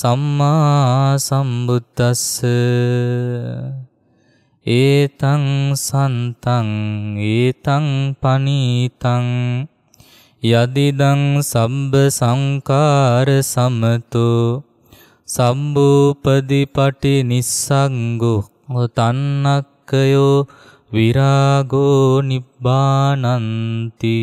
සම්මා සම්බුද්දස්ස ඒතං සන්තං ඒතං පනීතං යදිදං සම්බ සංකාර සමතු සම්බූපදිපටි නිස්සංගු තන්නක්කයෝ විරාගෝ නිබ්බානන්ති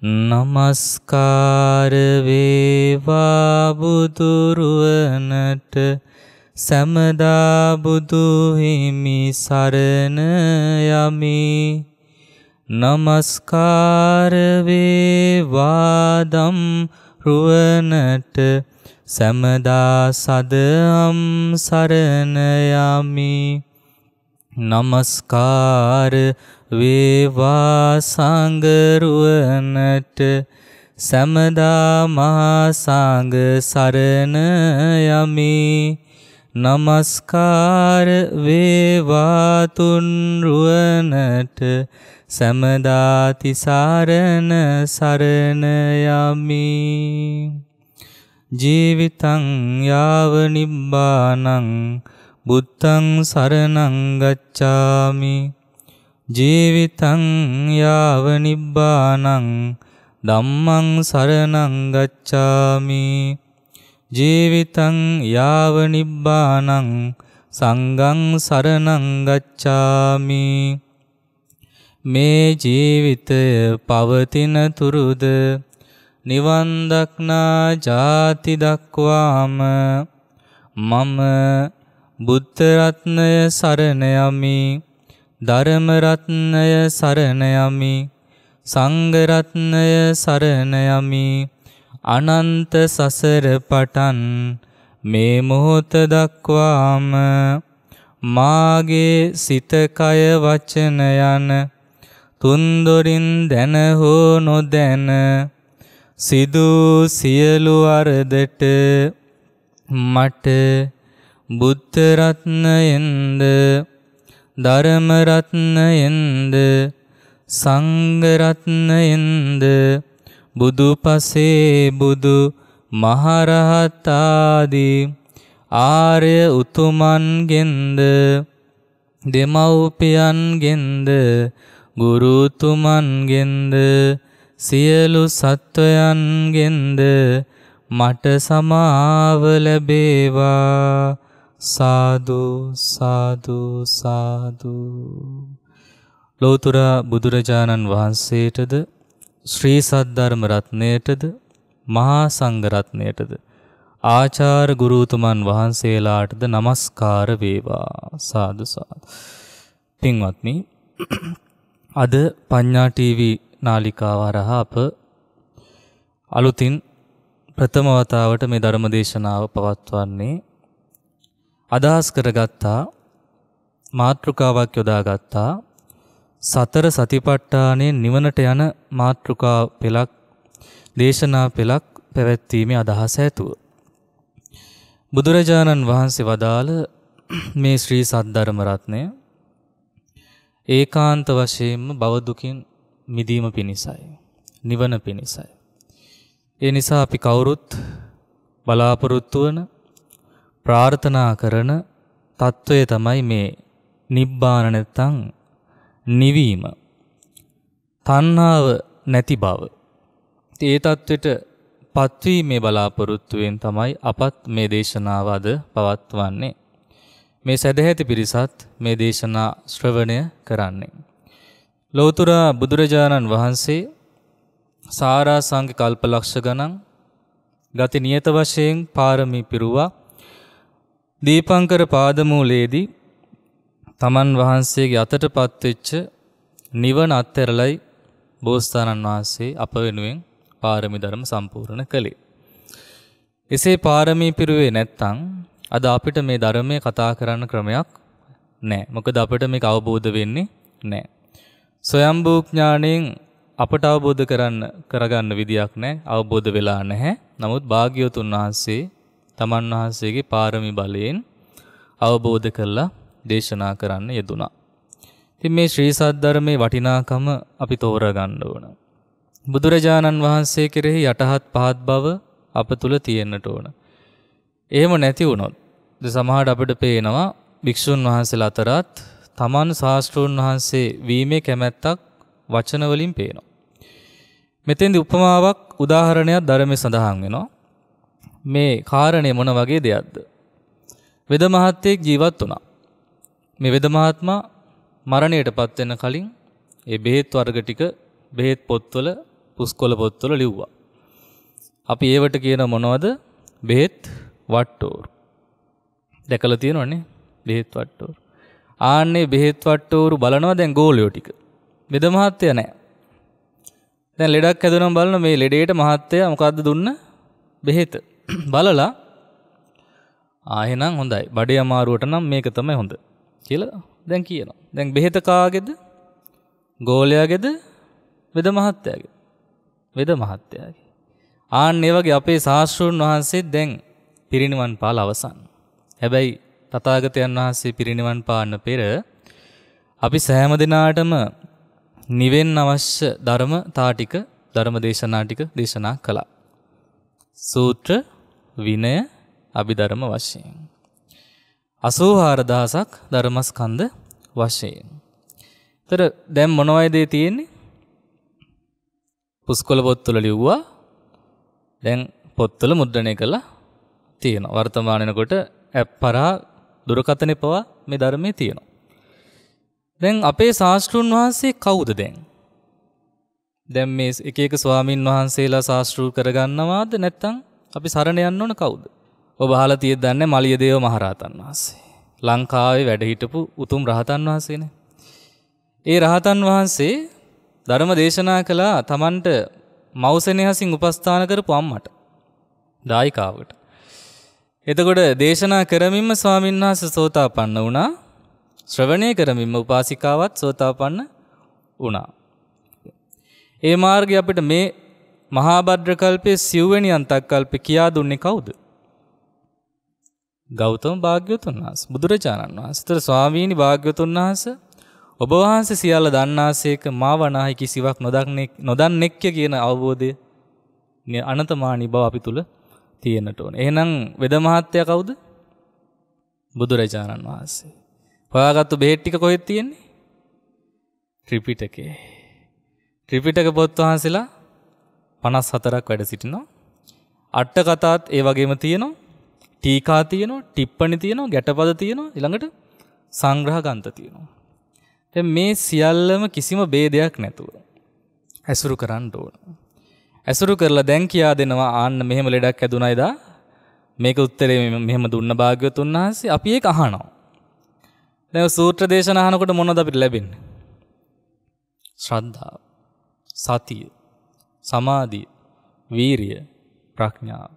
නමස්කාර වේවා බුදුරුවනට සමදා බුදු හිමි සරණ යමි නමස්කාර වේවාදම් රුවනට සමදා සදම් සරණ යමි නමස්කාර වේවා සංගරුවනට සැමදා මහා සංඝ සරණ යමි නමස්කාර වේවා තුන් රුවනට සැමදා තිසරණ සරණ යමි ජීවිතං යාව නිබ්බානං බුත්තං සරණං ගච්ඡාමි ජීවිතං යාව නිබ්බානං ධම්මං සරණං ගච්ඡාමි ජීවිතං යාව නිබ්බානං සංඝං සරණං ගච්ඡාමි මේ ජීවිතය පවතින තුරුද නිවන් දක්නා ජාති දක්වාම මම බුද්ධ රත්නය සරණ යමි ධර්ම රත්නය සරණ යමි සංඝ රත්නය සරණ යමි අනන්ත සසර පටන් මේ මොහොත දක්වාම මාගේ සිත කය වචන යන තුන් දොරින් දැන හෝ නොදැන සිදු සියලු අරදට මට බුද්ධරත්නයෙන්ද ධර්මරත්නයෙන්ද සංගරත්නයෙන්ද බුදු පසේ බුදු මහරහතාදී ආර්ය උතුමන්ගෙන්ද දෙමව්පියන්ගෙන්ද ගුරුතුමන්ගෙන්ද සියලු සත්වයන්ගෙන්ද මට සමාව ලැබේවා සාදු සාදු සාදු ලෝතුරා බුදුරජාණන් වහන්සේටද ශ්‍රී සද්ධර්ම රත්නයටද මහා සංඝරත්නයටද ආචාර ගුරුතුමන් වහන්සේලාටද නමස්කාර වේවා සාදු සාදු පින්වත්නි අද පඤ්ඤා ටීවී නාලිකාව හරහා අප අලුතින් ප්‍රථම වතාවට මේ ධර්ම දේශනාව පවත්වන්නේ අදහස් කරගත්තා මාතෘකාවක් යොදාගත්තා සතර සතිපට්ඨානයේ නිවනට යන මාතෘකා පෙළක් දේශනා පෙළක් පැවැත්වීමේ අදහස ඇතුව බුදුරජාණන් වහන්සේ වදාළ මේ ශ්‍රී සද්ධර්ම රත්නය ඒකාන්ත වශයෙන්ම භව දුකින් මිදීම පිණිසයි නිවන පිණිසයි ඒ නිසා අපි කවුරුත් බලාපොරොත්තු වන ප්‍රාර්ථනා කරන తত্ত্বය තමයි මේ නිබ්බාන නැත්තං නිවීම. තණ්හාව නැති බව. ඒ தത്വෙට පත්වීමේ බලාපොරොත්තුවෙන් තමයි අපත් මේ දේශනාව අද පවත්වන්නේ. මේ සදැහැති පිරිසත් මේ දේශනා ශ්‍රවණය කරන්නේ. ලෞතර බුදුරජාණන් වහන්සේ සාරා සංඝ කල්පලක්ෂ ගණන් ගති නියත වශයෙන් පාරමී පිරුවා දීපංකර පාදමූලයේදී තමන් වහන්සේගේ අතට පත්වෙච්ච නිවන අත්තරලයි බෝස්ථානන් වහන්සේ අප වෙනුවෙන් පාරමි ධර්ම සම්පූර්ණ කළේ. එසේ පාරමී පිරුවේ නැත්තං අද අපිට මේ ධර්මය කතා කරන්න ක්‍රමයක් නෑ. මොකද අපිට මේක අවබෝධ වෙන්නේ නෑ. සොයම්භූඥාණයෙන් අපට අවබෝධ කරන්න කරගන්න විදියක් නෑ. අවබෝධ වෙලා නැහැ. නමුත් භාග්‍යවතුන් වහන්සේ තමන් වහන්සේගේ පාරමි බලයෙන් අවබෝධ කරලා දේශනා කරන්න යෙදුනා. ඉතින් මේ ශ්‍රී සද්ධර්මයේ වටිනාකම අපි තෝරගන්න ඕන. බුදුරජාණන් වහන්සේ කෙරෙහි යටහත් පහත් බව අප තුල තියෙන්නට ඕන. එහෙම නැති වුණොත් සමහරට අපිට පේනවා භික්ෂුන් වහන්සේලා අතරත් තමන් ශාස්ත්‍රෝන් වහන්සේ වීමේ කැමැත්තක් වචන වලින් පේනවා. මෙතෙන්දී උපමාවක් උදාහරණයක් ධර්මයේ සඳහන් වෙනවා. මේ කාරණය මොන වගේ දෙයක්ද. වෙද මහත්තයෙක් ජීවත් වුණා. මේ වෙද මහත්මා මරණයට පත්වෙන කලින් ඒ බෙහෙත් වර්ග ටික බෙහෙත් පොත්වල පුස්කොළ පොත්වල ලිව්වා. අපි ඒවට කියන මොනවද බෙහෙත් වට්ටෝර්. දැකල තියෙනවන්නේ බෙහෙත් වට්ටෝර්. ආන්නේ බෙහෙත් වට්ටෝරු බලනවා දැන් ගෝලයෝ ටික. වෙද මහත්තය නෑ. දැන් ලෙඩක් හැදුනම් බලන මේ ලෙඩේට මහත්තයා මොකද්ද දුන්න? බෙහෙත. බලලා ආහෙනම් හොඳයි බඩේ අමාරුවට නම් මේක තමයි හොඳ කියලා දැන් කියනවා. දැන් බෙහෙත කාගෙද? ගෝලයාගෙද? වෙද මහත්තයාගේ. වෙද මහත්තයාගේ. ආන්න ඒ වගේ අපේ ශාස්ත්‍රඥ වහන්සේ දැන් පිරිණිවන් පාල අවසන්. හැබැයි තථාගතයන් වහන්සේ පිරිණිවන් පාන්න පෙර අපි සෑම දිනාටම නිවෙන්න අවශ්‍ය ධර්ම තා ටික ධර්ම දේශනා ටික දේශනා කළා. සූත්‍ර විනය අභිධර්ම වශයෙන්. අසූහාරදහසක් ධර්මස්කන්ද වශයෙන්. තර දැම් මොනවයිදේ තියෙන්නේ පුස්කොල පොත්තුල ලිව්වා දැන් පොත්තුල මුද්‍රණය කළා තියෙන වර්තමානයනකොට ඇප් පරා දුරකතනය පවා මේ ධර්මය තියෙනවා. දැන් අපේ ශාස්තෘන් වහන්සේ කවුද දැන්. දැම් මේ එක එක ස්වාමීන් වහන්සේලා ශාස්තෘ කරගන්නවාද නැත්තං අපි සරණ යන්න ඕන කවුද? ඔබ අහලා තියෙද දන්නේ මලියදේව මහරහතන් වහන්සේ. ලංකාවේ වැඩ හිටපු උතුම් රහතන් වහන්සේනේ. ඒ රහතන් වහන්සේ ධර්ම දේශනා කළා තමන්ට මෞසෙනෙහසින් උපස්ථාන කරපු අම්මට දායිකාවට. එතකොට දේශනා කරමින්ම ස්වාමීන් වහන්සේ සෝතාපන්න වුණා. ශ්‍රවණය කරමින්ම උපාසිකාවත් සෝතාපන්න වුණා. ඒ මාර්ගය අපිට මේ මහාබද්‍ර කල්පයේ සිව්වැනි අන්තක්කල්ප කියා දුන්නේ කවුද? ගෞතම භාග්‍යවතුන් වහන්සේ බුදුරජාණන් වහන්සේ. ତර ස්වාමීනි භාග්‍යවතුන් වහන්සේ ඔබ වහන්සේ සියල්ල දන්නාසේක මා වනාහි කිසිවක් නොදන්නේ නොදන්නේක්ය කියන අවබෝධය අනතමානී බව අපි තුල තියෙනට ඕන. එහෙනම් වෙද මහත්තයා කවුද? බුදුරජාණන් වහන්සේ. හොයාගත්තු බෙහෙත් ටික කොහෙද තියෙන්නේ? ත්‍රිපිටකේ. ත්‍රිපිටක පොත් වහන්සේලා පනස් හතරක් වැඩ සිටිනවා. අට්ට කතාත් ඒ වගේම තියෙනවා ටීකා තියන ටිප්පනි තියනවා ගැටපද තියෙන ඉළඟට සංග්‍රහ ගන්ත තියෙනවා. මේ සියල්ලම කිසිම බේදයක් නැතුව. ඇසුරු කරන්න ඕන. ඇසුරු කරලා දැන් කියා දෙනවා ආන්න මෙහෙම ලෙඩක් ඇදුනයිදා මේක උත්තරේ මෙහෙම දුන්න භාග්‍යවතුන් වහන්සේ අපි ඒක අහනවා. දැන් සූත්‍ර දේශන අහනකොට මොනවද අපිට ලැබෙන්නේ? ශ්‍රද්ධාව, සතිය, සමාධිය, වීරිය, ප්‍රඥාව.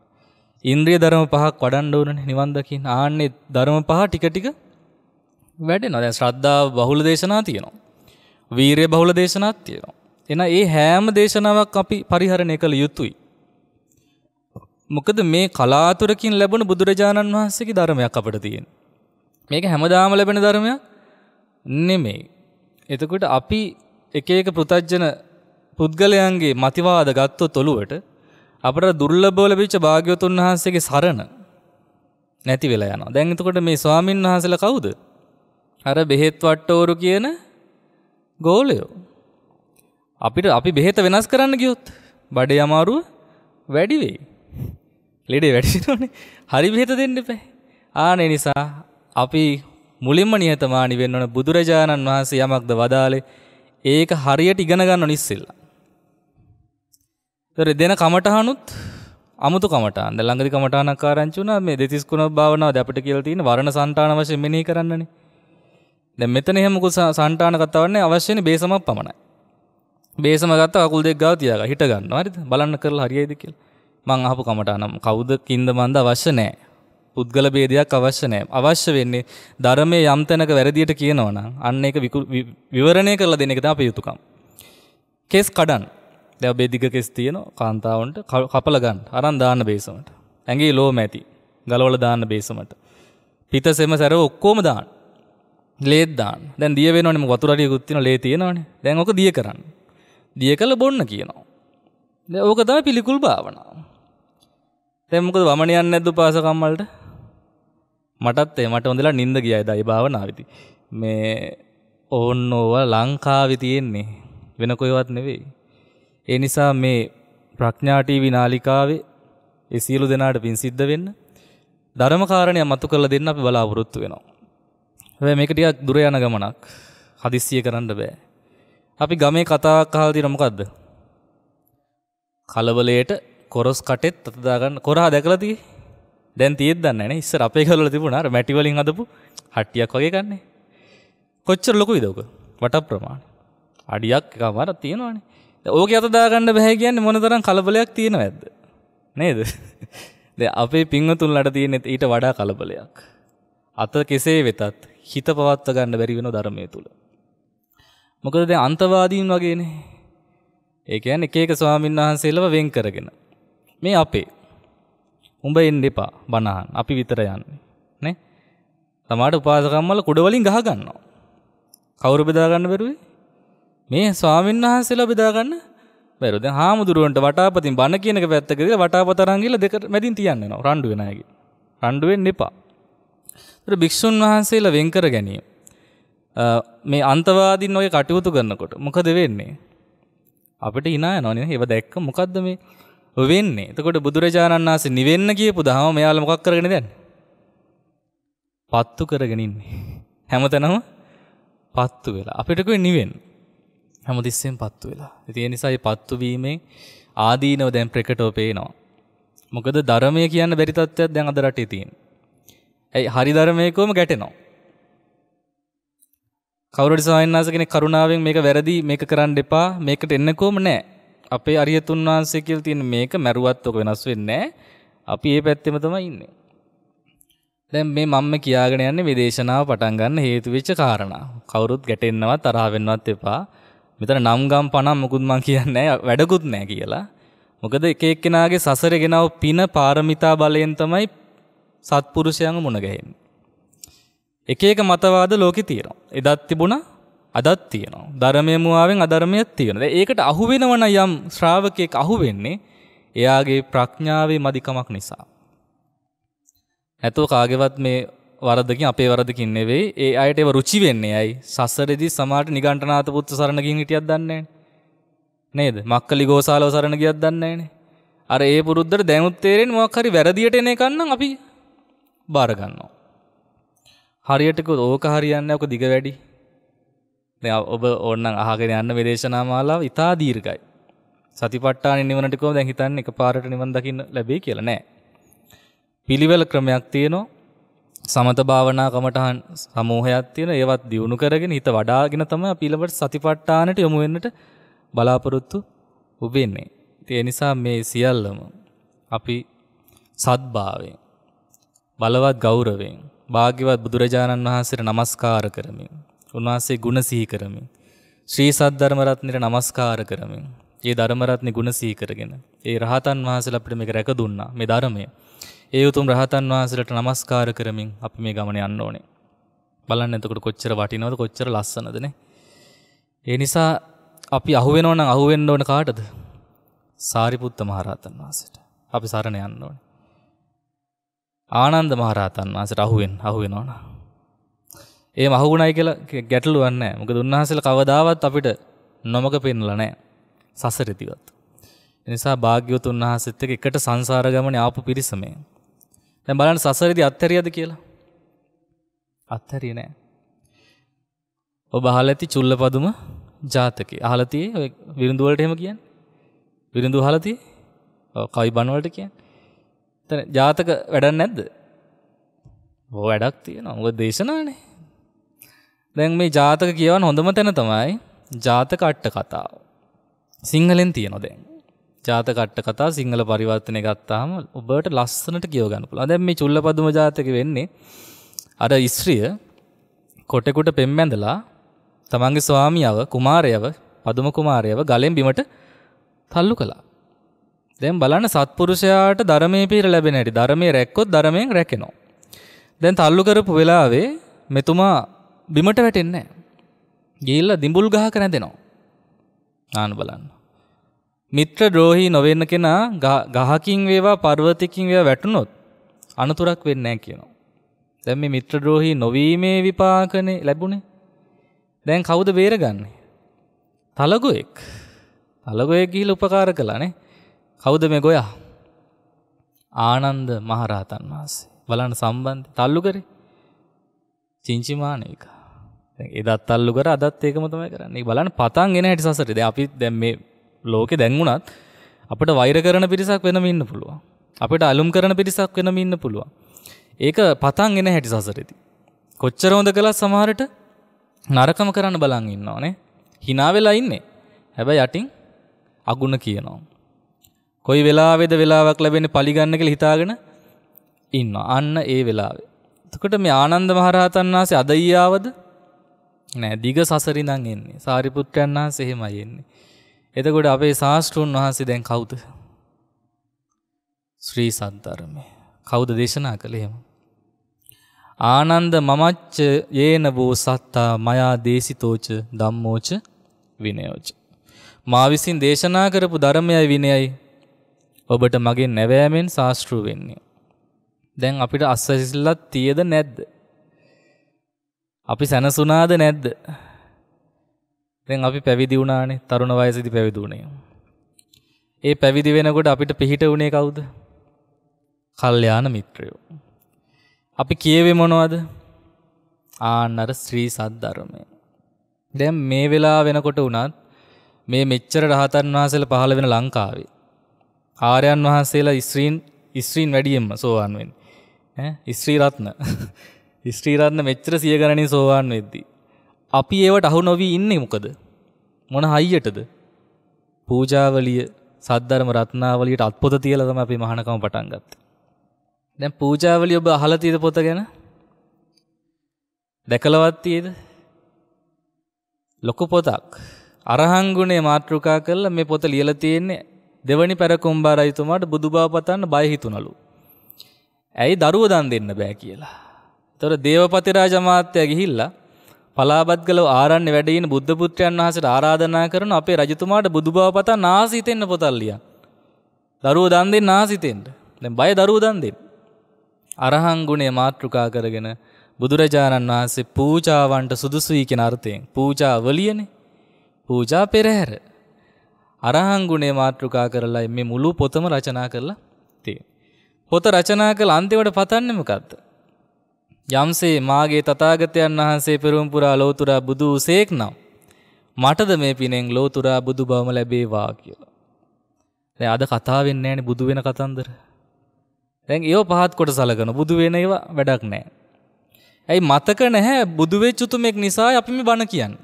ඉන්ද්‍රිය ධර්ම පහක් වඩන්න ඕනනේ නිවන් දකින්න. ආන්නේ ධර්ම පහ ටික ටික වැඩෙනවා. දැන් ශ්‍රද්ධාව බහුල දේශනා තියෙනවා. වීරිය බහුල දේශනාත් තියෙනවා. එහෙනම් ඒ හැම දේශනාවක් අපි පරිහරණය කළ යුතුයි. මොකද මේ කලාතුරකින් ලැබුණ බුදුරජාණන් වහන්සේගේ ධර්මයක් අපිට තියෙන. මේක හැමදාම ලැබෙන ධර්මයක් නෙමෙයි. එතකොට අපි එක එක පෘතජන පුද්ගලයන්ගේ මතිවාද ගත්තොත් ඔළුවට අපට දුර්ලභව ලැබිච්ච භාග්‍යවතුන් වහන්සේගේ සරණ නැති වෙලා යනවා. දැන් එතකොට මේ ස්වාමින් වහන්සේලා කවුද? අර බෙහෙත් වට්ටෝරු කියන ගෝලයෝ. අපිට අපි බෙහෙත වෙනස් කරන්න ගියොත් බඩේ අමාරුව වැඩි වෙයි. ලෙඩේ වැඩිනෝනේ. හරි බෙහෙත දෙන්න එපා. ආනේ නිසා අපි මුලින්ම නිහතමානී වෙන්න ඕන බුදුරජාණන් වහන්සේ යමක්ද වදාලේ ඒක හරියට ඉගෙන ගන්න ඕන ඉස්සෙල්ලා. දෙන කමටහනුත් අමුතු කමටාන් ළඟදි කමටානක් ආරංචි වුණා මේ දෙතිස්කුණ භාවනාව දැන් අපිට කියලා තියෙන වර්ණ సంతාන වශයෙන් මෙනෙහි කරන්නනේ. දැන් මෙතන එහෙම මොකද సంతාන කතාවන්නේ අවශ්‍යනේ බේසමක් පමණයි. බේසම ගත්තා අකුල් දෙක ගාව තියාගා හිට ගන්නවා හරිද? බලන්න කරලා හරියයිද කියලා. මං අහපු කමටානම් කවුද කින්ද මන්ද අවශ්‍ය නැහැ. පුද්ගල ભેදයක් අවශ්‍ය නැහැ. අවශ්‍ය වෙන්නේ ධර්මයේ යම් තැනක වැරදියට කියනවනම් අන්න ඒක විවරණය කරලා දෙන එක තමයි අපේ යුතුයකම. කේස් කඩන්න දැ ඔබේ දිග කෙස් තියෙන කාන්තාවන්ට කපල ගන්න අරන් දාන්න බේසමට ඇගේ ලෝ මැති ගලවල දාන්න බේසමට පිත සෙම සැර ඔක්කෝම දාන්න ලේදදාන් දැන් දියවෙනම වතුරටිය ගුත්තින ලේ තියෙනවන දැන් ඕක දිය කරන්න දිය කල බොන්න කියනවා ඕක තම පිළිකුල් භාවනාව තැමකද වමනයන්න ඇද්දු පාසකම්මල්ට මටත්තේ මට ොඳලා නින්ද ගියයි දයි භාවනාවවිති මේ ඔවුන් ඕව ලංකාවි තියෙන්නේ වෙන කොයවත් නෙවෙයි ඒ නිසා මේ ප්‍රඥා ටීවී නාලිකාවේ ඒ සියලු දෙනාට පින් සිද්ධ වෙන්න ධර්මකාරණයක් මතු කරලා දෙන්න අපි බලාපොරොත්තු වෙනවා. හැබැයි මේක ටිකක් දුර යන ගමනක්. හදිස්සිය කරන්න බෑ. අපි ගමේ කතා කහලා තියෙන මොකද්ද? කලබලයට කොරස් කටෙත් අත දාගන්න කොරහා දැකලා තියෙයි. දැන් තියෙද්ද නැහැ නේ. ඉස්සර අපේ කලවල තිබුණා අර මැටි වලින් හදපු හට්ටියක් වගේ ගන්නේ. කොච්චර ලොකුයිද උක? වට ප්‍රමාණය. අඩියක් එකමාරක් තියෙනවනේ. ඕක අතදාගන්න බැහැ කියන්න මොනතරම් කලබලයක් තියෙන ඇද නේද ද අපේ පිංහතුල්ලට තියෙනෙත් ඊට වඩා කලබලයක් අත කෙසේ වෙතත් හිත පවත්ව ගන්න බැරි වෙන ධර්මය තුළ මොකද දැන් අන්තවාදීන් වගේනේ. ඒ කියන්නේ එක එක ස්වාමීන් වහන්සේලව වෙන් කරගෙන. මේ අපේ. උඹ එන්න එපා බණහන්. අපි විතර යන්නේ. නේ? තමාට උපාසකම්මල කුඩ වලින් ගහ ගන්නවා. කවුරු බෙදා ගන්න බැරුවේ? මේ ස්වාමීන් වහන්සේලා බෙදාගන්න බැරුද හාමුදුරුවන්ට වටාපතින් බණ කියනක පැත්තකද වටාපතරංගිල දෙක මැදින් තියන්න නවා රණ්ඩු වෙන අයගේ රණ්ඩු වෙන්න එපා. ඒතර භික්ෂුන් වහන්සේලා වෙන් කර ගැනීම මේ අන්තවාදීන් ඔය කටයුතු කරනකොට මොකද වෙන්නේ? අපිට hina යනවා නේද? ඒව දැක්ක මොකද්ද මේ වෙන්නේ? එතකොට බුදුරජාණන් වහන්සේ නිවෙන්න කියපු දහම මෙයාලා මොකක් කරගෙන දැන්? පත්තු කරගෙන ඉන්නේ. හැමතැනම පත්තු වෙලා. අපිට කොයි නිවෙන්නේ? හැමතිස්සෙන් පත්තු වෙලා. ඉතින් ඒ නිසා මේ පත්තු වීමෙන් ආදීනව දැන් ප්‍රකටව පේනවා. මොකද ධර්මය කියන්න බැරි තත්ත්වයක් දැන් අද රටේ තියෙනවා. ඇයි හරි ධර්මයකම ගැටෙනවා. කවුරුරි සායනාස කෙනෙක් කරුණාවෙන් මේක වැරදි මේක කරන්න එපා මේකට එන්නකොම නැහැ. අපේ අරියතුන් වහන්සේ කියලා තියෙන මේක මරුවත් ඔක වෙනස් වෙන්නේ අපි ඒ පැත්තෙම තමයි ඉන්නේ. දැන් මේ මම කියාගෙන යන්නේ මේ දේශනාව පටන් ගන්න හේතු වෙච්ච කාරණා. කවුරුත් ගැටෙන්නවත් තරහ වෙන්නවත් එපා. මෙතන නම්ගම් පනම් මොකුත් මං කියන්නේ වැඩකුත් නෑ කියලා. මොකද එක එක්කෙනාගේ සසරේ ගෙනව පින පාරමිතා බලයෙන් තමයි සත්පුරුෂයන්ව මුණ ගැහෙන්නේ. එක එක මතවාද ලෝකේ තියෙනවා. එදත් තිබුණා අදත් තියෙනවා. ධර්මයේ මුවාවෙන් අධර්මයක් තියෙනවා. ඒකට අහු වෙනවන යම් ශ්‍රාවකෙක් අහු වෙන්නේ එයාගේ ප්‍රඥාවේ මදිකමක් නිසා. නැතෝ කාගේවත් මේ වරදකින් අපේ වරදකින් නෙවෙයි ඒ අයට ඒව රුචි වෙන්නේ ඇයි සසරෙදි සමහරට නිගණ්ඨනාත පුත්‍ර සරණ ගින් හිටියක් දන්නේ නේද මක්කලි ගෝසාලව සරණ ගියක් දන්නේ අර ඒ පුරුද්දට දැනුත් තේරෙන්නේ මොකක් හරි වැරදියට එන එකක් නම් අපි බාර ගන්නවා හරියටක ඕක හරියන්නේ ඔක දිග වැඩි දැන් ඔබ ඕනනම් අහගෙන යන්න මේ දේශනා මාලාව ඉතා දීර්ඝයි සතිපට්ඨාන නිවනට කොහොම දැන් හිතන්නේ එකපාරට නිවන් දකින්න ලැබෙයි කියලා නෑ පිළිවෙල ක්‍රමයක් තියෙනවා සමත භාවනා කමටහන් සමූහයක් තියෙන ඒවත් දියුණු කරගෙන හිත වඩාගෙන තමයි අපි ඊළඟට සතිපට්ඨානට යොමු වෙන්නට බලාපොරොත්තු වෙන්නේ. ඒ නිසා මේ සියල්ලම අපි සත්භාවයෙන් බලවත් ගෞරවයෙන් භාග්‍යවත් බුදුරජාණන් වහන්සේට নমස්කාර කරමින් උන්වහන්සේ ගුණ සිහි කරමින් ශ්‍රී සද්ධර්ම රත්නයට নমස්කාර කරමින් ඒ ධර්ම රත්නේ ගුණ සිහි කරගෙන ඒ රහතන් වහන්සේලා අපිට මේක රැක දුන්නා මේ ධර්මය ඒ උතුම් රහතන් වහන්සේලට নমස්කාර කරමින් අපි මේ ගමන යන්න ඕනේ. බලන්න එතකොට කොච්චර වටිනවද කොච්චර ලස්සනද නේ. ඒ නිසා අපි අහුවෙනවා නම් අහුවෙන්න ඕන කාටද? සාරිපුත්ත මහරහතන් වහන්සේට. අපි සරණ යන්න ඕනේ. ආනන්ද මහරහතන් වහන්සේට අහුවෙන්න අහුවෙනවා නම්. ඒ මහුණයි කියලා ගැටලුවක් නැහැ. මොකද උන්වහන්සේලා කවදාවත් අපිට නොමග පෙන්නලා නැහැ. සසරෙදිවත්. ඒ නිසා භාග්‍යවතුන් වහන්සේත් එක්ක එකට සංසාර ගමනේ ආපු පිරිස මේ. දැන් බලන්න සසරේදී අත්හැරියද කියලා? අත්හැරියේ නෑ. ඔබ අහලා ඇති චුල්ලපදුම ජාතකේ. අහලා තියෙන්නේ ඔය විරුඳු වලට එහෙම කියන්නේ. විරුඳු අහලා තියෙන්නේ. ඔව් කවි බණ වලට කියන්නේ. එතන ජාතක වැඩක් නැද්ද? ඔව් වැඩක් තියෙනවා. මොකද දේශනානේ. දැන් මේ ජාතක කියවන හොඳම තැන තමයි ජාතක අට කතාව. සිංහලෙන් තියෙනවා දැන්. ජාතකට්ට කතා සිංහල පරිවර්තනය ගත්තාම ඔබට ලස්සනට කියෝගන්න පුළ දැම් මේ චුල්ලපදුම ජාතක වෙන්නේ අර ඉස්්‍රිය කොටෙකුට පෙම්මැඳලා තමන්ගේ ස්වාමියාව කුමාරයව පදුම කුමාරයව ගලෙන් බිමට තල්ලු කළා දැම් බලන්න සත්පුරුෂයාට ධරමය පිර ලැබෙනට ධරමය රැක්කොත් ධරමයෙන් රැකෙනවා දැන් තල්ලු කරපු වෙලාවේ මෙතුමා බිමට වැටෙන්නේ ගිල්ල දිඹුල් ගහ කරැදෙනවා ආන බලන්න මිත්‍ර ද්‍රෝහි නොවෙන්න කෙනා ගහකින් වේවා පර්වතකින් වේවා වැටුනොත් අනතුරක් වෙන්නේ නැහැ කියනවා. දැන් මේ මිත්‍ර ද්‍රෝහි නොවීමේ විපාකනේ ලැබුණේ. දැන් කවුද බේරගන්නේ? තලගොයෙක්. තලගොයෙක් ගිහිල්ලා උපකාර කළානේ. කවුද මේ ගොයා? ආනන්ද මහරහතන් වහන්සේ. බලන්න සම්බන්ධ තල්ලු කරේ. චින්චිමානේක. දැන් එදත් තල්ලු කර අදත් ඒකම තමයි කරන්නේ. බලන්න පතන් එන හැටි සසරේ. දැන් අපි දැන් මේ ලෝකෙ දැන්වුණත් අපට වෛර කරන පිරිසක් වෙනම ඉන්න පුළුවන්. අපිට අලුම් කරන පිරිසක් වෙනම ඉන්න පුළුවන්. ඒක පතන් එන හැටි සසරෙදි. කොච්චර හොඳ කළත් සමහරට නරකම කරන්න බලන් ඉන්නවනේ. hina වෙලා ඉන්නේ. හැබැයි යටින් අගුණ කියනවා. කොයි වෙලාවේද වෙලාවක් ලැබෙන්නේ පලිගන්න කියලා හිතාගෙන ඉන්නවා. අන්න ඒ වෙලාවේ. එතකොට මේ ආනන්ද මහරහතන් වහන්සේ අදයියාවද නෑ දිග සසරින්නම් එන්නේ. සාරිපුත්‍රයන් වහන්සේ එහෙමයි එන්නේ. එතකොට අපේ ශාස්තෘන් වහන්සේ දැන් කවුද? ශ්‍රී සද්ධර්මය. කවුද දේශනා කළේම? ආනන්ද මමච්ච යේන බෝ සත්තා මයා දේසිතෝච ධම්මෝච විනයෝච. මා විසින් දේශනා කරපු ධර්මයයි විනයයි ඔබට මගේ නැවෑමෙන් ශාස්තෘ වෙන්නේ. දැන් අපිට අස්සසිල්ලත් තියද නැද්ද? අපි සැනසුනාද නැද්ද? දැන් අපි පැවිදි වුණානේ තරුණ වයසේදී පැවිදි වුණේ. ඒ පැවිදි වෙනකොට අපිට පිහිට වුණේ කවුද? කල්යාණ මිත්‍රයෝ. අපි කියෙවේ මොනවද? ආන්න අර ශ්‍රී සද්ධර්මය. දැන් මේ වෙලා වෙනකොට වුණත් මේ මෙච්චර රහතන් වහන්සේලා පහළ වෙන ලංකාවේ ආර්යයන් වහන්සේලා ඉස්ත්‍රීන් ඉස්ත්‍රීන් වැඩියෙන්ම සෝවාන් වෙන්නේ. ඈ ඉස්ත්‍රී රත්න. ඉස්ත්‍රී රත්න මෙච්චර සිය ගණනින් සෝවාන් වෙද්දී අපි ඒවට අහු නොවී ඉන්නේ මොකද? මොන හයියටද? පූජාවලිය සද්ධර්ම රත්නාවලියට අත්පොත තියලා තමයි අපි මහානකම පටන් ගත්තේ. දැන් පූජාවලිය ඔබ අහලා තියෙද පොත ගැන? දැකලවත් තියෙද? ලොකු පොතක්. අරහන් ගුණේ මාතෘකා කරලා මේ පොත ලියලා තියෙන්නේ දෙවනි පෙරකුම්බා රජතුමාට බුදුබව පතන්න බය හිතුණලු. ඇයි දරුවෝ දන් දෙන්න බෑ කියලා. ඒතර දේවපති රාජමාත්‍යා ගිහිල්ලා පලාබද්ගල ආරණ්‍ය වැඩ ඉන බුද්ධ පුත්‍රයන් වහන්සේට ආරාධනා කරන අපේ රජතුමාට බුදු බව පතා නාසිතෙන්න පොතල් ලියන්න. දරුවෝ දන් දෙන්න නාසිතෙන්න. දැන් බය දරුවෝ දන් දෙන්න. අරහන් ගුණය මාතෘකා කරගෙන බුදුරජාණන් වහන්සේ පූජාවන්ට සුදුසුයි කියන අර්ථයෙන් පූජා වලියනේ. පූජා පෙරහැර. අරහන් ගුණේ මාතෘකා කරලා මේ මුළු පොතම රචනා කරලා තියෙනවා. පොත රචනා කළ අන්තිමට පතන්නේ මොකද්ද? යම්සේ මාගේ තථාගතයන් වහන්සේ පෙරම්පුරා ලෝතුරා බුදු උසේක් නම් මටද මේ පිනෙන් ලෝතුරා බුදු බවම ලැබේවා කියලා. දැන් අද කතා වෙන්නේ නැහැනේ බුදු වෙන කතන්දර. දැන් ඒව පහත් කොට සලකන බුදු වෙන ඒවා වැඩක් නැහැ. ඇයි මතක නැහැ බුදු වෙච්ච උතුමෙක් නිසා අපි මේ බණ කියන්නේ.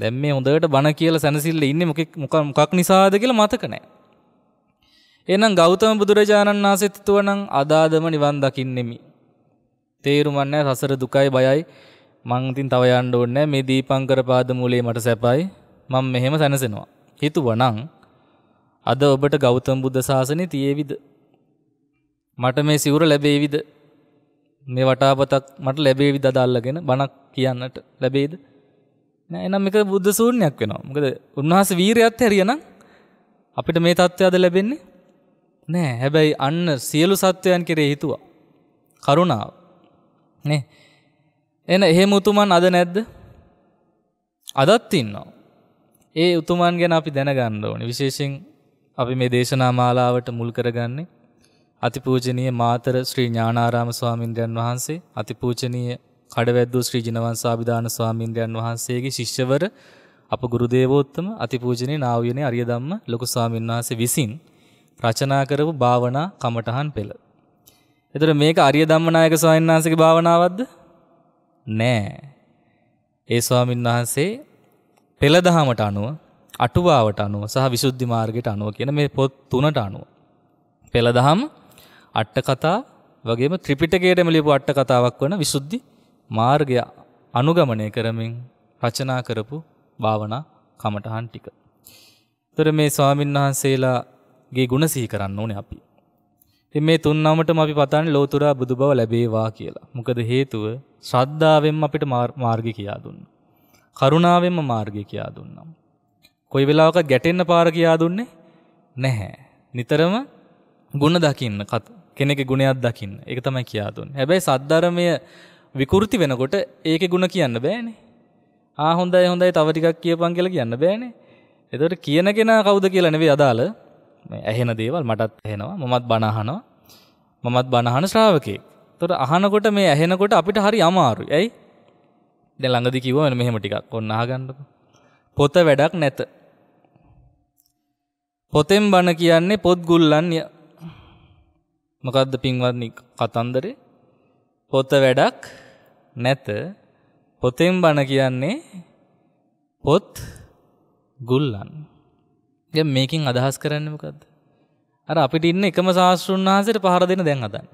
දැන් මේ හොඳට බණ කියලා සැනසille ඉන්නේ මොකෙක් මොකක් නිසාද කියලා මතක නැහැ. එහෙනම් ගෞතම බුදුරජාණන් වහන්සේ තුවනම් අදාදම නිවන් දකින්නෙමි. තේරුමක් නැහැ සසර දුකයි බයයි. මං ඉතින් තව යන්න ඕනේ මේ දීපංකර පාද මූලයේ මට සැපයි. මම මෙහෙම සැනසෙනවා. හිතුවනම් අද ඔබට ගෞතම බුද්ධ ශාසනය තියේවිද? මට මේ සිවුර ලැබේවිද? මේ වටාපතක් මට ලැබේවිද අද අල්ලගෙන බණක් කියන්නට ලැබේද? නෑ එනම් මේක බුද්ධ ශූන්‍යයක් වෙනවා. මොකද උන්වහන්සේ වීරයත් හැරියනම් අපිට මේ தත්ත්වය අද ලැබෙන්නේ නෑ. හැබැයි අන්න සියලු සත්වයන් කෙරේ හිතුවා. කරුණාව. නේ එන එහෙම උතුමන් අද නැද්ද අදත් ඉන්නවා ඒ උතුමන් ගැන අපි දැනගන්න ඕනේ විශේෂයෙන් අපි මේ දේශනා මාලාවට මුල් කරගන්නේ අතිපූජනීය මාතර ශ්‍රී ඥානාරාම ස්වාමින්ද්‍රයන් වහන්සේ අතිපූජනීය කඩවැද්දෝ ශ්‍රී ජිනවංසාභිදාන ස්වාමින්ද්‍රයන් වහන්සේගේ ශිෂ්‍යවර අප ගුරු දේවෝත්තම අතිපූජනීය නා වූනේ අරියදම්ම ලොකු ස්වාමින්වහන්සේ විසින් රචනා කරපු භාවනා කමඨහන් පෙළ එතර මේක අරිය ධම්මනායක ස්වාමීන් වහන්සේගේ භාවනාවක්ද? නෑ. ඒ ස්වාමින් වහන්සේ පෙළදහමට අනුව, අටුවාවට අනුව සහ විසුද්ධි මාර්ගයට අනුව කියන මේ පොත් තුනට අනුව පෙළදහම් අට කතා වගේම ත්‍රිපිටකයටම ලියපු අට කතාවක් වන විසුද්ධි මාර්ගය අනුගමනය කරමින් රචනා කරපු භාවනා කමටහන් ටික. තොර මේ ස්වාමීන් වහන්සේලාගේ ගුණ සිහි කරන්න ඕනේ අපි. ඉතින් මේ තුන් නමටම අපි පතන්නේ ලෝතුරා බුදු බව ලැබේවා කියලා. මොකද හේතුව ශ්‍රද්ධාවෙන්ම අපිට මාර්ගය කියා දුන්නා. කරුණාවෙන්ම මාර්ගය කියා දුන්නා. කොයි වෙලාවක ගැටෙන්න පාර කියා දුන්නේ නැහැ. නිතරම ಗುಣ දකින්න කෙනෙකුගේ ගුණයක් දකින්න. ඒක තමයි කියා දුන්නේ. හැබැයි සද්ධර්මය විකෘති වෙනකොට ඒකේ ಗುಣ කියන්න බෑනේ. ආ හොඳයි හොඳයි තව ටිකක් කියපන් කියලා කියන්න බෑනේ. එතකොට කියන කෙනා කවුද කියලා නෙවෙයි අදාළ ඇහෙන දේවල් මටත් ඇහෙනවා මමත් බණහනවා මමත් බණහන ශ්‍රාවකේ තොට අහනකොට මේ ඇහෙනකොට අපිට හරි අමාරු ඇයි දෙ ළඟදි කිවන මෙහෙම ටිකක් ඔන්න ආගණ්ඩක පොත වැඩක් නැත පොතෙන් බණ කියන්නේ පොත් ගුල්ලන්ය මොකක්ද පින්වත්නි කතන්දරේ පොත වැඩක් නැත පොතෙන් බණ කියන්නේ පොත් ගුල්ලන් ගැ මේකින් අදහස් කරන්න මොකද්ද? අර අපිට ඉන්න එකම ශාස්ත්‍රුන් වහන්සේට පහර දෙන්න දැන් හදන්නේ.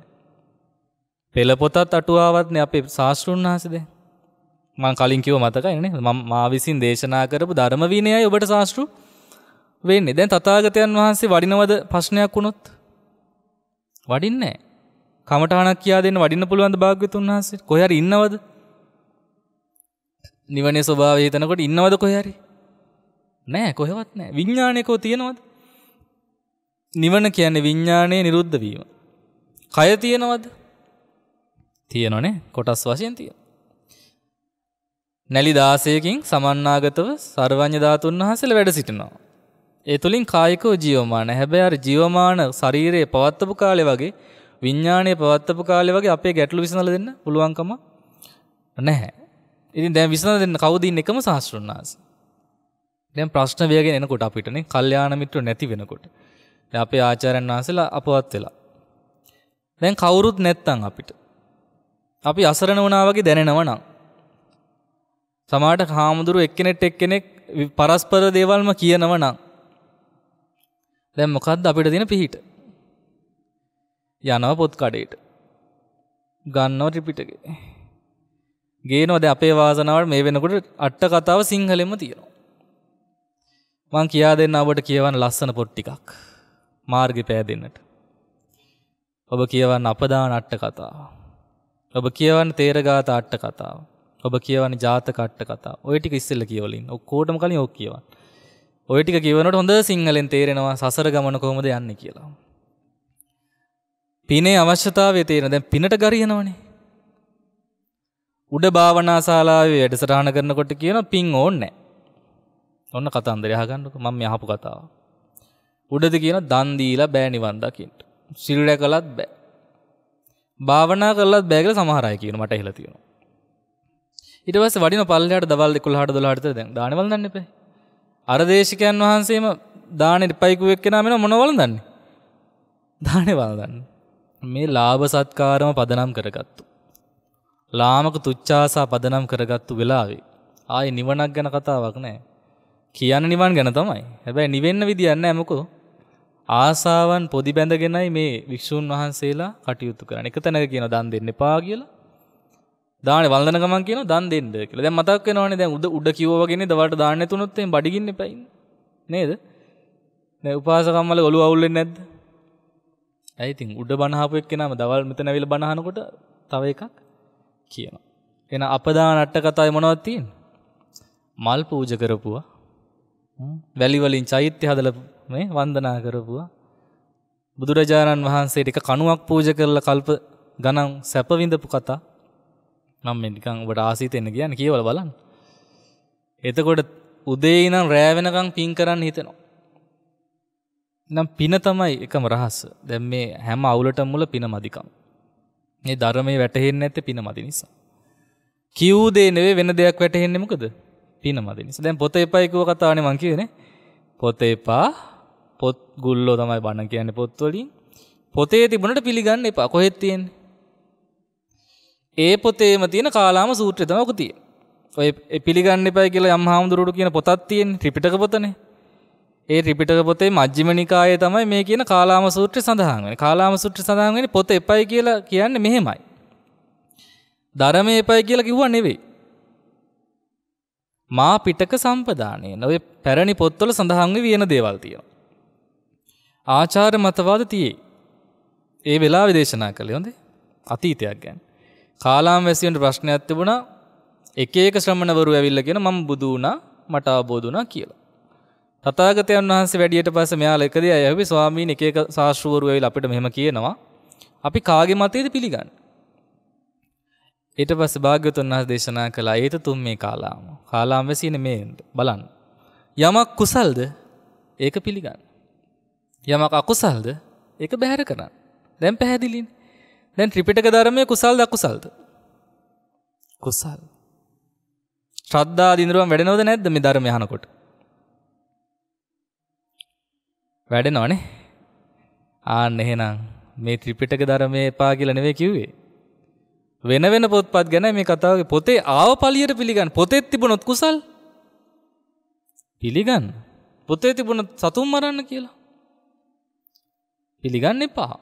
පෙළ පොතත් අටුවාවත්නේ අපේ ශාස්ත්‍රුන් වහන්සේ දැන්. මම කලින් කිව්ව මතකයිනේ මම මා විසින් දේශනා කරපු ධර්ම විනයයි ඔබට ශාස්ත්‍රු වෙන්නේ. දැන් තථාගතයන් වහන්සේ වඩිනවද ප්‍රශ්නයක් වුණොත්? වඩින්නේ නැහැ. කමඨාණක් කියා දෙන්න වඩින්න පුළුවන්ද භාග්‍යතුන් වහන්සේ? කොහේ හරි ඉන්නවද? නිවනේ ස්වභාවය හිතනකොට ඉන්නවද කොහේ හරි? නෑ කොහෙවත් නෑ විඤ්ඥානයකෝ තියෙනවද නිවන කියන්නේ විඤ්ඥානය නිරුද්ධ වීම කය තියෙනවද තියෙනනේ කොටස් වශයෙන් තිය නැලි දාසයකින් සමන්නාගතව සර්වඥ ධාතුන් වහන්සේල වැඩ සිටිනවා ඒ තුළින් කායිකෝ ජීවමාන හැබැයි අර ජීවමාන ශරීරයේ පවත්තපු කාලේ වගේ විඥානයේ පවත්තපු කාලේ වගේ අපේ ගැටලු විසඳලා දෙන්න පුළුවන්කම නැහැ. ඉතින් දැන් විසඳලා දෙන්න කවුද ඉන්නේ එකම සාස්ෘණාස. දැන් ප්‍රශ්න වේගෙන එනකොට අපිටනේ කල්යාණ මිත්‍ර නැති වෙනකොට. දැන් අපේ ආචාර්යන් වහන්සේලා අපවත් වෙලා. දැන් කවුරුත් නැත්තම් අපිට. අපි අසරණ වුණා වගේ දැනෙනවා නම්. සමහරට හාමුදුරු එක්කෙනෙක් එක්කෙනෙක් පරස්පර දේවල්ම කියනවා නම්. දැන් මොකද්ද අපිට දෙන පිහිට? යනවා පොත් කඩේට. ගන්නවා ත්‍රිපිටකේ. ගේනවා දැන් අපේ වාසනාවට මේ වෙනකොට අට කතාව සිංහලෙන්ම තියෙනවා. මං කියා දෙන්න ඔබට කියවන්න ලස්සන පොත් ටිකක් මාර්ගය පෑදෙන්නට. ඔබ කියවන්න අපදාන අට්ට කතා. ඔබ කියවන්න තේරගාත අට්ට කතාව. ඔබ කියවන්න ජාතක අට්ට කතා. ඔය ටික ඉස්සෙල්ල කියවලින්. ඔක්කොටම කලින් ඔක් කියවන්න. ඔය ටික කියවනට හොඳ සිංහලෙන් තේරෙනවා සසර ගමන කොහොමද යන්නේ කියලා. පිනේ අවශ්‍යතාවය තේරෙන දැන් පිනට ගරියනවනේ. උඩ භාවනා ශාලාවේ වැඩසටහන කරනකොට කියන පිං ඕනේ නැහැ. ඔන්න කතන්දර අහගන්නක මම යහපු කතාව. උඩද කියන දන්දීලා බෑනිවන් දකිට. සිල්ඩ කලත් බෑ. භාවනා කරලත් බෑගල සමහරය කියන මට හිලා තියෙනවා. ඉටවස් වඩින පල්ලට දවල් දෙකුල් හට දොලාට දැන් දානවල දන්න පේ. අරදේශකයන් වහන්සේම දානට පයිකුවෙක්කෙන මෙෙන මොනවල දන්නේ. දානවල් දන්න. මේ ලාභ සත්කාරම පදනම් කරගත්තු. ලාමක තුච්චාසා පදනම් කරගත්තු වෙලාවේ. ආය නිවනක් ගැන කතාවක් නෑ. කියන නිවන් ගැන තමයි හැබැයි නිවෙන්න විදින්න ඇමකෝ ආසාවන් පොදි බැඳගෙනයි මේ වික්ෂූන් වහන්සේලා කටයුතු කරන එක තැනක කියන දන් දෙන්න එපා කියලා දාන වල්දන ගමන් කියන දන් දෙන්න කියලා දැන් මතක් වෙනවනේ දැන් උඩ උඩ කිව්වගෙන දවල්ට දාන්න නැතුනොත් එම් බඩගින්න එපයි නේද දැන් උපාසකම්මල ඔළුව අවුල් වෙන්නේ නැද්ද ඇයි ඉතින් උඩ බනහපු එක්කෙනාම දවල් මෙතන ඇවිල්ලා බනහනකොට තව එකක් කියනවා එන අපදාන අට කතාවේ මොනවද තියෙන්නේ මල් පූජ කරපුවා වැලිවලින් චෛත්‍ය හදල මේ වන්දනා කරපුවා. බුදුරජාණන් වහන්සේට එක කණුවක් පූජ කරලා කල්ප ගණන් සැපවිඳපු කතා මම නිකන් ඔබට ආසීතෙන්න කියන කියවල බලන්න. එතකොට උදේ ඉඳන් රෑ වෙනකන් පින් කරන්න හිතෙනවා. නම් පින තමයි එකම රහස. දැන් මේ හැම අවුලටම මුල පින මදිකම. මේ ධර්මයේ වැටහෙන්නේ නැත්තේ පින මදි නිසා. කිව් දේ නෙවෙයි වෙන දෙයක් වැටහෙන්නේ මොකද? පින මදි නිසා. දැන් පොත එපයි කියව කතාවනේ මං කියන්නේ. පොත එපා. පොත් ගුල්ලෝ තමයි බණ කියන්නේ පොත් වලින්. පොතේ තිබුණට පිළිගන්න එපා. කොහෙද තියෙන්නේ? ඒ පොතේම තියෙන කාලාම සූත්‍රය තමයි ඔක තියෙන්නේ. ඔය පිළිගන්න එපයි කියලා යම් හාමුදුරුවෝ කියන පොතක් තියෙන්නේ ත්‍රිපිටක පොතනේ. ඒ ත්‍රිපිටක පොතේ මජ්ක්‍ධිම නිකායේ තමයි මේ කියන කාලාම සූත්‍රය සඳහන් වෙන්නේ. කාලාම සූත්‍රය සඳහන් වෙන්නේ පොත එපයි කියලා කියන්නේ මෙහෙමයි. ධර්මයේ එපයි කියලා කිව්වා නෙවෙයි. මා පිටක සම්පදානය නොවේ පැරණි පොත්වල සඳහන්ව වියන දේවල් තියෙනවා. ආචාර මතවාද තියේ. ඒ වෙලා විදේශනා කළේ හොඳේ අතීතයක් ගැන. කාලාම් වැසියන්ට ප්‍රශ්නයක් තිබුණා එක ඒක ශ්‍රමණවරු ඇවිල්ලගෙන මම බුදු වුණා මට අවබෝධ වුණා කියලා. තථාගතයන් වහන්සේ වැඩියට පස්සේ මෙයාලා එකදී අයවි ස්වාමීන් එක එක ශාස්ත්‍රවරු ඇවිල්ලා අපිට මෙහෙම කියනවා අපි කාගේ මතයේද පිළිගන්නේ? ඊට පස්සේ භාග්‍යවතුන් වහන්සේ දේශනා කළා ඒත තුම් මේ කාලාම. කාලාම වැසින මේ බලන්න. යමක් කුසල්ද ඒක පිළිගන්න. යමක් අකුසල්ද ඒක බැහැර කරන්න. දැන් පැහැදිලිනේ. දැන් ත්‍රිපිටක ධර්මයේ කුසල්ද අකුසල්ද? කුසල්. ශ්‍රද්ධා දිනරුවන් වැඩෙනවද නැද්ද මේ ධර්මය අහනකොට? වැඩෙනවනේ. ආන්න එහෙනම් මේ ත්‍රිපිටක ධර්මයේ එපා කියලා නෙවෙයි කිව්වේ. වෙන වෙන පොත්පත් ගැන මේ කතාවගේ පොතේ ආව පලියට පිළිගන්න පොතෙත් තිබුණොත් කුසල් පිළිගන්න පොතේ තිබුණ සතුම් මරන්න කියලා පිළිගන්න එපා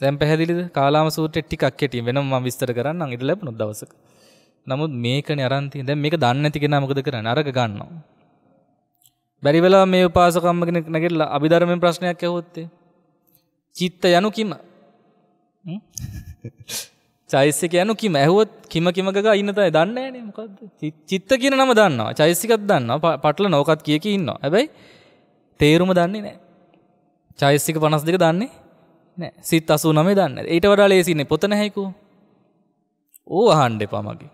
දැන් පැහැදිලිද කාලාම සූත්‍රෙට ටිකක් කෙටියෙන් වෙනම මම විස්තර කරන්නම් ඊට ලැබුණොත් දවසක නමුත් මේකනේ අරන් තියෙන දැන් මේක දන්නේ නැති කෙනා මොකද කරන්නේ අරග ගන්නවා බැරි වෙලා මේ උපාසකම්ම කෙනෙක් නැගිටලා අභිධර්මයෙන් ප්‍රශ්නයක් ඇහුවොත් චිත්ත යනු කිම චෛස්සික යනු කිම ඇහුවොත් කිම කිමකක ඉන්නතයි දන්නේ නෑනේ මොකද්ද චිත්ත කියන නම දන්නවා චෛස්සිකත් දන්නවා පටල නෝකත් කිය කී ඉන්නවා හැබැයි තේරුම දන්නේ නෑ චෛස්සික 52 දන්නේ නෑ සිත් 89 දන්නේ නෑ ඊට වඩා ලේසි ඉන්නේ පොත නැහැයිකෝ ඕ අහන්න එපා මගේ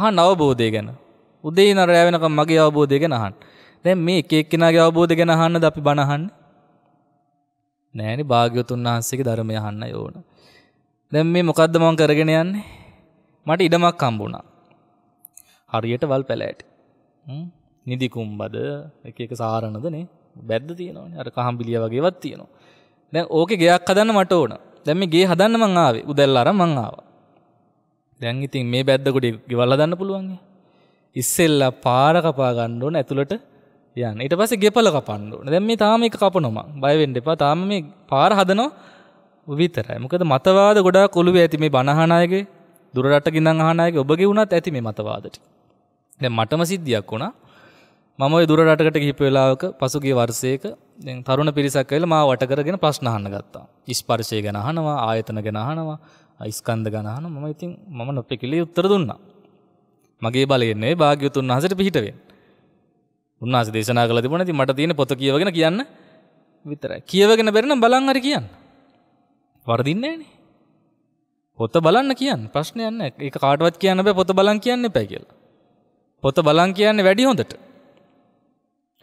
අහන්න අවබෝධය ගැන උදේ ඉඳන් රැ වෙනකම් මගේ අවබෝධය ගැන අහන්න දැන් මේ එක එක්කෙනාගේ අවබෝධය ගැන අහන්නද අපි බණ අහන්නේ නෑනේ භාග්‍යවතුන් වහන්සේගේ ධර්මය අහන්න ඕනේ දැන් මේ මොකද්ද මම කරගෙන යන්නේ? මට ඉඩමක් හම්බුණා. හරියට වල් පැලෑට. නිදි කුම්බද එක එක සාරණද නේ? බැද්ද තියෙනවනේ. අර කහම්බිලිය වගේවත් තියෙනවා. දැන් ඕකේ ගෙයක් හදන්න මට ඕන. දැන් මේ ගේ හදන්න මං ආවේ. උදැල්ල අරන් මං ආවා. දැන් ඉතින් මේ බැද්ද කොට ගෙවල් හදන්න පුළුවන්. ඉස්සෙල්ලා පාර කපා ගන්න ඕන ඇතුළට යන්න. ඊට පස්සේ ගෙපල කපන්න ඕන. දැන් මේ තාම එක කපනවා මං. බය වෙන්න එපා. තාම මේ පාර හදනවා. විතරයි. මොකද මතවාද ගොඩාක් ඔළුවේ ඇති මේ බණහන අයගේ දුරරට ගින්නම් අහන අයගේ ඔබගේ වුණත් ඇති මේ මතවාද ටික. දැන් මටම සිද්ධියක් වුණා. මම ওই දුර රටකට ගිහිපු වෙලාවක පසුගිය වර්ෂයක දැන් තරුණ පිරිසක් ඇවිල්ලා මාව වට කරගෙන ප්‍රශ්න අහන්න ගත්තා. ස්පර්ශය ගැන අහනවා, ආයතන ගැන අහනවා, ස්කන්ධ ගැන අහනවා. මම ඉතින් මම නොපෙකිලි උත්තර දුන්නා. මගේ බලයෙන් නෙවෙයි භාග්‍යවතුන් වහන්සේට පිහිට වෙන්නේ. උන්වහන්සේ දේශනා කළා තිබුණා. ඉතින් මට තියෙන පොත කියවගෙන කියන්න විතරයි. කියවගෙන බැරි නම් බලන් හරි කියන්න. වර්දින්නේ නෑනේ. පොත බලන්න කියන්න ප්‍රශ්නයක් නෑ. ඒක කාටවත් කියන්න බෑ පොත බලන් කියන්න එපා කියලා. පොත බලන් කියන්නේ වැඩි හොඳට.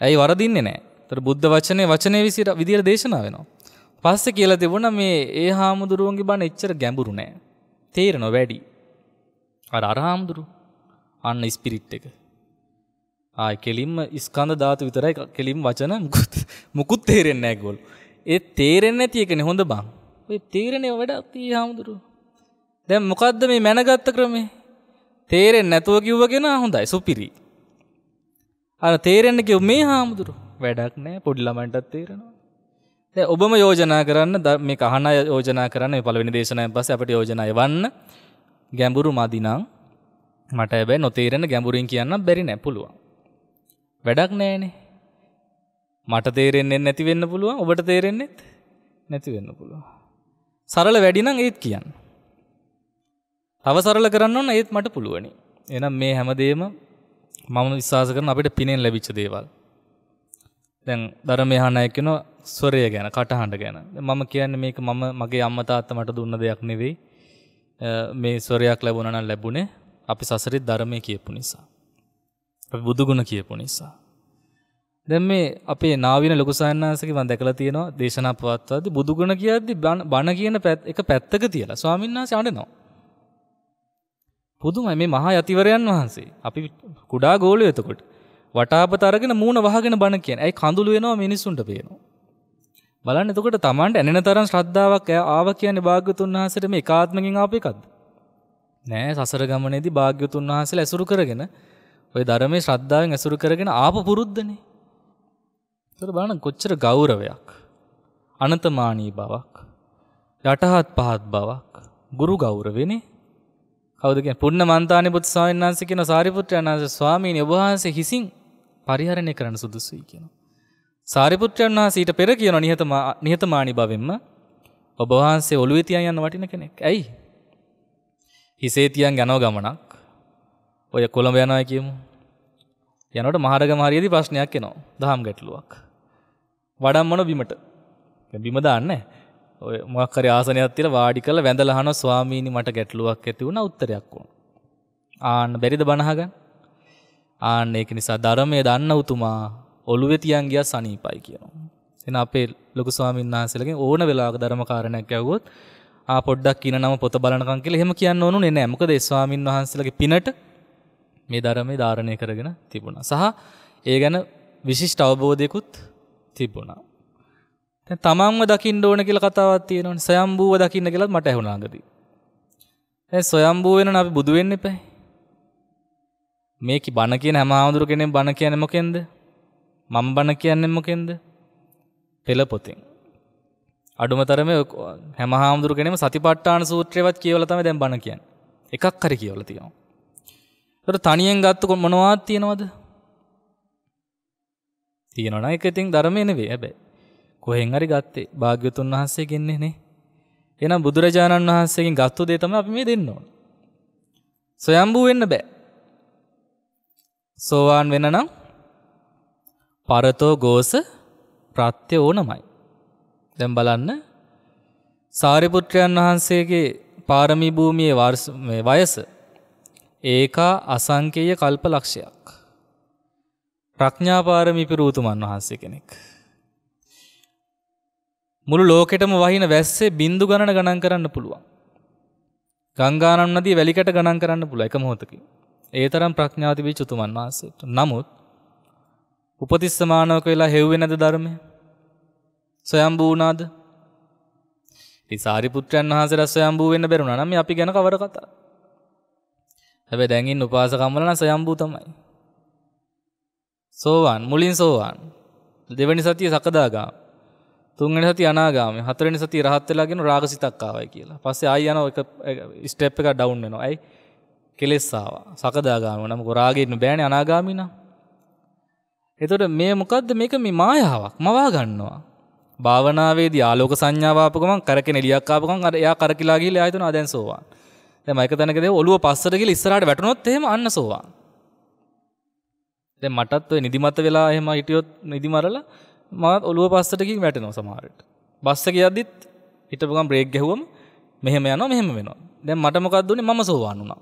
ඇයි වර්දින්නේ නෑ. ඒතර බුද්ධ වචනේ වචනේ විදියට දේශනා වෙනවා. පස්සේ කියලා තිබුණා මේ ඒ හාමුදුරුවන්ගේ බණ එච්චර ගැඹුරු නෑ. තේරෙනවා වැඩි. අර අර හාමුදුරු අන්න ස්පිරිට් එක. ආයි කෙලින්ම ස්කන්ධ ධාතු විතරයි කෙලින්ම වචන මුකුත් මුකුත් තේරෙන්නේ නැහැ ඒගොල්ලෝ. ඒ තේරෙන්නේ නැති එකනේ හොඳ බං. ඔය තීරණය වැඩක් තිය හාමුදුරු දැම් මොකක්ද මේ මැනගත්ත ක්‍රමේ තේරෙන් නැතුව කිව්ව කෙන හොඳයි සුපිරි අර තේරෙන්න්න කිව් මේ හාමුදුරු වැඩක් නෑ පොඩිලමටත් තේරෙනවා දැ ඔබම යෝජනා කරන්න ද මේ කහන යෝජනා කරන්න පලවෙනි දේශනය පස අපට යෝජනය වන්න ගැඹුරු මදිනම් මට ඇබැ නොතේරෙන ගැඹුරින් කියන්න බැරි නැපුළුවන් වැඩක් නෑනේ මට තේරෙන්නේ නැතිවෙන්න පුළුවන් ඔබට තේරෙන්නේෙත් නැතිවෙන්න පුළුවන් සරල වැඩිනම් ඒත් කියන්න. තව සරල කරන්න ඕන ඒත් මට පුළුවනි. එනම් මේ හැමදේම මම විශ්වාස කරන අපිට පිනෙන් ලැබිච්ච දේවල්. දැන් දර මෙහානයකන ස්වරය ගැන කටහඬ ගැන මම කියන්න මේක මම මගේ අම්මතාත්ත මට දුන්න දෙයක් නෙවෙයි මේ ස්වරයක් ලැබුණනන් ලැබුණේ අපි සසරිත් ධර්මය කියපු නිසා. බුදුගුණ කියපු නිසා. දැන් මේ අපේ නාවින ලොකු සාන්නාසක මම දැකලා තියෙනවා දේශනා පවත්වද්දී බුදුගුණ කියද්දි බණ කියන එක පැත්තක තියලා ස්වාමීන් වහන්සේ අඬනවා. පුදුමයි මේ මහා යතිවරයන් වහන්සේ. අපි කුඩා ගෝලයෝ එතකොට. වටාපත අරගෙන මූණ වහගෙන බණ කියන. ඇයි කඳුළු වෙනවා මිනිස්සුන්ට පේනවා. බලන්න එතකොට Tamanට ඇනෙන තරම් ශ්‍රද්ධාවක් ආව කියන්නේ භාග්‍යතුන් වහන්සේට මේ එකාත්මකින් ආපු එකක්ද? නෑ සසර ගමනේදී භාග්‍යතුන් වහන්සේලා ඇසුරු කරගෙන ඔය ධර්මයේ ශ්‍රද්ධාවෙන් ඇසුරු කරගෙන ආපු පුරුද්දනේ. තොර බාන කොච්චර ගෞරවයක් අනතමානී බවක් යටහත් පහත් බවක් ගුරු ගෞරවෙනේ කවදක පුන්න මන්තාන පුත් ස්වාමන් වන්ස කියෙන සාරිපුත්‍ර අනාස ස්වාමීන් ඔබහන්සේ හිසින් පරිහරණය කරන සුදුසුයි කියන. සාරිපුත්‍රයන් වහන්සීට පෙර කියන නිහතම නිහතමානි බවෙන්ම ඔබවහන්සේ ඔළුවෙතියන් යන්න වටින කෙනෙක් ඇයි. හිසේතියන් ගැනෝ ගමනක් ඔය කොළඹ යනය කියමු. යනට මහරග මාරියදි ප්‍රශ්නයක් එනවා දහම් ගැටලුවක්. වඩම්මන බිමට බිම දාන්න ඔය මොකක්කර ආසනයක් තියලා වාඩි කරලා වැඳලා අහනවා ස්වාමීනි මට ගැටලුවක් ඇති වුණා උත්තරයක් ඕන. ආන්න බැරිද බනහගන්න? ආන්න ඒක නිසා ධර්මයේ දන්න උතුමා ඔළුවේ තියන් ගියා සනීපයි කියනවා. එහෙනම් අපේ ලොකු ස්වාමීන් වහන්සේලගෙන් ඕන වෙලාවක ධර්ම කාරණයක් ඇහුවොත් ආ පොඩ්ඩක් ඉන්න නම පොත බලනකම් කියලා එහෙම කියන්න ඕනුනේ නැහැ. මොකද ඒ ස්වාමීන් වහන්සේලගේ පිනට මේ ධර්මයේ ධාරණය කරගෙන තිබුණා. සහ ඒ ගැන විශිෂ්ට අවබෝධයකුත් තිබුණා. තමන්ව දකිින් ඕන කියල කතාවත් තියෙනවන සොයම්බූව දකින්න කියලත් මට ඇහුණාගදී. ඇ සොයම්බූ වෙන අපි බුදුවෙන්න පැයි. මේක බණ කියන හැම හාමුදුරු කෙනෙක් බණ කියනමොකෙන්ද මං බණ කියන්නෙමොකෙන්ද පෙළපොතින්. අඩුමතරම හැම හාමුදුරු කෙනෙම සතිපට්ටාන සූත්‍රයවත් කියවලතම දැම් බණ කියන්න එකක් හරි කියවල තියෙනවා. තනියෙන් ගත්තුකො මොනවාත් තියෙනවද තියෙනවා එක ඉතින් ධර්මය නෙවෙයි හැබැයි. කොහෙන් හරි ගත්තේ භාග්‍යතුන් වහන්සේ ගෙන්නේ නේ. එහෙනම් බුදුරජාණන් වහන්සේගෙන් ගත්ත දේ තමයි අපි මේ දෙන්න ඕන. සොයම්බු වෙන්න බෑ. සෝවාන් වෙන නම් පරතෝ ගෝස ප්‍රත්‍ය ඕනමයි. දැන් බලන්න සාරිපුත්‍රයන් වහන්සේගේ පාරමී භූමියේ වයස ඒකා අසංකේය කල්ප ලක්ෂයක්. ප්‍රඥාපාරමී පිරූතුමන් වහන්සේ කෙනෙක්. මුළු ලෝකෙටම වහින වැස්සේ බින්දු ගණන ගණන් කරන්න පුළුවන්. ගංගානම් නදී වැලිකට ගණන් කරන්න පුළුවන් එක මොහොතකින්. ඒ තරම් ප්‍රඥාව තිබිච්ච උතුමන් වහන්සේට. නමුත් උපතිස්ස මානවක වෙලා හෙව්වේ නැද ධර්මය? සොයම්බු වුණාද? ඉතින් සාරිපුත්‍රයන් වහන්සේලා සොයම්බු වෙන්න බැරුණා නම් අපි ගැන කවර කතා. හැබැයි දැන් ඉන්න උපාසකම්මල නම් සොයම්බු තමයි. සෝවාන් මුලින් සෝවාන් දෙවැනි සතිය සකදාගාම තුන්වෙනි සතිය අනාගාමී හතරවෙනි සතිය රහත් වෙලාගෙන රාගසිතක් ආවයි කියලා. පස්සේ ආය යන එක ස්ටෙප් එකක් ඩවුන් වෙනවා. ඇයි? කෙලෙස් ආවා. සකදාගාමී නම් රාගෙන්න බෑනේ අනාගාමී නම්. එතකොට මේ මොකද්ද මේක මේ මායාවක්. මවා ගන්නවා. භාවනාවේදී ආලෝක සංඥාව ආපු ගමන් කරකෙන එලියක් ආපු ගමන් අර එයා කරකිලා ගිහලා ආයතන ආදැන් සෝවාන්. දැන් මයික තැනකදී ඔළුව පස්සට ගිහලා ඉස්සරහට වැටුනොත් එහෙම අන්න සෝවාන්. දැන් මටත් ඔය නිදිමත වෙලා එහෙම හිටියොත් නිදිමරලා මමත් ඔළුව පස්සට ගිහින් වැටෙනවා සමහරට. බස් එක යද්දිත් හිටපු ගමන් බ්‍රේක් ගැහුවම මෙහෙම යනවා මෙහෙම වෙනවා. දැන් මට මොකක්ද උනේ මම සෝවාන් වුණා.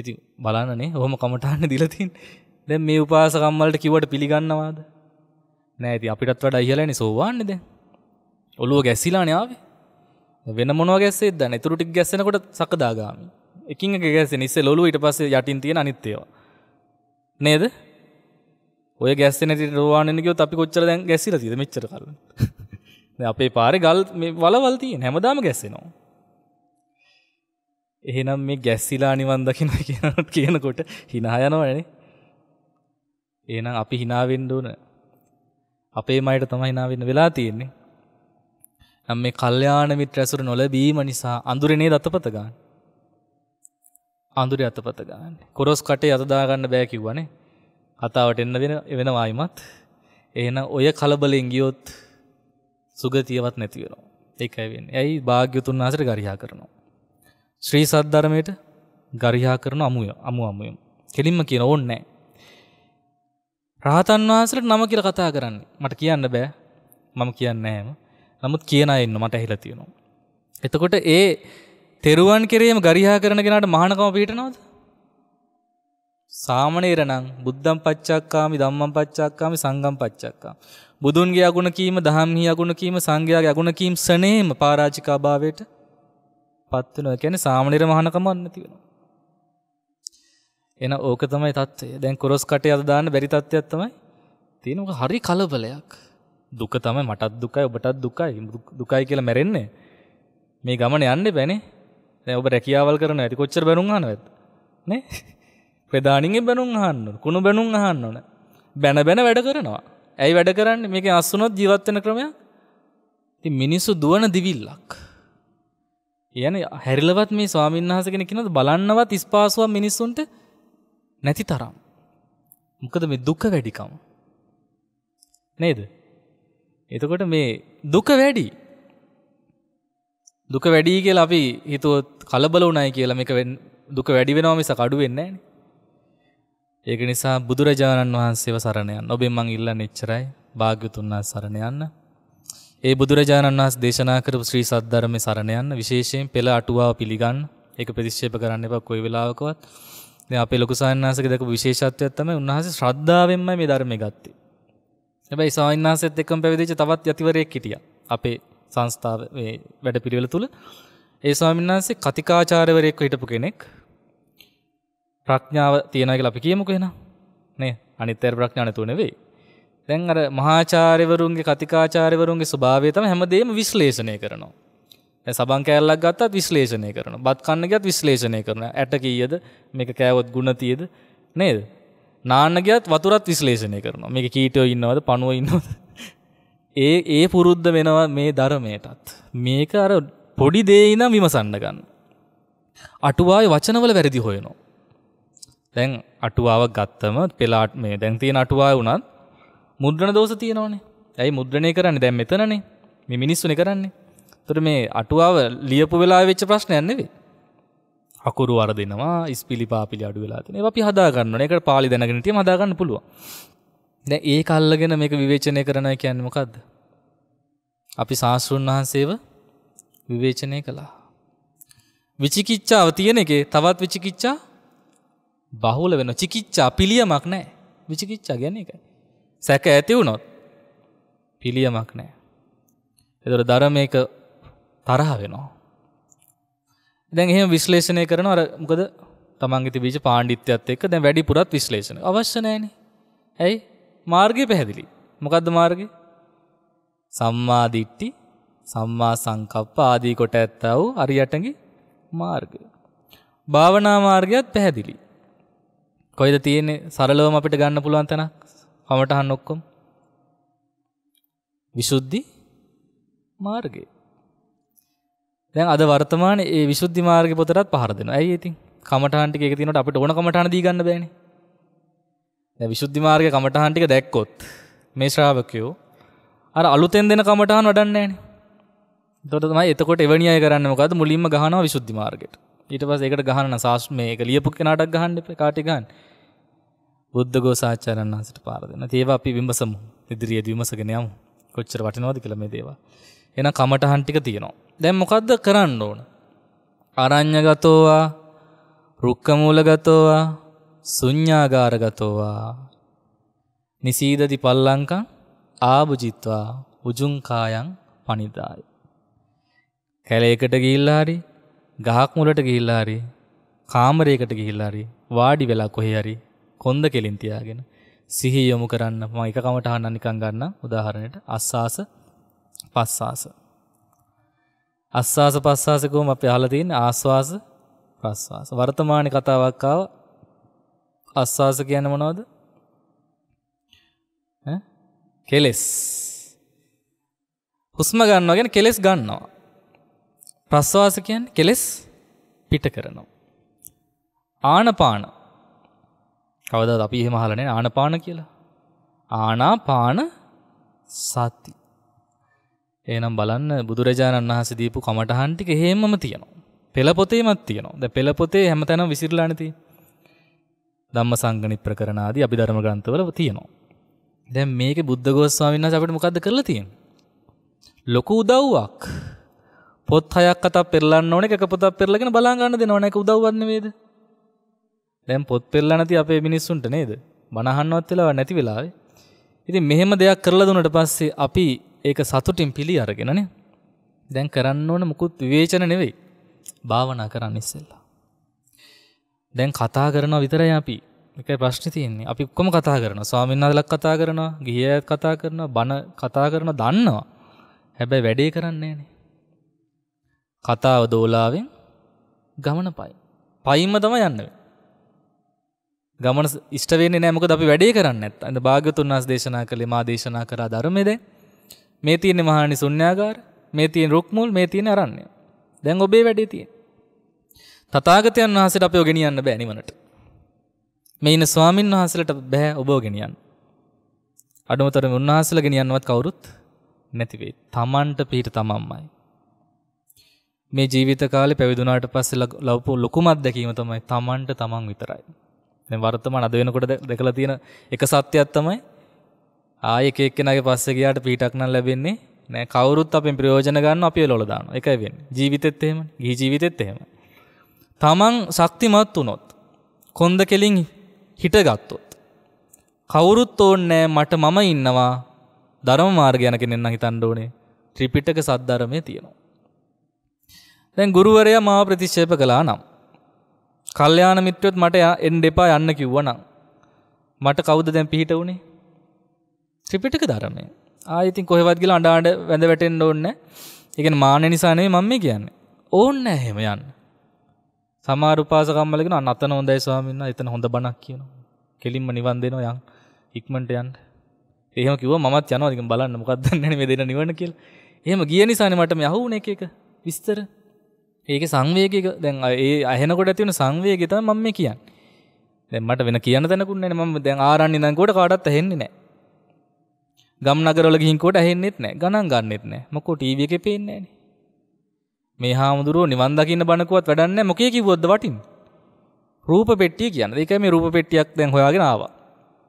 ඉතින් බලන්නනේ ඔහොම කමටහන්න දීලා තින්නේ. දැන් මේ උපාසකම් වලට කිව්වට පිළිගන්නවද? නෑ ඉතින් අපිටත් වඩා ඉහළනේ සෝවාන්නේ දැන්. ඔළුව ගැසිලානේ ආවේ. වෙන මොනවා ගැස්සෙද්ද නැහැ. ඊටු ටික ගැස්සෙනකොට සකදාගාමි. එකින් එක ගැස්සෙන ඉස්සෙල් ඔළුව ඊට පස්සේ යටින් තියෙන අනිත් ඒවා. නේද ඔය ගැස්සන ති රවානක අපි කොච්චර දැන් ගැසිල තිද මෙච්චර කල අපේ පාරි ගල් වලවල්තිය හැමදාම ගැස්සෙනවා එහෙනම් මේ ගැස්සිලා නිවන්දකින කියනට කියනකොට හිනායනවන ඒනම් අපි හිනාවෙන්ඩුවන අපේ මයට තමයි හිනාවෙන්න වෙලා තියෙන්නේ නම් මේ කල්්‍යයාන මිට රැසුර නොල බීම නිසා අඳුරනේ දත්තපත ගන්න අඳුර අතපත ගන්න කොරොස් කටේ අතදාගන්න බෑකිව්වනේ කතාවට එන්න වෙන වෙන වායිමත් එහෙන ඔය කලබලෙන් ගියොත් සුගතියවත් නැතිවෙනවා ඒකයිවෙන් ඇයි භාග්‍යතුන් අසට ගරිහා කරනවා. ශ්‍රී සද්ධර්මයට ගරිහා කරන අමුය අමු අමුයම් කෙලින්ම කියන ඕන්නෑ. රහතන් වහන්සට නම කියල කතා කරන්න මට කියන්න බෑ මම කියන්න ෑම නමුත් කියන එන්න මට ඇහිලා තියෙනවා. එතකොට ඒ තෙරුවන් කෙරේම ගරිහා කරන කෙනාට මහානකම පිටනවද? සාමණේර නම් බුද්ධම් පච්චක්කාමි ධම්මම් පච්චක්කාමි සංඝම් පච්චක්කාමි. බුදුන්ගේ අගුණ කීම, දහම්හි අගුණ කීම, සංඝයාගේ අගුණ කීම සනේම පරාජිකා භාවයට පත් වෙනවා. ඒ කියන්නේ සාමණේර මහානකම නැති වෙනවා. එන ඕක තමයි தත්ත්වය. දැන් කොරස් කටේ අද දාන්න බැරි தත්ත්වයක් තමයි තියෙන. ඕක හරි කලබලයක්. දුක තමයි මටත් දුකයි ඔබටත් දුකයි. දුකයි කියලා මැරෙන්නේ. මේ ගමන යන්න බෑනේ. ඔබ රැකියාවල් කරන ඇති කොච්චර බැනුම් හන ඇත් නේ ප්‍රධානිගේ බැනුම් හන්න කුණු බැනුම් අහන්න ඕන බැන බැන වැඩ කරනවා ඇයි වැඩ කරන්න මේක අස්සුනොත් ජීවත්වන ක්‍රමය ති මිනිස්සු දුවන දිවිල්ලක් යන හැරිලවත් මේ ස්වාමින්හස කෙන කිනද බලන්නවත් ස්පාසුව මිනිස්සුන්ට නැති තරම් මොකද මේ දුක වැඩිකම් නේද එතකොට මේ දුක වැඩි දුක වැඩි කියලා අපි හිතුවොත් කලබල වුණයි කියලා මේක දුක වැඩි වෙනවා මිසක් අඩු වෙන්නේ නැහැ. ඒක නිසා බුදුරජාණන් වහන්සේව සරණ යන්න. ඔබෙන් මං ඉල්ලන්නේ එච්චරයි. භාග්‍යතුන් වහන්සේ සරණ යන්න. ඒ බුදුරජාණන් වහන්සේ දේශනා කරපු ශ්‍රී සද්ධර්මයේ සරණ යන්න. විශේෂයෙන් පෙළ අටුවාව පිළිගන්න. ඒක ප්‍රතික්ෂේප කරන්න එපා කොයි වෙලාවකවත්. දැන් අපේ ලොකු සායනාසක දැකපු විශේෂත්වයක් තමයි උන්වහන්සේ ශ්‍රද්ධාවෙන්මයි මේ ධර්මය ගත්තේ. හැබැයි සායනාසෙත් එක්කම පැවිදිච්ච තවත් යතිවරයෙක් හිටියා. අපේ සංස්ථාව වැඩ පිළිවෙල තුළ ඒ ස්වාමීන් වහන්සේ කතිකාචාරවරයෙක් හිටපු කෙනෙක් ප්‍රඥාව තියෙනයි කියලා අපි කියමුකෝ එහෙනම් නේ අනිත් අය ප්‍රඥා නැතුව නෙවෙයි දැන් අර මහාචාර්යවරුන්ගේ කතිකාචාර්යවරුන්ගේ ස්වභාවය තමයි හැමදේම විශ්ලේෂණය කරනවා දැන් සබන් කෑල්ලක් ගත්තත් විශ්ලේෂණය කරනවා බත් කන්න ගියත් විශ්ලේෂණය කරනවා ඇට කීයද මේක කෑවොත් ಗುಣ තියද නේද නාන්න ගියත් වතුරත් විශ්ලේෂණය කරනවා මේක කීටෝ ඉන්නවද පණුව ඉන්නවද ඒ ඒ පුරුද්ධ වෙනවා මේ ධර්මයටත්. මේක අර පොඩි දෙයි නම් විමසන්න ගන්න. අටුවාවේ වචනවල වැරදි හොයනවා. දැන් අටුවාවක් ගත්තම පෙලාට් මේ දැන් තියෙන අටුවාවේ උනත් මුද්‍රණ දෝෂ තියෙනවනේ. ඇයි මුද්‍රණය කරන්නේ? දැන් මෙතනනේ. මේ මිනිස්සුනේ කරන්නේ. ඒතර මේ අටුවාව ලියපු වෙලාවේ වෙච්ච ප්‍රශ්නයක් නෙවෙයි. අකුරු වර්ධිනවා, ඉස්පිලි පාපිලි අඩු වෙලා තියෙනවා. ඒවා අපි හදා ගන්න ඕනේ. ඒකට පාළි දැනගෙන හිටියම හදා ගන්න පුළුවන්. දැන් ඒක අල්ලගෙන මේක විවේචනය කරනවා කියන්නේ මොකද්ද? අපි සාස්ෘන් වහන්සේව විවේචනය කළා. විචිකිච්ඡාව තියෙන එකේ තවත් විචිකිච්ඡා බහුල වෙනවා. චිකිච්ඡා පිළියමක් නැහැ. විචිකිච්ඡා කියන්නේ ඒකයි. සැක ඇති වුණොත් පිළියමක් නැහැ. ඒතර ධර්මයක තරහ වෙනවා. දැන් එහෙම විශ්ලේෂණය කරනවා අර මොකද තමන්ගේ තිබිච්ච පාණ්ඩිත්‍යයත් එක්ක දැන් වැඩිපුරත් විශ්ලේෂණ අවශ්‍ය නැහැනේ. ඇයි? මාර්ගය පැහැදිලි. මොකද්ද මාර්ගය? සම්මාදිට්ටි සම්මා සංකප්ප ආදී කොට ඇත්තව අරියටගේ මාර්ගය. භාවනා මාර්ගයත් පැහැදිලි. කොයිද තියෙන්නේ සරලවම අපිට ගන්න පුළුවන් තැනක්? කමටහන් ඔක්කොම. විසුද්ධි මාර්ගය. දැන් අද වර්තමානයේ මේ විසුද්ධි මාර්ගේ පොතටත් පහර දෙනවා. ඇයි ඉතින්? කමටහන් ටික එක තියෙනකොට අපිට ඕන කමටහන දී ගන්න බෑනේ. විශුද්ධි මාර්ගය කමටහන් ටික දැක්කොත් මේ ශ්‍රාවකයෝ අර අලුතෙන් දෙන කමටහන් වඩන්නේ නැහැ. එතකොට තමයි එතකොට එවැනි අය කරන්නේ මොකද්ද? මුලින්ම ගහනවා විසුද්ධි මාර්ගයට. ඊට පස්සේ ඒකට ගහන සාස් මේක ලියපු කෙනාටක් ගහන්න එපා කාටි ගහන්න. බුද්ධ ගෝසාචාරයන් වහන්සේට පාර දෙන්න. ඒව අපි විමසමු. ඉදිරියේදී විමසගෙන යමු. කොච්චර වටිනවද කියලා මේ දේවල්. එහෙනම් කමටහන් ටික තියෙනවා. දැන් මොකද්ද කරන්න ඕන? අරඤ්‍යගතෝවා, රුක්කමූලගතෝවා, සුඤ්ඤාගාරගතෝවා නිසීදති පල්ලංකං ආභුජිත්වා උජුංකායන් පනිදාය. කැලේකට ගිල්ලාරි ගහක් මුලට ගිල්ලාරි කාමරයකට ගිහිල්ලාරි වාඩි වෙලා කොහේරි කොන්ද කෙලින් තියාගෙන සිහි යොමු කරන්න මම එක කමටහන්න නිකන් ගන්න උදාහරණයට අස්සාස පස්සාස අස්සාස පස්සාස කොහොම අපි අහලා තියෙන ආස්වාස ප්‍රස්වාස වර්තමාන කතාවක් ආව අස්වාස කියන මොනවද? කෙලස්. හුස්ම ගන්නවා කියන්නේ කෙලස් ගන්නවා. ප්‍රස්වාස කියන්නේ කෙලස් පිට කරනවා. ආනපාන. කවදාද අපි එහෙම අහලා නැහැ ආනපාන කියලා. ආනාපාන සති. එහෙනම් බලන්න බුදුරජාණන් වහන්සේ දීපු කමටහන් ටික එහෙමම තියෙනවා. පෙළ පොතේමත් තියෙනවා. දැන් පෙළ පොතේ හැමතැනම විසිරලානේ තියෙන්නේ. ධම්ම සංගණි ප්‍රකරණාදී අභිධර්ම ග්‍රන්ථවල තියෙනවා. දැන් මේකේ බුද්ධ ගෝස්වාමීන් වහන්සේ අපිට මොකද්ද කරලා තියෙන්නේ? ලොකු උදව්වක්. පොත් හයක් අතක් පෙරලන්න ඕනේ එක පොතක් පෙරලගෙන බලා ගන්න දෙනව නේක උදව්වක් නෙමේද? දැන් පොත් පෙරලා නැති අපේ මිනිස්සුන්ට නේද? බණ අහන්නවත් වෙලාව නැති වෙලාවේ. ඉතින් මෙහෙම දෙයක් කරලා දුන්නට පස්සේ අපි ඒක සතුටින් පිළි අරගෙන නේ. දැන් කරන්න ඕන මුකුත් විවේචන නෙවෙයි. භාවනා කරන්න ඉස්සෙල්ලා. දැන් කතා කරනවා විතරයි අපි එක ප්‍රශ්න තියන්නේ අපි ඔක්කොම කතා කරන ස්වාමින්නාදලක් කතා කරනවා ගියත් කතා කරන බණ කතා කරන දන්නවා හැබැයි වැඩේ කරන්නේ නේ කතාව දෝලාවෙන් ගමන පයි පයිම තම යන්න ගමන ස්ටවේන්නේ නෑමක අපි වැඩේ කරන්න ඇත් ඇඳ භාගතුන් වස් දේශනා කළේ මා දේශනා කරා ධර්මයද මේ තියන්නේ මහනි සුන්්‍යාගාර මේ තියෙන් රුක්මුල් මේ තියෙන අරන්නේ දැන් ඔබේ වැඩේ තිය තථාගතයන් වහන්සේට අපිව ගෙනියන්න බෑ නිවනට. මේ ඉන්න ස්වාමින් වහන්සේලට බෑ ඔබව ගෙනියන්න. අඩුමතරම උන්වහන්සේලා ගෙනියන්නවත් කවුරුත් නැති වෙයි. Tamanට පිට තමන්මයි. මේ ජීවිත කාලේ පැවිදුණාට පස්සේ ලවපු ලොකුම අත්දැකීම තමයි Tamanට තමන් විතරයි. දැන් වර්තමාන අද වෙනකොට දැකලා තියෙන එක සත්‍යයක් තමයි ආයෙ එක එක්කෙනාගේ පස්සේ ගියාට පිටක් නම් ලැබෙන්නේ නෑ කවුරුත් අපෙන් ප්‍රයෝජන ගන්න අපි වලවල දානවා. ඒකයි වෙන්නේ. ජීවිතෙත් එහෙමනේ. ගිහි ජීවිතෙත් එහෙමයි. තමන් ශක්තිමත් වුනොත් කොන්ද කෙලින් හිටගත්තොත් කවුරුත් ඕන්නෑ මට මම ඉන්නවා ධර්ම මාර්ග යන කෙනෙන්න හිතන්න ඕනේ ත්‍රිපිටක සද්ධර්මයේ තියෙනවා දැන් ගුරුවරයා මාව ප්‍රතික්ෂේප කළා නම් කල්යාණ මිත්‍රයොත් මට එන්න එපා යන්න කිව්වනම් මට කවුද දැන් පිහිට උනේ ත්‍රිපිටක ධර්මය ආයෙ ඉතින් කොහෙවත් ගිහලා අඬ අඬ වැඳ වැටෙන්න ඕනේ නැහැ. ඒ කියන්නේ මාන්න නිසා නෙවෙයි මම මේ කියන්නේ. ඕන්නේ නැහැ එහෙම යන්න. සමාරුපාසකම්මල කියනවා නතන හොඳයි ස්වාමීන් වහන්සේ එතන හොඳ බණක් කියනවා. කෙලින්ම නිවන් දෙනවා යන් ඉක්මනට යන්න. එහෙම කිව්වා මමත් යනවා ඉතින් බලන්න මොකක්ද දන්නේ මේ දෙන නිවන කියලා. එහෙම ගිය නිසානේ මට මේ අහුුනේ එක එක විස්තර. ඒකේ සංවේගික දැන් ඒ ඇහෙනකොට ඇති වෙන සංවේගය තමයි මම මේ කියන්නේ. දැන් මට වෙන කියන්න තැනකුත් නැහැ මම දැන් ආරන්නේ ඉඳන් කොට කාටවත් ඇහෙන්නේ නැහැ. ගම් නගරවල ගිහින් කොට ඇහෙන්නේත් නැහැ. ගණන් ගන්නෙත් නැහැ. මොකෝ ටීවී එකේ පේන්නේ නැහැනේ. මේ හාමුදුරුවෝ නිවන් දකින්න බණකුවත් වැඩක් නැහැ මොකේ කිව්වොත්ද වටින් රූප පෙට්ටිය කියන්නේ ඒකයි මේ රූප පෙට්ටියක් දැන් හොයාගෙන ආවා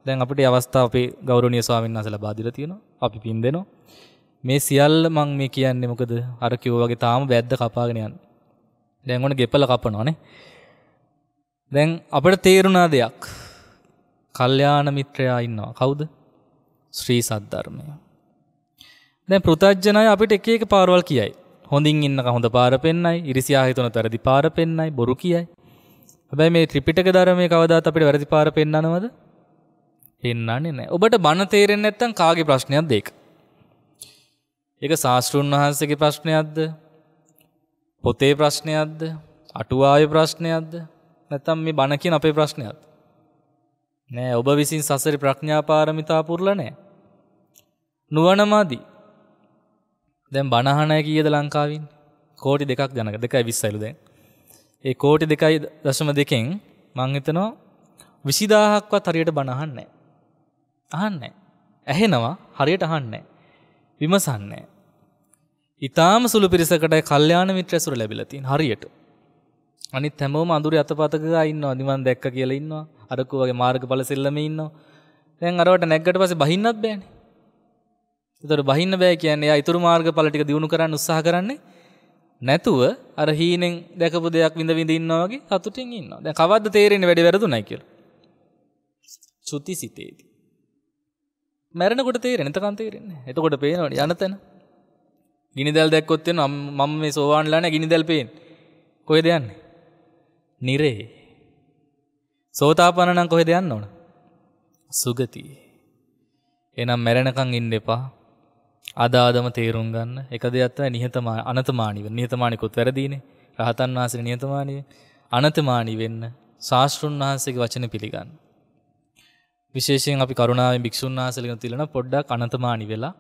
දැන් අපිට අවස්ථාව අපේ ගෞරවනීය ස්වාමීන් වහන්සේ ලබා දීලා තියෙනවා අපි පින් දෙනවා මේ සියල්ල මම මේ කියන්නේ මොකද අර කිව්වා වගේ තාම වැද්ද කපාගෙන යන දැන් ඔන්න ගෙපල කපනවානේ දැන් අපිට තේරුණා දෙයක් කල්යාණ මිත්‍රයා ඉන්නවා. කවුද? ශ්‍රී සද්ධර්මය. දැන් පෘථජ්ජනය අපිට එක එක පාරවල් කියයි. හොඳින් ඉන්නක හොඳ පාර පෙන්න්නයි ඉරිසියාහිතන තරදි පාර පෙන්න්නයි බොරු කියයි. හැබැයි මේ ත්‍රිපිටක ධර්මය කවදාත් අපිට වැරදි පාර පෙන්න්නනවද පෙන්න්නන්නේ නෑ ඔබට බණ තේරෙන් ඇත්තන් කාගේ ප්‍රශ්නයක් දෙක. එක ශාස්තෘන් වහන්සගේ ප්‍රශ්නයක්ද පොතේ ප්‍රශ්නයක්ද අටුවාය ප්‍රශ්නයක්ද නැතම් මේ බණකින් අපේ ප්‍රශ්නයක්ද. නෑ ඔබ විසින් සසරි ප්‍රඥාපාරමිතා පුරල නෑ. නුවනමාදී දැන් බණහනය කියද ලංකාවින් කෝටි දෙකක් දැනක දෙකයි විස්සයිලු දැන්. ඒ කෝටි දෙකයි දශම දෙකෙන් මංහිතනෝ විසිදාහක්වත් හරියට බණහන්නේ. අහන්නේ. ඇහෙනවා හරියට අහන්නේ. විමසන්නේ. ඉතාම සුළු පිරිසකට කල්යාණ මිත්‍රසුර ලැබිලා තියෙන හරියට. අනිත් හැමෝම අඳුරේ අතපතක ගා ඉන්නවා. නිවන් දැක්ක කියලා ඉන්නවා. අරකු වගේ මාර්ගඵල සෙල්ලමේ ඉන්නවා. දැන් අරවට නැග්ගට පස්සේ බහින්නත් බෑනේ. එතොට බහින්න බෑ කියන්නේ ඉතුරු මාර්ග පලටික දියුණු කරන්න උත්සාහ කරන්නේ නැතුව අර හීනෙන් දැකපු දෙයක් විඳ විඳ ඉන්නවාගේ හතුටින් ඉන්න දැ කවද තේරෙන වැඩි වැරදු නැකල් චුති සිතේති මැරණකොට තේරෙන තකන් තේරෙන්නේ එතකොට පේනවට යනතැන ගිනිදැල් දැක්කොත්තෙන මම මේ සෝවාන්ලාන ගිනිදැල් පේෙන් කොය දෙයන්න නිරේ සෝතාපනනම් කොහෙ දෙයන්න ඕන සුගතියේ එනම් මැරණකං ඉන්න එපා අදාදම තේරුම් ගන්න එක දෙයක්ත්ව නිහතම අනතමානිව නිහතමානිකුත් වැරදිනේ රහතන් වහසේ නියතමානීව අනතමානි වෙන්න ශාස්තෘන් වහන්සේගේ වචන පිළිගන්න. විශේෂයෙන් අපි කරුණාවෙන් භික්ෂුන් වහන්සේලගෙන තිලන පොඩ්ඩක් අනතමානි වෙලා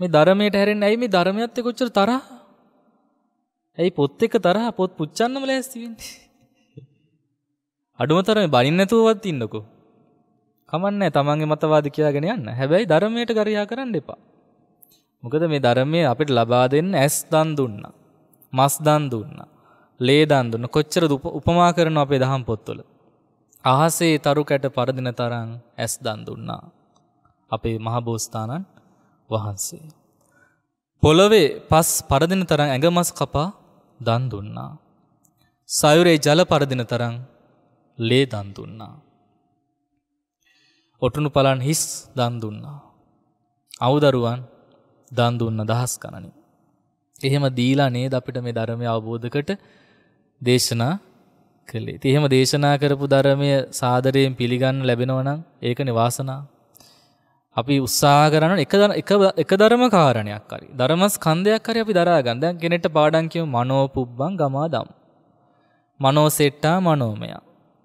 මේ ධර්මයට හැරෙන්න ඇයි මේ ධර්මයත් එක්ක උච්චර තරහ? ඇයි පොත් එක්ක තරහ පොත් පුච්චන්නම ලෑස්ති වෙන්නේ? අඩුම තරමේ බනින්න නැතුවවත් ඉන්නකෝ. කමන්නේ තමන්ගේ මතවාද කියාගෙන යන්න. හැබැයි ධර්මයට ගරියා කරන්න එපා. මොකද මේ ධර්මය අපිට ලබා දෙන්න ඇස් දන් දුන්නා. මස් දන් දුන්නා. ලේ දන් දුන්න කොච්චර උපමා කරනවා අපේ දහම් පොත්වල. අහසේ තරු කැට පරදින තරම් ඇස් දන් දුන්නා. අපේ මහබෝස්ථානන් වහන්සේ. පොළොවේ පස් පරදින තරම් ඇඟමස් කපා දන් දුන්නා. සයුරේ ජල පරදින තරම් ලේ දන් දුන්නා. ඔටුනු පලන් හිස් දන් දුන්නා. අවුදරුවන් දන් දුන්න දහස් ගණනින්. එහෙම දීලා නේද අපිට මේ ධර්මය අවබෝධකට දේශනා කළේ. එහෙම දේශනා කරපු ධර්මය සාදරයෙන් පිළිගන්න ලැබෙනවනම් ඒකනේ වාසනා. අපි උත්සාහ කරන එක එක ධර්ම කාරණයක් හරි. ධර්මස්කන්ධයක් හරි අපි දරා ගන්න. දැන් කෙනෙක්ට පාඩම් කියමු මනෝ පුබ්බං ගමාදම්. මනෝ සෙට්ටා මනෝමයා.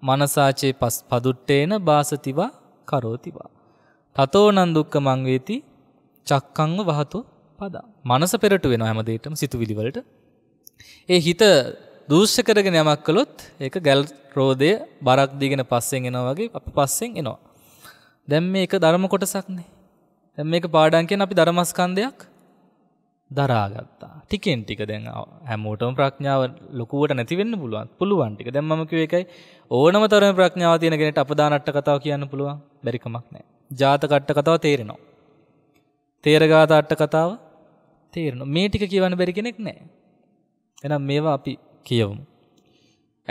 මනසාචේ පස් පදුට්ටේන බාසතිවා කරෝතිවා. තතෝනන් දුක්ඛ මං වේති චක්කංග වහතු පදා. මනස පෙරට වෙන හැමදේටම සිතුවිලිවලට. ඒ හිත දූෂ්‍ය කරගෙන යමක් කළොත් ඒක ගැල් රෝධය බරක් දීගෙන පස්සෙන් එනවා වගේ අපි පස්සෙන් එනවා. දැන් මේක ධර්ම කොටසක්නේ. දැන් මේක පාඩම් කියන අපි ධර්මස්කන්ධයක් දරාගත්තා. ටිකෙන් ටික දැන් හැමෝටම ප්‍රඥාව ලොකුවට නැති වෙන්න පුළුවන්. පුළුවන් ටික. දැන් මම කිව්ව එකයි ඕනම තරමේ ප්‍රඥාව තියෙන කෙනෙක්ට අපදානට්ට කතාව කියන්න පුළුවන්. බැරි කමක් නැහැ. ජාතකට්ට කතාව තේරෙනවා. තේරගාත අට්ට කතාව තේරන මේ ටික කියවන්න බැරි කෙනෙක් නෑ. එනම් මේවා අපි කියවමු.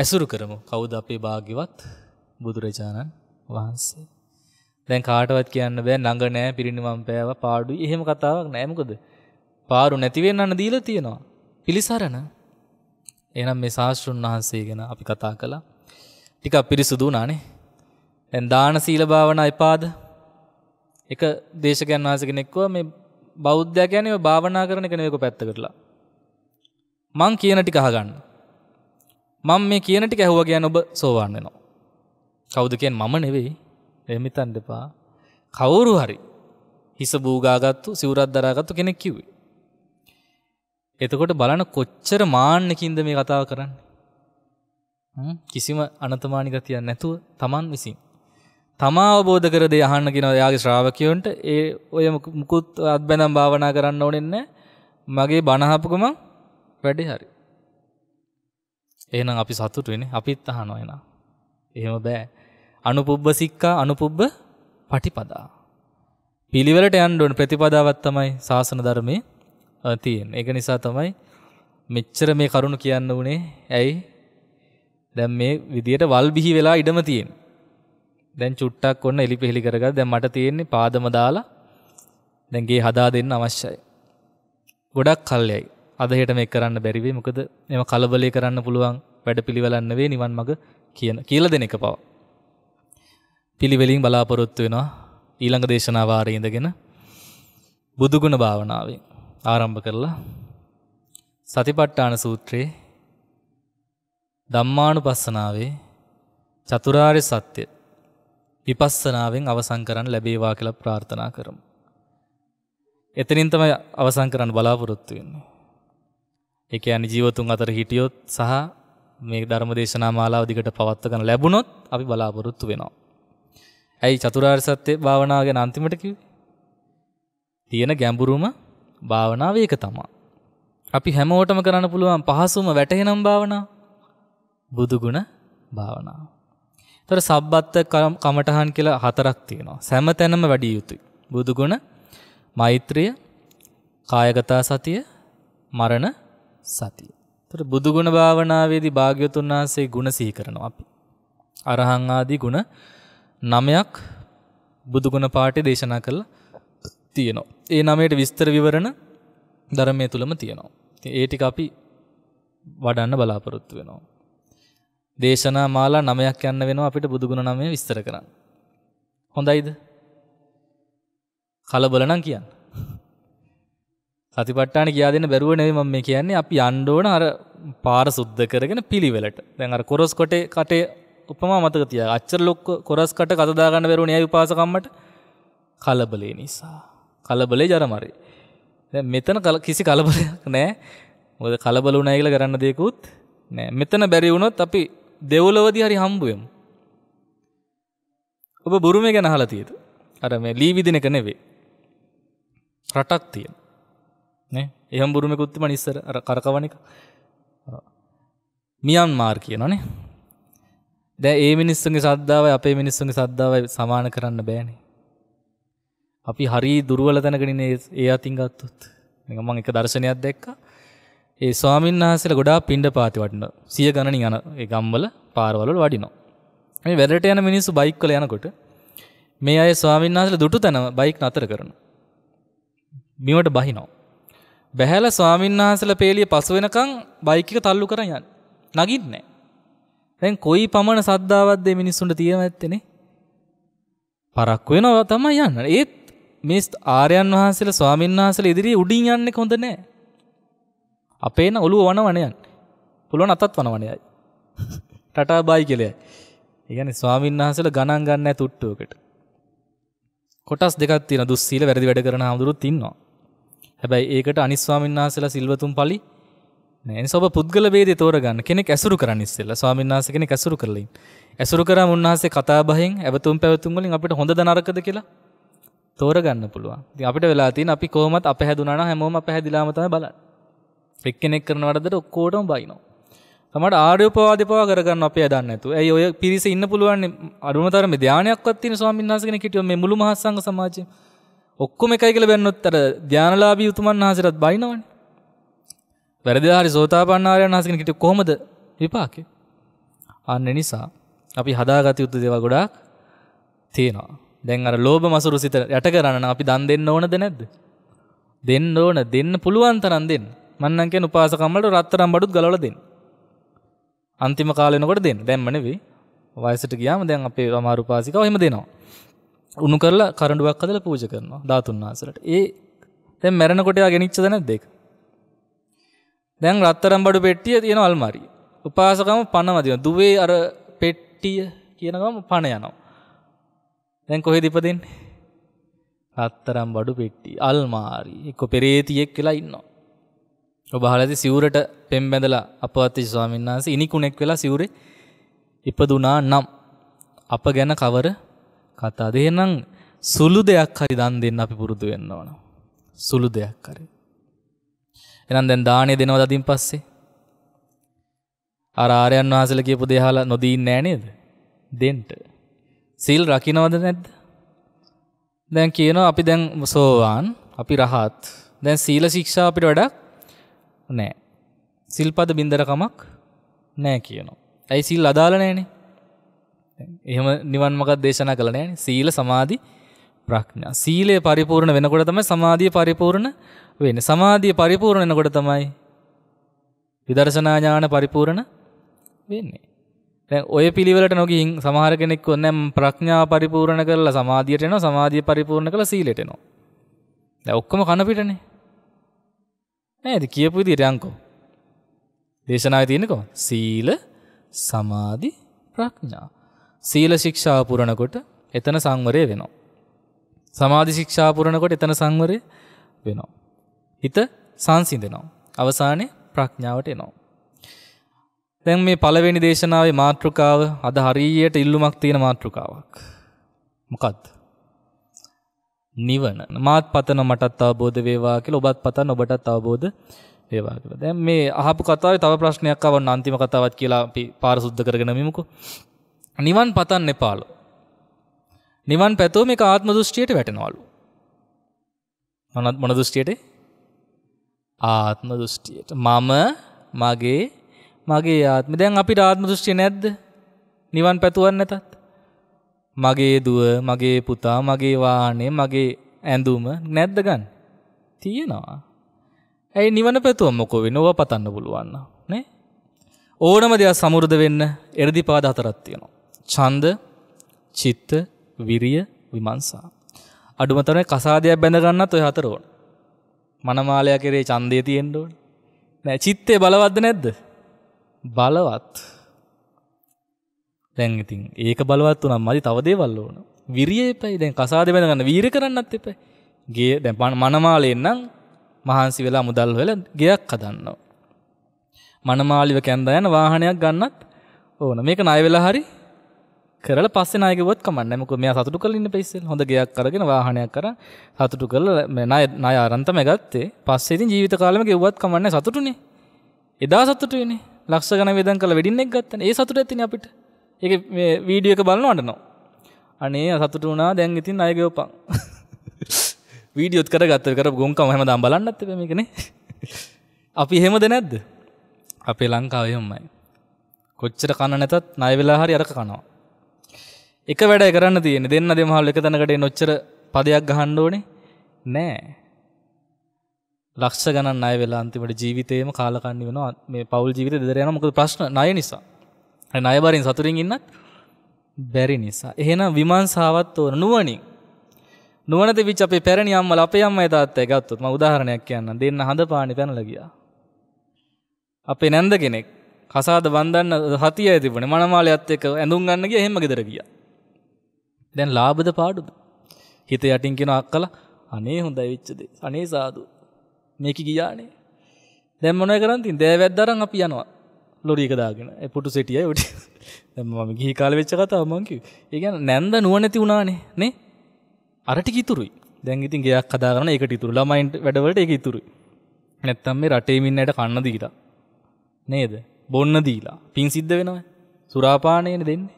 ඇසුරු කරමු කවුද අපේ භාග්‍යවත් බුදුරජාණන් වහන්සේ. දැන් කාටවත් කියන්න බෑ නඟ නෑ පිරිනිවම් පෑව පාඩු එහෙම කතාවක් නෑමකොද. පාරු නැතිවෙන්නන්න දීල තියෙනවා. පිළිසරණ එනම් මේ ශාස්තෘන් වහන්සේ ගෙන අපි කතා කලා ටිකක් පිරිසුදු නානේ. ඇන් දාන සීල භාවනා එපාද එක දේශකයන් වහස කෙනෙක්ව මේ බෞද්ධයක් ගැනව භාවනා කරන එක නෙවෙක පැත්ත කරලා. මං කියන ටික අහගන්න. මම මේ කියන ටික ඇහුවා කියන ඔබ සෝවාන් වෙනවා. කවුද කියන්නේ මම නෙවෙයි. එහෙම හිතන්න එපා. කවුරු හරි හිස බූගාගත්තු සිවුරක් දරාගත්තු කෙනෙක් කිව්වේ. එතකොට බලන කොච්චර මාන්නකින්ද මේ කතාව කරන්නේ. කිසිම අනතමානිකතියක් නැතුව Taman විසින් තමා අවබෝධ කරද යහන්න කියෙන යාගේ ශ්‍රාවකයවන්ට ඒ ඔය මුකුත් අත්බැනම් භාවනා කරන්න ඕනෙන්න මගේ බණහපුකම වැඩි හරි. ඒනම් අපි සතුටුවෙන අපිත් අහ නොයන. එහෙම බෑ. අනුපුබ්බ සික්කා අනුපුබ්බ පටිපදා. පිළිවලට යන්ඩුවන් ප්‍රතිපදාවත් තමයි ශාසන ධර්මය තියෙන්. එක නිසා තමයි මෙච්චර මේ කරුණු කියන්න වනේ ඇයි දැම් මේ විදියට වල් බිහි වෙලා ඉඩම තියෙන්. දැන් චුට්ටක් ඔන්න එලිපෙහෙලි කරගත්තා. දැන් මට තියෙන්නේ පාදම දාලා දැන් ගේ හදා දෙන්න අවශ්‍යයි. ගොඩක් කල්යයි. අද හෙට මේක කරන්න බැරි වෙයි. මොකද මේව කලබලේ කරන්න පුළුවන් වැඩපිළිවෙලක් නෙවෙයි නිවන් මඟ කියන කියලා දෙන එක පවා. පිළිවෙලින් බලාපොරොත්තු වෙනවා ඊළඟ දේශනා වාරයේ ඉඳගෙන බුදුගුණ භාවනාවෙන් ආරම්භ කරලා සතිපට්ඨාන සූත්‍රයේ ධම්මානුපස්සනාවේ චතුරාර්ය සත්‍ය විපස්සනාවෙන් අවසන් කරන්න ලැබේවා කියලා ප්‍රාර්ථනා කරමු. එතනින් තමයි අවසන් කරන්න බලාපොරොත්තු වෙන්නේ. ඒ කියන්නේ ජීවතුන් අතර හිටියොත් සහ මේ ධර්ම දේශනා මාලාව දිගට පවත්ව ගන්න ලැබුණොත් අපි බලාපොරොත්තු වෙනවා. ඇයි චතුරාර්ය සත්‍ය භාවනාව ගැන අන්තිමට කිව්වේ? තියෙන ගැඹුරුම භාවනාව ඒක තමයි. අපි හැමෝටම කරන්න පුළුවන් පහසුම වැටහෙනම් භාවනාව. බුදුගුණ භාවනාව. තොර සබ්බත්ත කමටහන් කියලා හතරක් තියෙනවා. සෑම තැනම වැඩිය යුතුයි. බුදුගුණ, මෛත්‍රිය, කායගතා සතිය, මරණ සතිය. තොර බුදුගුණ භාවනාවේදී භාග්‍යවතුන් වහන්සේ ගුණ සිහි කරනවා අපි. අරහං ආදී ගුණ නමයක් බුදුගුණ පාඨයේ දේශනා කළා තියෙනවා. ඒ නමයට විස්තර විවරණ ධර්මයේ තුලම තියෙනවා. ඒ ටික අපි වඩන්න බලාපොරොත්තු වෙනවා. දේශනා මාලා නමයක් යන්න වෙනවා අපිට බුදුගුණ නමය විස්තර කරන්න. හොඳයිද? කලබල නම් කියන්න. සතිපට්ඨාන කියා දෙන්න බැරුව නෙවෙයි මම මේ කියන්නේ අපි යන්න ඕන අර පාර සුද්ධ කරගෙන පිළිවෙලට. දැන් අර කොරස් කොටේ කටේ උපමා මතක තියා. අච්චර ලොක්ක කොරස් කට කත දා ගන්න බැරුණේ ඇයි උපාසකම්මට? කලබලේ නිසා. කලබලේ ජරමරි. දැන් මෙතන කිසි කලබලයක් නැහැ. මොකද කලබල වුණා කියලා කරන්න දෙයක්වත් නැහැ. මෙතන බැරි වුණොත් අපි දෙව්ලොවදී හරි හම්බුවෙමු. ඔබ බුරුමේ ගැන අහලා තියෙද? අර මේ ලී විදින එක නෙවෙයි. රටක් තියෙන. නේ? එහෙම බුරුමෙකුත් තිබුණා ඉස්සර අර කරකවන එක. මියන්මාර් කියනවනේ. දැන් ඒ මිනිස්සුන්ගේ ශ්‍රද්ධාවයි අපේ මිනිස්සුන්ගේ ශ්‍රද්ධාවයි සමාන කරන්න බෑනේ. අපි හරි දුර්වල තැනකනේ ඒ අතින් ගත්තොත්. මම එක දර්ශනයක් දැක්කා. ඒ ස්වාමීන් වහන්සේලා ගොඩාක් පින්ඩ පාති වටිනවා. සිය ගණනින් යන ඒ ගම්වල පාරවල වඩිනවා. මේ වැඩට යන මිනිස්සු බයික් වල යනකොට මේ අය ස්වාමීන් වහන්සේලා දුටු තැන බයික් නතර කරනවා. බිමට බහිනවා. බැහැල ස්වාමීන් වහන්සේලා පේලිය පසු වෙනකන් බයික් එක තල්ලු කරන් යන. නගින්නේ. දැන් කොයි පමණ සද්දාවක්ද මේ මිනිස්සුන්ට තියෙව ඇත්තේනේ. පරක්කු වෙනවා තමයි යන්න. ඒත් මේ ආර්යයන් වහන්සේලා ස්වාමීන් වහන්සේලා ඉදිරියේ උඩින් යන්නේ හොඳ නැහැ. අපේන ඔලු වන වනයන් පුළුවන් අතත් වනවනයයි ටටා බයි කෙලය ඉගැන ස්වාමීන් වහසල ගණන් ගන්න තුට්ටුවකට කොටස් දෙකක් තියෙන දුස්සීල වැරදි වැඩ කරන හමුදුරුත් ඉන්නවා හැබැයි ඒකට අනිස්වාමීන් වහසලා සිල්වතුන් පලි නෑ සබ පුද්ගල බේදේ තෝරගන්න කෙනෙක් ඇසුරු කරන්න ඉස්සෙල්ලා ස්වාමීන් වහන්සේ කෙනෙක් ඇසුරු කරලින් ඇසුරු කරා උන්වහන්සේ කතා බහෙන් ඇවතුම් පැවතුම් වලින් අපිට හොඳද නරකද කියලා තෝරගන්න පුළුවන්. ඉතින් අපිට වෙලා තියෙන අපි කොහොමත් අපහැදුනා නම් හැමෝම අපහැදිලාම තමයි බලන්නේ. එක්කෙනෙක් කරන වඩදට ඔක්කෝටම බයිනවා. තමට ආර්යෝපවාදපවා කරගන්න අපේ දන්න ඇතු ඇයි ඔය පිරිස ඉන්න පුළුවන් අඩුමතරම ධ්‍යානයක්වත් තියෙන ස්වාමීන් වහන්සේගෙන හිටියොත් මේ මුළු මහත් සංඝ සමාජය ඔක්කොම එකයි කියලා බැන්නොත් අර ධ්‍යානලාභී උතුමන් වහන්සේටත් බයිනවනේ. වැරදිලා හරි සෝතාපන්න ආර්යයන් වහන්සේගෙන හිටිය කොහොමද විපාකේ? අන්න නිසා අපි හදාගත යුතු දේවල් ගොඩාක් තියෙනවා. දැන් අර ලෝභ මසුරු සිත යට කරන්න අපි දන් දෙන්න ඕනද නැද්ද? දෙන්න ඕන දෙන්න පුළුවන් තරම් දෙන්න. මන්නම් කියන උපාසකම්මලට රත්තරම් බඩුත් ගලවලා දෙන්න. අන්තිම කාලෙනකොට දෙන්න. දැන්ම නෙවෙයි. වයසට ගියාම දැන් අපේ අමාරු උපාසිකව එහෙම දෙනවා. උණු කරලා කරඬුවක් හදලා පූජා කරනවා ධාතුන් වහන්සේලාට. ඒ දැන් මැරෙනකොට යා ගෙනිච්චද නැද්ද ඒක? දැන් රත්තරන් බඩු පෙට්ටිය තියෙන අල්මාරිය. උපාසකම පණම දිනවා. දුවේ අර පෙට්ටිය කියන ගම පණ යනවා. දැන් කොහෙද ඉපදෙන්නේ? රත්තරන් බඩු පෙට්ටිය අල්මාරිය. එක්ක පෙරේතියෙක් කියලා ඉන්නවා. ඔබ හලති සිවරට පෙම් බැඳලා අපවත්ති ස්වාමීන් වහන්ස ඉනිකුණෙක් වෙලා සිවුරේ ඉපදුනා නම් අප ගැන කවර කතා දෙනම් සුළු දෙයක් හරි දන් දෙන්න අපි පුරුදු වෙන්න ඕන. සුළු දෙයක් හරි. එහෙනම් දැන් දාණය දෙනවා දදින් පස්සේ අර ආර්යයන් වහන්සේලා කියපු දේ අහලා නොදී ඉන්නේ නෑ නේද? දෙන්න. සීල් රකින්නවද නැද්ද? දැන් කියනවා අපි දැන් සෝවාන්, අපි රහත්. දැන් සීල ශික්ෂා අපිට වැඩක් නෑ. සිල්පද බින්දරකමක් නෑ කියනවා. ඇයි සිල් අදාළ නෑනේ. එහෙම නිවන් මගක් දේශනා කළ නෑනේ. සීල සමාධි ප්‍රඥා. සීලය පරිපූර්ණ වෙනකොට තමයි සමාධිය පරිපූර්ණ වෙන්නේ. සමාධිය පරිපූර්ණ වෙනකොට තමයි විදර්ශනා ඥාන පරිපූර්ණ වෙන්නේ. දැන් ඔය පිළිවෙලට නොගින් සමහර කෙනෙක් වොන්නම් ප්‍රඥාව පරිපූර්ණ කරලා සමාධියට එනවා. සමාධිය පරිපූර්ණ කරලා සීලයට එනවා. දැන් ඔක්කොම කන පිටනේ. නෑද කියපු විදිහට යන්කෝ. දේශනාවේ තියෙනකෝ සීල සමාධි ප්‍රඥා. සීල ශික්ෂා පුරනකොට එතන සංවරය වෙනවා. සමාධි ශික්ෂා පුරනකොට එතන සංවරය වෙනවා. හිත සංසිඳෙනවා. අවසානයේ ප්‍රඥාවට එනවා. දැන් මේ පළවෙනි දේශනාවේ මාතෘකාව අද හරියට ඉල්ලුමක් තියෙන මාතෘකාවක්. මොකක්ද? නිවන. මාත් පතන මටත් අවබෝධ වේවා කියලා ඔබත් පතන ඔබටත් අවබෝධ වේවා කියලා. දැන් මේ අහපු කතාවේ තව ප්‍රශ්නයක් ආවොත් අන්තිම කතාවත් කියලා අපි පාර සුද්ධ කරගෙන මෙමුකෝ. නිවන් පතන්න එපාලු. නිවන් පැතුව මේක ආත්ම දෘෂ්ටියට වැටෙනවලු. මොන මොන දෘෂ්ටියට? ආත්ම දෘෂ්ටියට. මම මගේ මගේ ආත්ම. දැන් අපිට ආත්ම දෘෂ්ටිය නැද්ද? නිවන් පැතුවක් නැතත්. මගේ දුව, මගේ පුතා, මගේ වාහනේ, මගේ ඇඳුම නැද්ද ගන්න? තියෙනවා. ඇයි නිවන පැතුවම මොකෝ වෙනව පතන්න පුළුවන් නේ? ඕනම දෙයක් සමෘද්ධ වෙන්න එරදි පාද හතරක් තියෙනවා. ඡන්ද, චිත්ත, විරිය, විමර්ශා. අඩුම තරමේ කසාදයක් බැඳ ගන්නත් ඔය හතර ඕන. මනමාලයා කෙරේ ඡන්දය තියෙන්න ඕනේ. නෑ චිත්තේ බලවත්ද නැද්ද? බලවත්. දැන් ඉතින් ඒක බලවත් වනම් මදි තව දේවල් ඕන. විරිය එපයි දැන් කසාද බඳගන්න වීර කරන්නත් එපයි. ගේ දැන් මනමාලෙන් නම් මහන්සි වෙලා මුදල් වෙලා ගෙයක් හදන්නවා. මනමාලිව කැන්දා යන වාහනයක් ගන්නත් ඕන. මේක ණය වෙලා හරි කරලා පස්සේ ණය ගෙවුවත් කමන්නේ. මොකද මෙයා සතුටු කරලා ඉන්න පයිස්සෙල් හොඳ ගෙයක් අරගෙන වාහනයක් අරන් සතුටු කරලා ණය ණය අරන් තමයි ගත්තේ. පස්සේ ඉතින් ජීවිත කාලෙම ගෙවුවත් කමන්නේ සතුටුනේ. එදා සතුටු වෙන්නේ. ලක්ෂ ගණන් වේදන් කරලා වෙඩින්නෙක් ගත්තනේ. ඒ සතුට ඇතිනේ අපිට. ඒ වීඩිය එක බලන්න අටනවා අනේ සතුට වුණා දැන් ඉතින් අයගෝපන් වීඩියොත් කර ගත්ත කර ගොන්කම හැම දම් බලන්නත්ත මේකන අපි හෙමද නැද්ද අපේ ලංකාවයම්මයි කොච්චර කණ නැතත් නය වෙලා හරි අරක කනවා එක වැඩ කරන්න තියෙන දෙන්න දෙමහල් එක තැනකට නොච්චර පදයක් ගහන්්ඩෝනේ නෑ ලක්ෂ ගණන් අය වෙලා අන්තිමට ජීවිතයම කාලකන්න වෙනවා මේ පවල් ජීවිත දෙදරයන මොකද ප්‍රශ්න නය නිසා නයබරින් සතුරින් ඉන්නත් බැරි නිසා. එහෙනම් විමංසාවත් ඕන නුවණින්. නුවණ දෙවිච අපේ පැරණි අම්මලා අපේ අම්මයි තාත්තයි ගත්තොත් මම උදාහරණයක් කියන්නම්. දෙන්න හඳ පානේ පැනලා ගියා. අපේ නැන්ද කෙනෙක් කසාද බඳන්න හතියයි තිබුණේ. මනමාලයත් එක්ක ඇඳුම් ගන්න ගියා එහෙම ගෙදර ගියා. දැන් ලාභද පාඩුද? හිත යටින් කියන අක්කලා අනේ හොඳයි වෙච්ච දේ. අනේ සාදු. මේක ගියානේ. දැන් මොනවද කරන්නේ? දෑවැද්දාරන් අපි යනවා. ලොරීකදාගෙන පුටු සෙටිය ට මම ගී කාල වෙච්ච කතා මංකි ඒගැන නැන්ද නුවනැති වුණානේ නේ අරටි කිතුරුයි දැගිතින් ගේයක් කදාගන එක ඉතුරු ළමයින්ට වැඩවලට එක ඉතුරුයි නැත්තම් මේ රටේමින්නට කන්න දීලා නේද බොන්න දීලා පින් සිද්ධ වෙනවා සුරාපානයන දෙන්නේ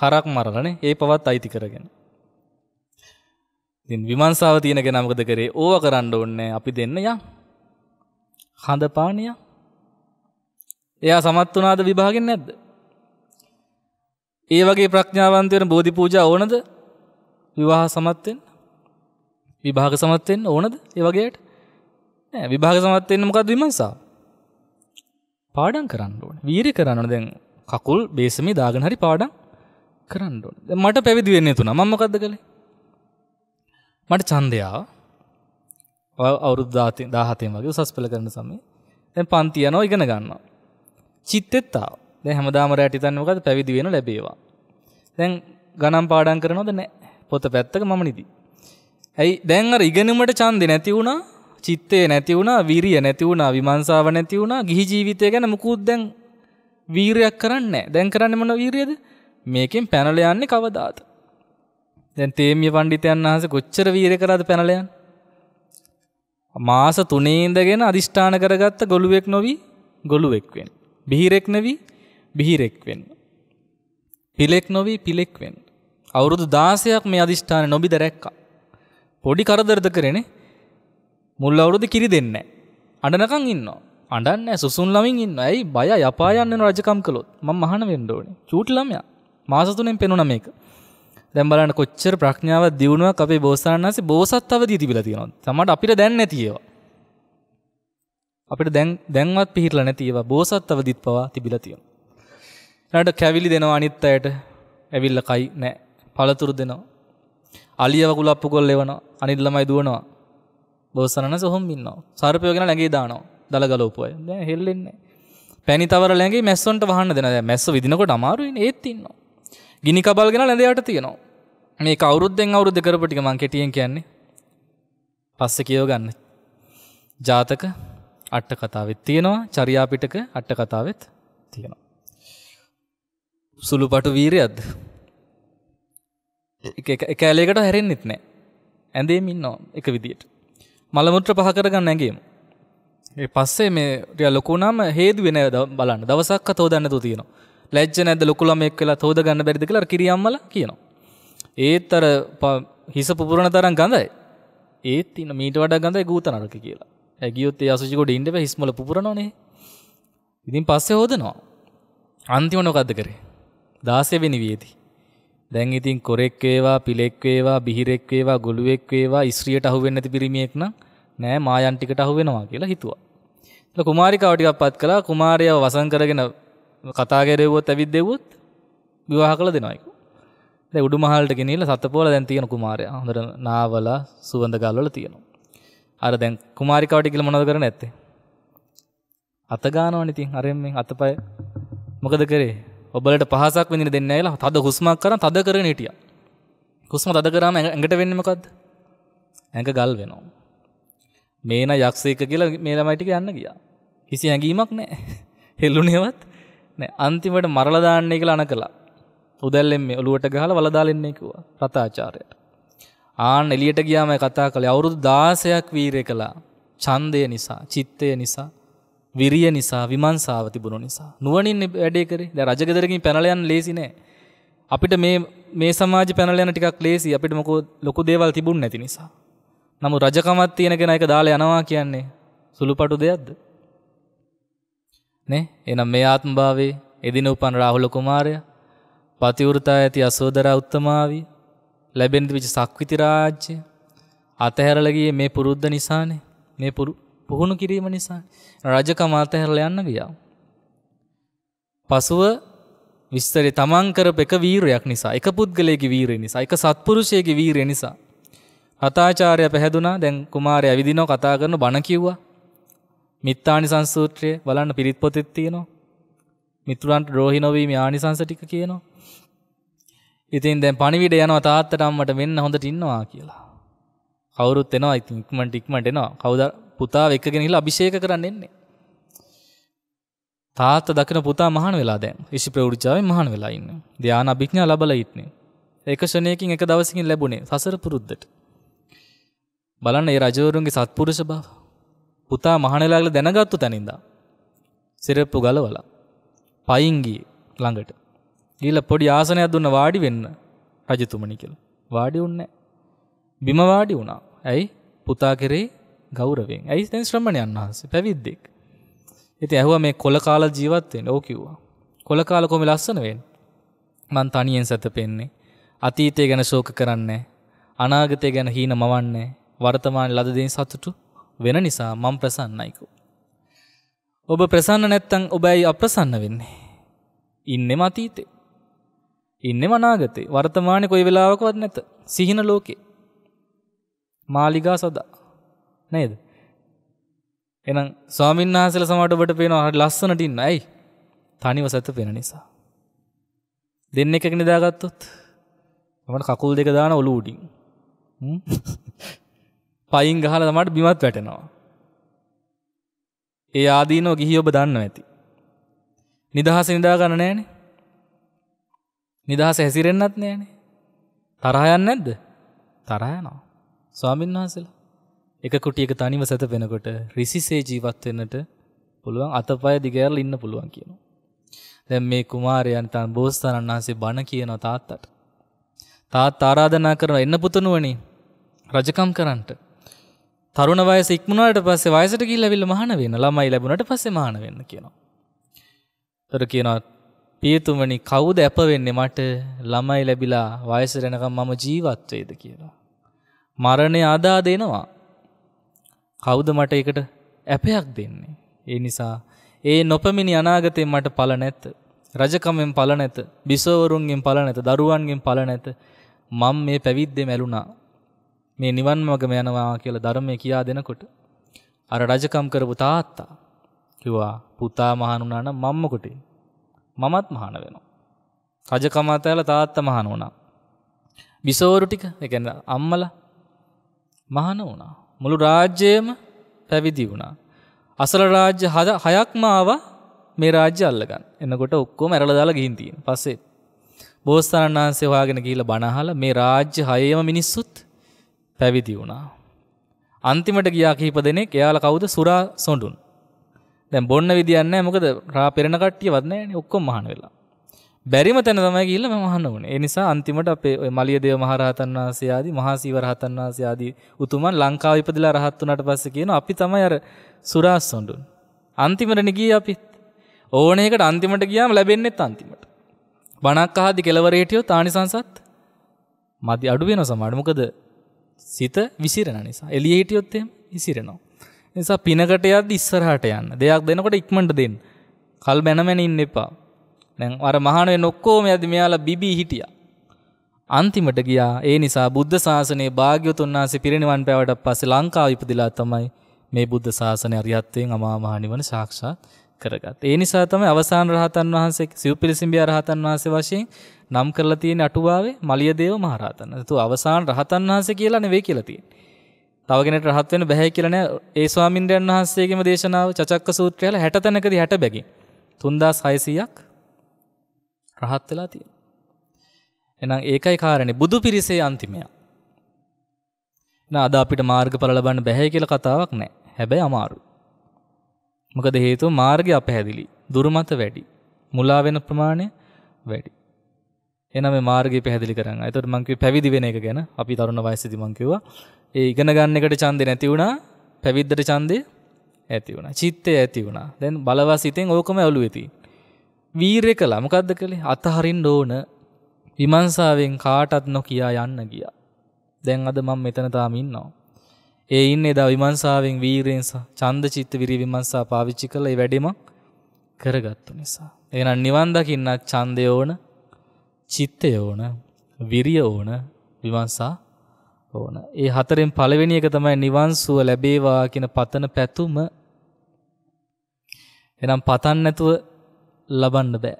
කරක් මරගනේ ඒ පවත් අයිති කරගෙන ඉතින් විමන්සාව තියෙන ගෙනමකද කරේ ඕව කරන්න ඕන්නේ අපි දෙන්න ය හඳපානයක් එයා සමත් වනාද විභාගෙන් නැද්ද. ඒ වගේ ප්‍රඥාවන්තයන බෝධි පූජා ඕනද විවාහ සමත්වෙන් විභාග සමත්වෙන් ඕනද ඒවගේට විභාග සමත්වෙන්න මොකක්ද විමසා පාඩන් කරන්න ඕන වීරි කරන්න දැන් කකුල් බේසමි දාගෙන හරි පාඩම් කරන්න ඕන මට පැවිදි වෙන්නේ තුන මම්මකක්ද කළේ මට චන්දයාව අවුරුද්දාති දාහතයෙන් වගේ උසස් පෙළ කරන සමේ දැන් පන්තියනෝ ඉගෙන ගන්නවා චිත්තෙත්තාව දැන් හැමදාම රැට හිතන්නේ මොකද පැවිදි වෙන ලැබේවා. දැන් ගණන් පාඩම් කරනවද නැහැ. පොත පැත්තක මම නිදි. ඇයි දැන් අර ඉගෙනීමට ඡන්දේ නැති වුණා, චිත්තේ නැති වුණා, වීරිය නැති වුණා, විමර්ශාව නැති වුණා, ගිහි ජීවිතය ගැන මුකුත් දැන් වීරයක් කරන්නේ නැහැ. දැන් කරන්නේ මොන වීරියද? මේකෙන් පැනලා යන්නේ කවදාද? දැන් තේමිය පඬිතයන් වහන්සේ කොච්චර වීර කරාද පැනලා යන්නේ? මාස 3 ඉඳගෙන අදිෂ්ඨාන කරගත්ත ගොළුවෙක් නොවි ගොළුවෙක් වෙන්න. බිහිරෙක් නැවී බිහිරෙක් වෙන්න. පිලෙක් නොවී පිලෙක් වෙන්න. අවුරුදු 16ක් මේ අදිෂ්ඨානේ නොබිද රැක්කා. පොඩි කරදරද කරේනේ. මුල් අවුරුදු කිරි දෙන්නේ නැහැ. අඬනකම් ඉන්නවා. අඬන්නේ නැහැ සුසුන් ළමින් ඉන්නවා. ඇයි බය යපා යන්න රජකම් කළොත් මම මහාන වෙන්න ඕනේ. චූටි ළමයා. මාස තුනෙන් පෙනුණා මේක. දැන් බලන්න කොච්චර ප්‍රඥාවක් දියුණුවක් අපේ බෝසතාණන් වහන්සේ බෝසත් අවදී තිබිලා තියෙනවා. සමහරට අපිට දැන් නැති ඒවා. අපිට දැන් දැන්වත් පිහිටලා නැති ඒවා බෝසත් අවදිත් පවා තිබිලා තියෙනවා. ඊළඟට කැවිලි දෙනවා අනිත් අයට ඇවිල්ලා කයි නැහැ. පළතුරු දෙනවා. අලියව කුලප්පු කොල්ල එවනවා. අනිත් ළමයි දුවනවා. බෝසතනනස ඔහොම ඉන්නවා. සර්පයෝ ගෙන ළඟේ දානවා. දල ගලවපු අය. දැන් හෙල්ලෙන්නේ පැණි තවර ළඟේ මැස්සොන්ට වහන්න දෙන. දැන් මැස්සෝ විදිනකොට අමාරුයිනේ. ඒත් ඉන්නවා. ගිනි කබල් ගෙන ළඳ යට තියෙනවා. මේ කවුරුද්දෙන් අවුරුද්ද කරපු ටික මං කෙටියෙන් කියන්නේ. පස්සේ කියව ගන්න. ජාතක අට්ට කතාවත් තියෙනවා චරියාපිටක අට්ට කතාවත් තියෙනවා. සුළු පටු වීරයද එකෑලේකට හැරෙන්න්නෙත් නෑ ඇඳේමින් නෝ එක විදියට. මළමුත්‍ර පහකරගන්න ඇගේම. ඒ පස්සේ මේ ටිය ලොකුනාම හේද වෙන බලන්න දවසක් තෝදන්න තු තියෙන ලැජ්ජ නැද ලොකුලම එක් කලා තෝද ගන්න බැරිදි කලා කිරියම්මල කියනවා. ඒත් අර හිස පුපුරණ තරම් ගඳයි ඒත් ඉන්න මීට වඩා ගඳයි ගූත නරක කියලා ඇගියොත් ඒ අසුචිකොට ඉන්න බෑ හිස්මල පුපුරනවනේ. ඉතින් පස්සේ හොදනවා. අන්තිම මොකද්ද කරේ? 16 වෙනි වියේදී. දැන් ඉතින් කොරෙක් වේවා, පිලෙක් වේවා, බිහිරෙක් වේවා, ගොළුෙක් වේවා, ඉස්රියට අහු වෙන්නේ නැති පිරිමියෙක් නම් නෑ මායන් ටිකට අහු වෙනවා කියලා හිතුවා. ඊළ කුමාරිකාව ටිකක් පත් කළා. කුමාරයාව වසන් කරගෙන කතා කරෙව්වොත් ඇවිත් දෙව්වොත් විවාහ කළ දෙනවයි. දැන් උඩුමහල්ට ගෙනිහිල්ලා සතපෝල දැන් තියෙන කුමාරයා. හොඳට නාවලා සුවඳ ගල්වල තියෙනවා. අර දැන් කුමාරිකාවට කියලා මොනවද කරන්නේ ඇත්තේ? අත ගන්නවනේ ඉතින් අරෙන් මේ අතපය මොකද කරේ? ඔබලට පහසක් විඳින්න දෙන්නේ නැහැ කියලා තද හුස්මක් කරන් තද කරගෙන හිටියා. හුස්ම තද කරාම ඇඟට වෙන්නේ මොකද්ද? ඇඟ ගල් වෙනවා. මේන යක්ෂයෙක් කියලා මේ ළමයි ටික යන්න ගියා. කිසි ඇඟීමක් නැහැ. හෙල්ලුණේවත් නැහැ. අන්තිමට මරලා දාන්නේ කියලා අනකලා. උදැල්ලෙන් මේ ඔලුවට ගහලා වලදාලෙන්නේ කිව්වා. රතාචාර්යයා. ආන් එලියට ගියාම කතා කළේ අවුරුදු 16ක් වීරය කළා. ඡන්දය නිසා, චිත්තය නිසා, විරිය නිසා, විමර්ශාව තිබුණු නිසා. නුවණින් වැඩේ කරේ. දැන් රජගෙදරකින් පැනලා යන්න ලේසි නෑ. අපිට මේ මේ සමාජ පැනලා යන ටිකක් ලේසි. අපිට මොකෝ ලොකු දේවල් තිබුණ නැති නිසා. නමුත් රජකමක් තියෙන කෙනා එක දාලා යනවා කියන්නේ සුළුපටු දෙයක්ද? නේ? එහෙනම් මේ ආත්මභාවයේ එදින උපන් රාහුල කුමාරයා පතිවෘතා ඇති අසෝදරා උත්තමාවිය ලැබෙන විච සක්විති රාජ්‍ය අතහැරලගිය මේ පුරුද්ධ නිසානේ මේ පුහුණු කිරීම නිසා රජකම අතහැරලා යන්න ගියා. පසුව විස්තරේ තමන් කරප එක වීරයක් නිසා එක පුද්ගලයෙකුගේ වීරය නිසා එක සත්පුරුෂයෙකුගේ වීරය නිසා හතාචාර්ය පැහැදුනා දැන් කුමාරයා විදිනව කතා කරන බණ කිව්වා මිත්තානි සංසූත්‍රය බලන්න පිරිත් පොතෙත් තියෙනවා මිතුරන්ට ද්‍රෝහි නොවීම ආනිසංස ටික කියනවා ඉතින් දැන් පණිවිඩ යනවා තාත්තට අම්මට මෙන්න හොඳට ඉන්නවා කියලා. කවුරුත් එනවා ඉතින් ඉක්මනට ඉක්මනට එනවා. කවුද පුතාව එක්කගෙන ගිහලා අභිෂේක කරන්න එන්නේ. තාත්තා දකින පුතා මහාන වෙලා දැන් ඍෂි ප්‍රවෘත්තිාවේ මහාන වෙලා ඉන්නේ. ධානා අභිඥා ලැබලා ඉන්නේ. එක ශරණයකින් එක දවසකින් ලැබුණේ සසර පුරුද්දට. බලන්න ඒ රජවරුන්ගේ සත්පුරුෂ බව. පුතා මහාන වෙලා දැනගත්තු තැනින්දා. සිරප්පු ගලවලා. පයින් ගියේ ළඟට. ගිහිල්ලා පොඩි ආසනයක් දුන්න වාඩි වෙන්න රජතුමනි කියලා. වාඩි වුණේ බිම වාඩි වුණා. ඇයි? පුතා කෙරේ ගෞරවයෙන්. ඇයි දැන් ශ්‍රමණයන් වහන්සේ පැවිද්දෙක්. ඉතින් ඇහුවා මේ කොල කාලා ජීවත් වෙන්න ඕක කිව්වා. කොල කාලා කොහොම ලස්සන වෙන්නේ? මං තනියෙන් සැතපෙන්නේ. අතීතය ගැන ශෝක කරන්නේ අනාගතය ගැන හීන මවන්නේ. වර්තමාන ලද දෙයින් සතුටු වෙන නිසා මම ප්‍රසන්නයි ඔබ ප්‍රසන්න නැත්තම් ඔබයි අප්‍රසන්න වෙන්නේ. ඉන්නෙම අතීතේ. ඉන්නෙම අනාගතේ. වර්තමානයේ කොයි වෙලාවකවත් නැත. සිහින ලෝකේ. මාලිගා සදා. නේද? එහෙනම් ස්වාමීන් වහන්සේලා සමහරට ඔබට පේනවා හරි ලස්සනට ඉන්න. ඇයි? තනිව සත පේන නිසා. දෙන්න එකක නිදාගත්තොත් මමට කකුල් දෙක දාන ඔලු උඩින්. පයින් ගහලා තමයි බිමත් වැටෙනවා. ඒ ආදීනෝ ගිහි ඔබ දන්නව ඇති. නිදහස නිදා ගන්න නෑනේ. නිදහස හැසිරෙන්න්නත් නෑන තරහයන්න නැද්ද තරයනවා ස්වාමින් වහසල එක කුටියක තනිව සැත වෙනකොට රිසිසේ ජීවත්වෙන්නට පුළුවන් අතපය දිගෑරල ඉන්න පුළුවන් කියනවා. දැම් මේ කුමාරයන්තන් බෝස්ථාණන් වහන්සේ බණ කියන තාත්තට. තාත් ආරාධනා කරන එන්න පුතනුවනි රජකම් කරන්නට. තරුණ වයස ඉක්මුණට පස්සේ වයසට ගිල්ලවිල්ල මහන වෙන ළමයි ලැබුණට පස්සේ මහන වෙන්න කියනවා. තොර කියනවා පියතුමනි කවුද ඇප වෙන්නේ මට ළමයි ලැබිලා වයසරෙනකම් මම ජීවත් වේද කියලා. මරණය අදා දෙනවා. කවුද මට ඒකට ඇපයක් දෙන්නේ. ඒ නිසා ඒ නොපමිණි අනාගතයෙන් මට පල නැත. රජකමෙන් පල නැත, බිසෝවරුන්ගෙන් පල නැත, දරුවන්ගෙන් පල නැත. මම මේ පැවිද්දේ මැලුණා. මේ නිවන් මගම යනවා කියලා ධර්මය කියා දෙනකොට අර රජකම් කරපු තාත්තා කිව්වා පුතා මහණුනා නම් මම්ම කොටේ මමත් මහන වෙනවා. රජකම අතහැල තාත්තා මහන වුණා. බිසෝරු ටික ඒ කියන්නේ අම්මල මහන වුණා. මුළු රාජ්‍යයම පැවිදි වුණා. අසල රාජ්‍ය හයක්ම ආවා මේ රාජ්‍ය අල්ලගන්න. එනකොට ඔක්කොම ඇරලා දාලා ගිහින් තියෙන. පස්සේ බෝසතාණන් වහන්සේ හොයාගෙන ගිහිල්ලා බණ අහලා මේ රාජ්‍ය හයේම මිනිස්සුත් පැවිදි වුණා. අන්තිමට ගියා කීප දෙනෙක් එයාලා කවුද සුරා සොඬුන්. දැන් බොන්න විදියන්න මොකද රා පෙරණ කට්ටියවත් නැහැ ඔක්කොම මහාන වෙලා. බැරිම තැන තමයි ගිහිල්ලා මම මහාන වුණේ. ඒ නිසා අන්තිමට අපේ ඔය මලියදේව මහරහතන් වහන්සේ ආදී මහසීව රහතන් වහන්සේ ආදී උතුමන් ලංකාව ඉපදලා රහත් වුණාට පස්සේ කියනවා අපි තමයි අර සුරාස්සොඬුන්. අන්තිමටනේ ගියේ අපි. ඕන එකට අන්තිමට ගියාම ලැබෙන්නේත් අන්තිමට. බණක් අහද්දි කෙලවරේ හිටියොත් ආනිසංසත් මදි අඩු වෙනවා සමහරවිට. මොකද සිත විසිරෙන නිසා. එළියේ හිටියොත් එහෙම විසිරෙනවා. නිසා පිනකට යද්දි ඉස්සරහට යන්න. දෙයක් දෙනකොට ඉක්මනට දෙන්න. කල් බැනමැන ඉන්න එපා. දැන් අර මහාන වෙන ඔක්කොම යදි මෙයාලා බිබී හිටියා. අන්තිමට ගියා. ඒ නිසා බුද්ධ ශාසනයේ භාග්‍යවතුන් වහන්සේ පිරිනිවන් පෑවට පස්සේ ලංකාව ඉපදිලා තමයි මේ බුද්ධ ශාසනය අරියත්වයෙන් අමා මහ නිවන සාක්ෂාත් කරගත්. ඒ නිසා තමයි අවසාන රහතන් වහන්සේ සිව්පිලිසිඹියා රහතන් වහන්සේ වශයෙන් නම් කරලා තියෙන අටුවාවේ මලියදේව මහරහතන්. ඒතු අවසාන රහතන් වහන්සේ කියලා නෙවෙයි කියලා තියෙන්නේ. තවගෙනට රහත් වෙන්න බෑ කියලා නෑ ඒ ස්වාමින්ද්‍රයන් වහන්සේගේම දේශනාව චචක්ක සූත්‍රය වල 60 තැනකදී 60 බැගින් 3600ක් රහත් වෙලා තියෙනවා. එහෙනම් ඒකයි කාරණේ බුදු පිරිසේ අන්තිමයා. එහෙනම් අද අපිට මාර්ගඵල ලබන්න බෑ කියලා කතාවක් නෑ. හැබැයි අමාරුයි. මොකද හේතුව මාර්ගය අපහැදිලි. දුර්මත වැඩි. මුලා වෙන ප්‍රමාණය වැඩි. එහෙනම් මේ මාර්ගය පැහැදිලි කරගන්න. එතකොට මම කිව්වේ පැවිදි වෙන එක ගැන අපි තරුණ වයසේදී මම කිව්වා ඒ ඉගෙන ගන්න එකට ඡන්දේ නැති වුණා පැවිද්දට ඡන්දේ ඇති වුණා චිත්තය ඇති වුණා දැන් බලවා සිතෙන් ඕකම ඔළුවේ තියෙන වීරය කළා මොකද්ද කළේ අතහරින්න ඕන විමංසාවෙන් කාටත් නොකියා යන්න ගියා දැන් අද මම මෙතන තාම ඉන්නවා ඒ ඉන්නේ දා විමංසාවෙන් වීරයෙන් ඡන්ද චිත්ත විරි විමංසා පාවිච්චි කළා ඒ වැඩේම කරගත්තු නිසා එහෙනම් නිවන් දකින්න ඡන්දය ඕන චිත්තය ඕන විරිය ඕන විමංසා ඕන. ඒ හතරෙන් පළවෙනි එක තමයි නිවන් සුව ලැබේවා කියන පතන පැතුම. එනම් පතන් නැතුව ලබන්න බෑ.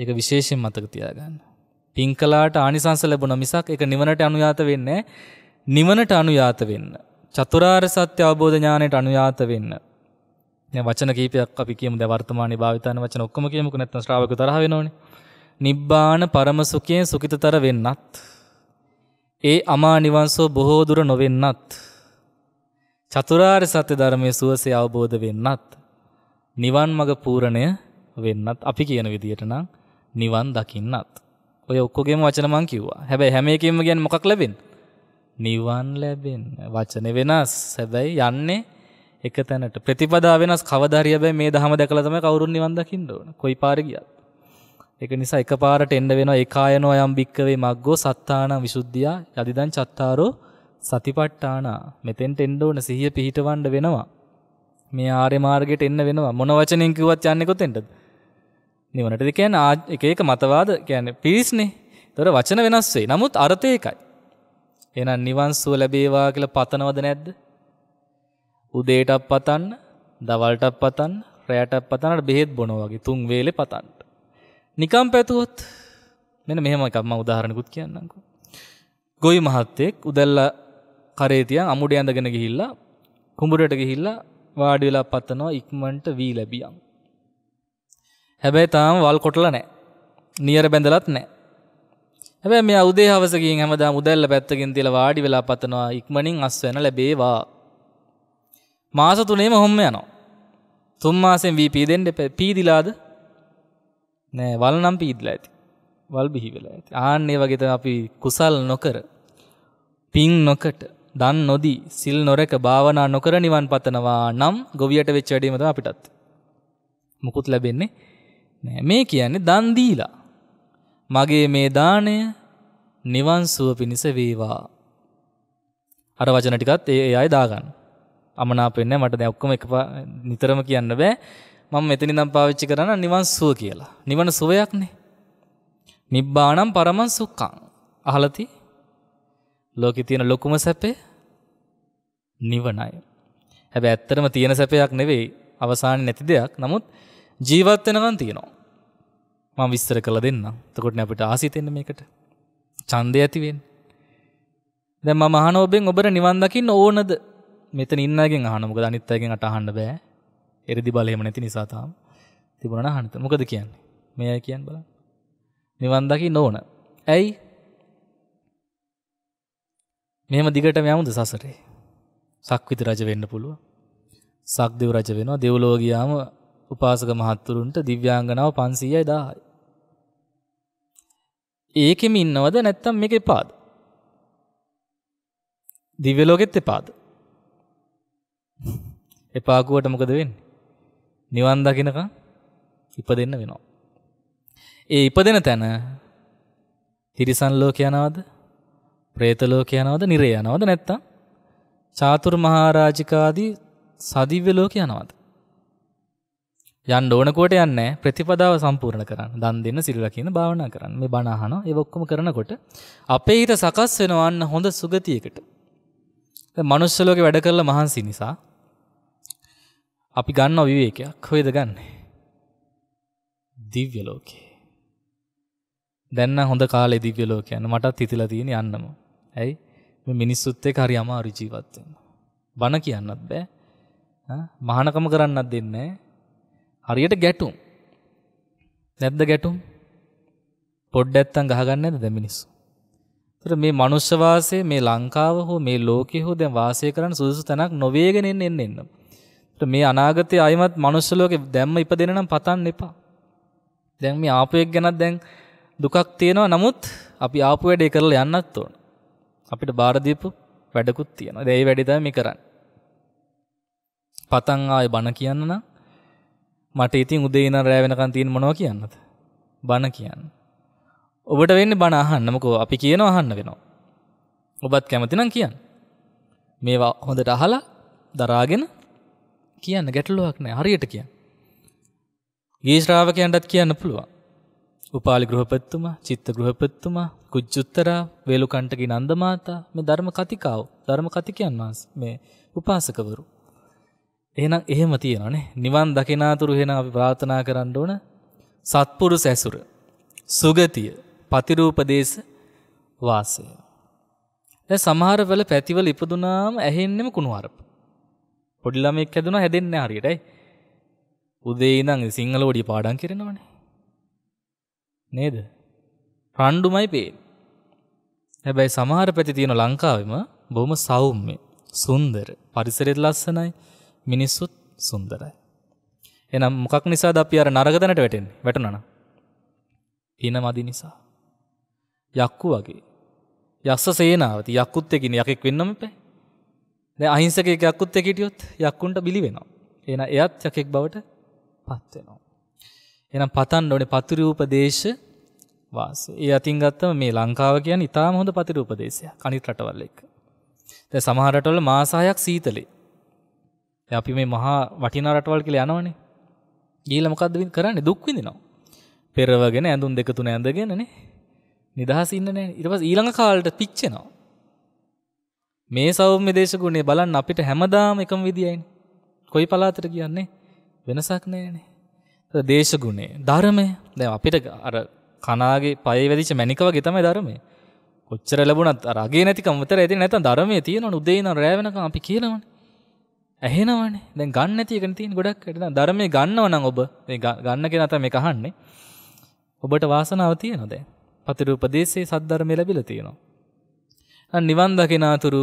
ඒක විශේෂයෙන් මතක තියාගන්න. පින් කළාට ආනිසංස ලැබුණ මිසක් ඒක නිවනට අනුයාත වෙන්නේ නිවනට අනුයාත වෙන්න. චතුරාර්ය සත්‍ය අවබෝධ ඥාණයට අනුයාත වෙන්න. දැන් වචන කීපයක් අපි කියමු දැන් වර්තමානයේ භාවිතාන වචන ඔක්කොම කියමුකෝ නැත්නම් ශ්‍රාවක තරහ වෙනෝනේ. නිබ්බාන පරම සුඛයෙන් සුඛිතතර වෙන්නත් ඒ අමා නිවන්සෝ බොහෝ දුර නොවෙන්නත්. චතුරාර් සත්‍ය ධර්මය සුවසේ අවබෝධ වෙන්නත්. නිවන් මඟ පූරණය වෙන්නත් අපි කියන විදියට නම් නිවන් දකින්නත්. ඔය ඔක්කොගේම වචන මං කිව්වා. හැබැයි හැම එකෙම කියන්නේ මොකක් ලැබෙන්න? නිවන් ලැබෙන්න. වචනේ වෙනස්. හැබැයි යන්නේ එක තැනට. ප්‍රතිපදා වෙනස්. කවදා හරි හැබැයි මේ ධහම දැකලා තමයි කවුරුන් නිවන් දකින්න ඕන. කොයි පාර ගියත්. ඒක නිසා එකපාරට එන්න වෙනවා ඒකායනෝ යම් බික්කවේ මග්ගෝ සත්තාන විසුද්ධියා යදිදං චත්තාරෝ සතිපට්ඨාන මෙතෙන්ට එන්න ඕන සිහිය පිහිටවන්න වෙනවා මේ ආර්ය මාර්ගයට එන්න වෙනවා මොන වචනෙන් කිව්වත් යන්නේ කොතෙන්ටද නිවනට ඒ කියන්නේ එක එක මතවාද කියන්නේ පිරිස්නේ ඒතර වචන වෙනස් වෙයි නමුත් අර්ථය එකයි එහෙනම් නිවන් සුව ලැබේවා කියලා පතනවද නැද්ද උදේටත් පතන්න දවල්ටත් පතන්න රැයටත් පතන්න බෙහෙත් බොනවා වගේ තුන් වේලේ පතන්න නිකම් පැතුවොත් මෙන මෙහම එකක්ම උදාහරණකුත් කියන්නකු. ගොයි මහත්තෙක් උදැල්ල කරේතියන් අමුඩ ඇඳගෙන ගිහිල්ලා කුඹුරට ගිහිල්ලා වාඩිවෙලා පත්තනවා ඉක්මන්ට වී ලැබියම්. හැබැයි තාම වල් කොටල නෑ නියර බැඳලත් නෑ හැබැ මේ අවදේ හවසකින් හැමදා මුදැල්ල පැත්තකින් තිල වාඩි වෙලා පතනවා ඉක්මනින් අස්වැන ලැබේවා මාස තුනේම හොම්ම යනවා තුම්මාසෙන් වී පීදෙන්ට පීදිලාද නෑ වල් නම් පීදලා ඇති වල් බිහිවෙලා ඇති ආන්නේ වගේත අපි කුසල් නොකර පින් නොකට දන් නොදී සිල් නොරැක භාවනා නොකර නිවන් පතනවා නම් ගොවියට වෙච්ච වැඩීමද අපිටත් මුකුත් ලැබෙන්නේ නෑ මේ කියන්නේ දන් දීලා මගේ මේ දාණය නිවන් සුව පිණිස වේවා අර වචන ටිකත් ඒ අය දාගන්න අමනාප වෙන්නේ මට දැන් ඔක්කොම එකපා නිතරම කියන්න බෑ මම මෙතනිනම් පාවිච්චි කරන්න නිවන් සුව කියලා. නිවන සුවයක්නේ. නිබ්බානම් පරමං සුක්ඛං. අහලති? ලෝකේ තියෙන ලොකුම සැපේ නිවනයි. හැබැයි ඇත්තටම තියෙන සැපයක් නෙවෙයි අවසානේ නැති දෙයක්. නමුත් ජීවත් වෙනකන් තියෙනවා. මම විස්තර කරලා දෙන්නම්. එතකොට අපිට ආසිතෙන්න මේකට. ඡන්දය ඇති වෙන්නේ. දැන් මම අහන ඔබෙන් ඔබට නිවන් දකින්න ඕනද? මෙතන ඉන්න අයගෙන් අහන්න. මොකද අනිත් අයගෙන් අට අහන්න බෑ. එරදි බලහෙම නැති නිසාතාම් තිබුණන හන්ත මොකද කියන්නේ මේ අය කියන් බල නිවන්දකි නොවන ඇයි මෙම දිගට යමුද සසරේ සක්විත රජ වෙන්න පුළුව සක්දව රජ වෙනවා දෙව්ලෝගයාම උපාසක මහත්තුරුන්ට දිව්‍යාංගනාව පන්සීයයි දාහයි ඒකෙම ඉන්නවද නැත්තම් මේක එපාද දිව්‍යලෝකෙත් එපාද එපාකුවට මොකද වෙන්නේ නිවන් දකිනක ඉප දෙන්න වෙනවා. ඒ ඉප දෙන තැන තිරිසන් ලෝක යනවද ප්‍රේතලෝක යනවද නිරේ යනවද නැත්තම් චාතුර් මහාරාජිකාදී සදිව්‍ය ලෝක යනවද. යන්න ඕනකොට යන්න ප්‍රතිපදාව සම්පූර්ණ කරන්න දන් දෙන්න සිල් රකින්න භාවනා කරන්න මේ බණ අහන ඒව ඔක්කොම කරනකොට අපේ හිත සකස් වෙනවන්න හොඳ සුගතියකට. දැන් මනුස්ස ලෝකේ වැඩ කරලා මහන්සි නිසා අපි ගන්න විවේකයක් හොයද ගන්නේ. දිව්‍ය ලෝකේ. දැන්න හොඳ කාලේ දිව්‍ය ලෝක යන මටත් හිතිලා තියෙන යන්නම. ඇයි මේ මිනිස්සුත් එක්ක හරි අමාරු ජීවත් වෙන්න. බන කියන්නත් බෑ. මහානකම කරන්නත් දෙන්නේ හරියට ගැටුම්. නැද්ද ගැටුම්? පොඩ්ඩැත්තම් ගහගන්නේ නැද්ද දැන් මිනිස්සු? ඒතර මේ මනුෂ්‍ය වාසයේ මේ ලංකාව හෝ මේ ලෝකේ හෝ දැන් වාසය කරන්න සුදුසු තැනක් නොවේගෙන එන්න එන්න. මේ අනාගතයේ ආයමත් මනුස්ස ලෝකේ දැම්ම ඉපදෙන නම් පතන්න එපා. දැන් මේ ආපු එක ගැනත් දැන් දුකක් තියෙනවා. නමුත් අපි ආපු වැඩේ කරලා යන්නත් ඕන. අපිට බාර දීපු වැඩකුත් තියෙනවා. දැන් ඒ වැඩේ තමයි මේ කරන්නේ. පතන් ආයේ බණ කියන්න නම් මට ඉතින් උදේ ඉඳන් රෑ වෙනකන් තියෙන මොනවා කියන්නද? බණ කියන්න. ඔබට වෙන්නේ බණ අහන්න. මොකෝ අපි කියනවා අහන්න වෙනවා. ඔබත් කැමති නම් කියන්න. මේවා හොඳට අහලා දරාගෙන කියන්න ගැටලුවක් නෑ හරියට කිය. ගේ ශ්‍රාවකයන්ටත් කියන්න පුළුවන්. උපාලි ගෘහපත්තුමා චිත්ත ගෘහපත්තුමා කුජ්ජුත්තරා වේලුකණ්ටකි නන්දමාතා මේ ධර්ම කතිකාව ධර්ම කතිකයන් වහන්ස මේ උපාසකවරු. එහෙනම් එහෙම තියෙනනේ නිවන් දකිනාතුරු හෙන අපි ප්‍රාථනා කරන්න ඕන සත්පුරු සැසුර සුගතිය පතිරූපදේශ වාසය. සමහරවල පැතිවල ඉපදුනාම ඇහෙන්නෙම කුණුවරප. පොඩි ළමෙක් හැදුනා හැදෙන්නේ හරියටයි. උදේ ඉඳන් සිංහල ඔඩිය පාඩම් කරනවනේ. නේද? රණ්ඩුමයි පේන්නේ. හැබැයි සමහර පැති තියෙන ලංකාවෙම බොහොම සෞම්‍ය, සුන්දර, පරිසරෙත් ලස්සනයි, මිනිස්සුත් සුන්දරයි. එහෙනම් මොකක් නිසාද අපි අර නරක දැනට වැටෙන්නේ? වැටුණා නම්. පින මදි නිසා. යක්කු වගේ. යක්ෂ සේනාවති යක්කුත් එක්කින යකෙක් වෙන්නම බෑ. දැ අහිංසක යකුත් එකටියොත් යක්කුන්ට බිලි වෙනවා. එන එයත් යකෙක් බවට පත්වෙනවා. එනම් පතන් ඕනේ පතුරූපදේශ වාස ඒ අතින් ගත්තම මේ ලංකාව කියන් ඉතා හොඳ පතිරූපදේශය කනිත් රටවල්ල එක. ද සමහරටවල මාසායක් සීතලේ. අපි මේ මහා වටිනා රටවල් කියල යනවනේ ගීල මොකක්දවින් කරන්න දුක්විදිනවා. පෙරවගෙන ඇඳුම් දෙකතුන ඇඳගෙනනේ නිදහසින්න ඉරවස් ඊළඟ කාලට පිච්චෙනවා. මේ සෞම්‍ය දේශගුණේ බලන්න අපිට හැමදාම එකම විදියයිනේ. කොයි පලාතට කියන්නේ වෙනසක් නෑනේ. දේශගුණේ ධර්මය දැන් අපිට අර කනාගේ පයේ වැදිච්ච මැණික වගේ තමයි ධර්මය. කොච්චර ලැබුණත් අර අගේ නැතිකම විතර ඇදී නැත්නම් ධර්මයේ තියෙනවනේ උදේ ඉඳන් රෑ වෙනකම් අපි කියනවනේ. ඇහෙනවනේ. දැන් ගන්න නැති එකනේ තියෙන ගොඩක් අය. දැන් ධර්මයේ ගන්නව නම් ඔබ මේ ගන්න කෙනා තමයි මේක අහන්නේ. ඔබට වාසනාව තියෙනවා දැන්. පතිරූපදේශයේ සද්ධර්මය ලැබිලා තියෙනවා. නිවන් දකිනාතුරු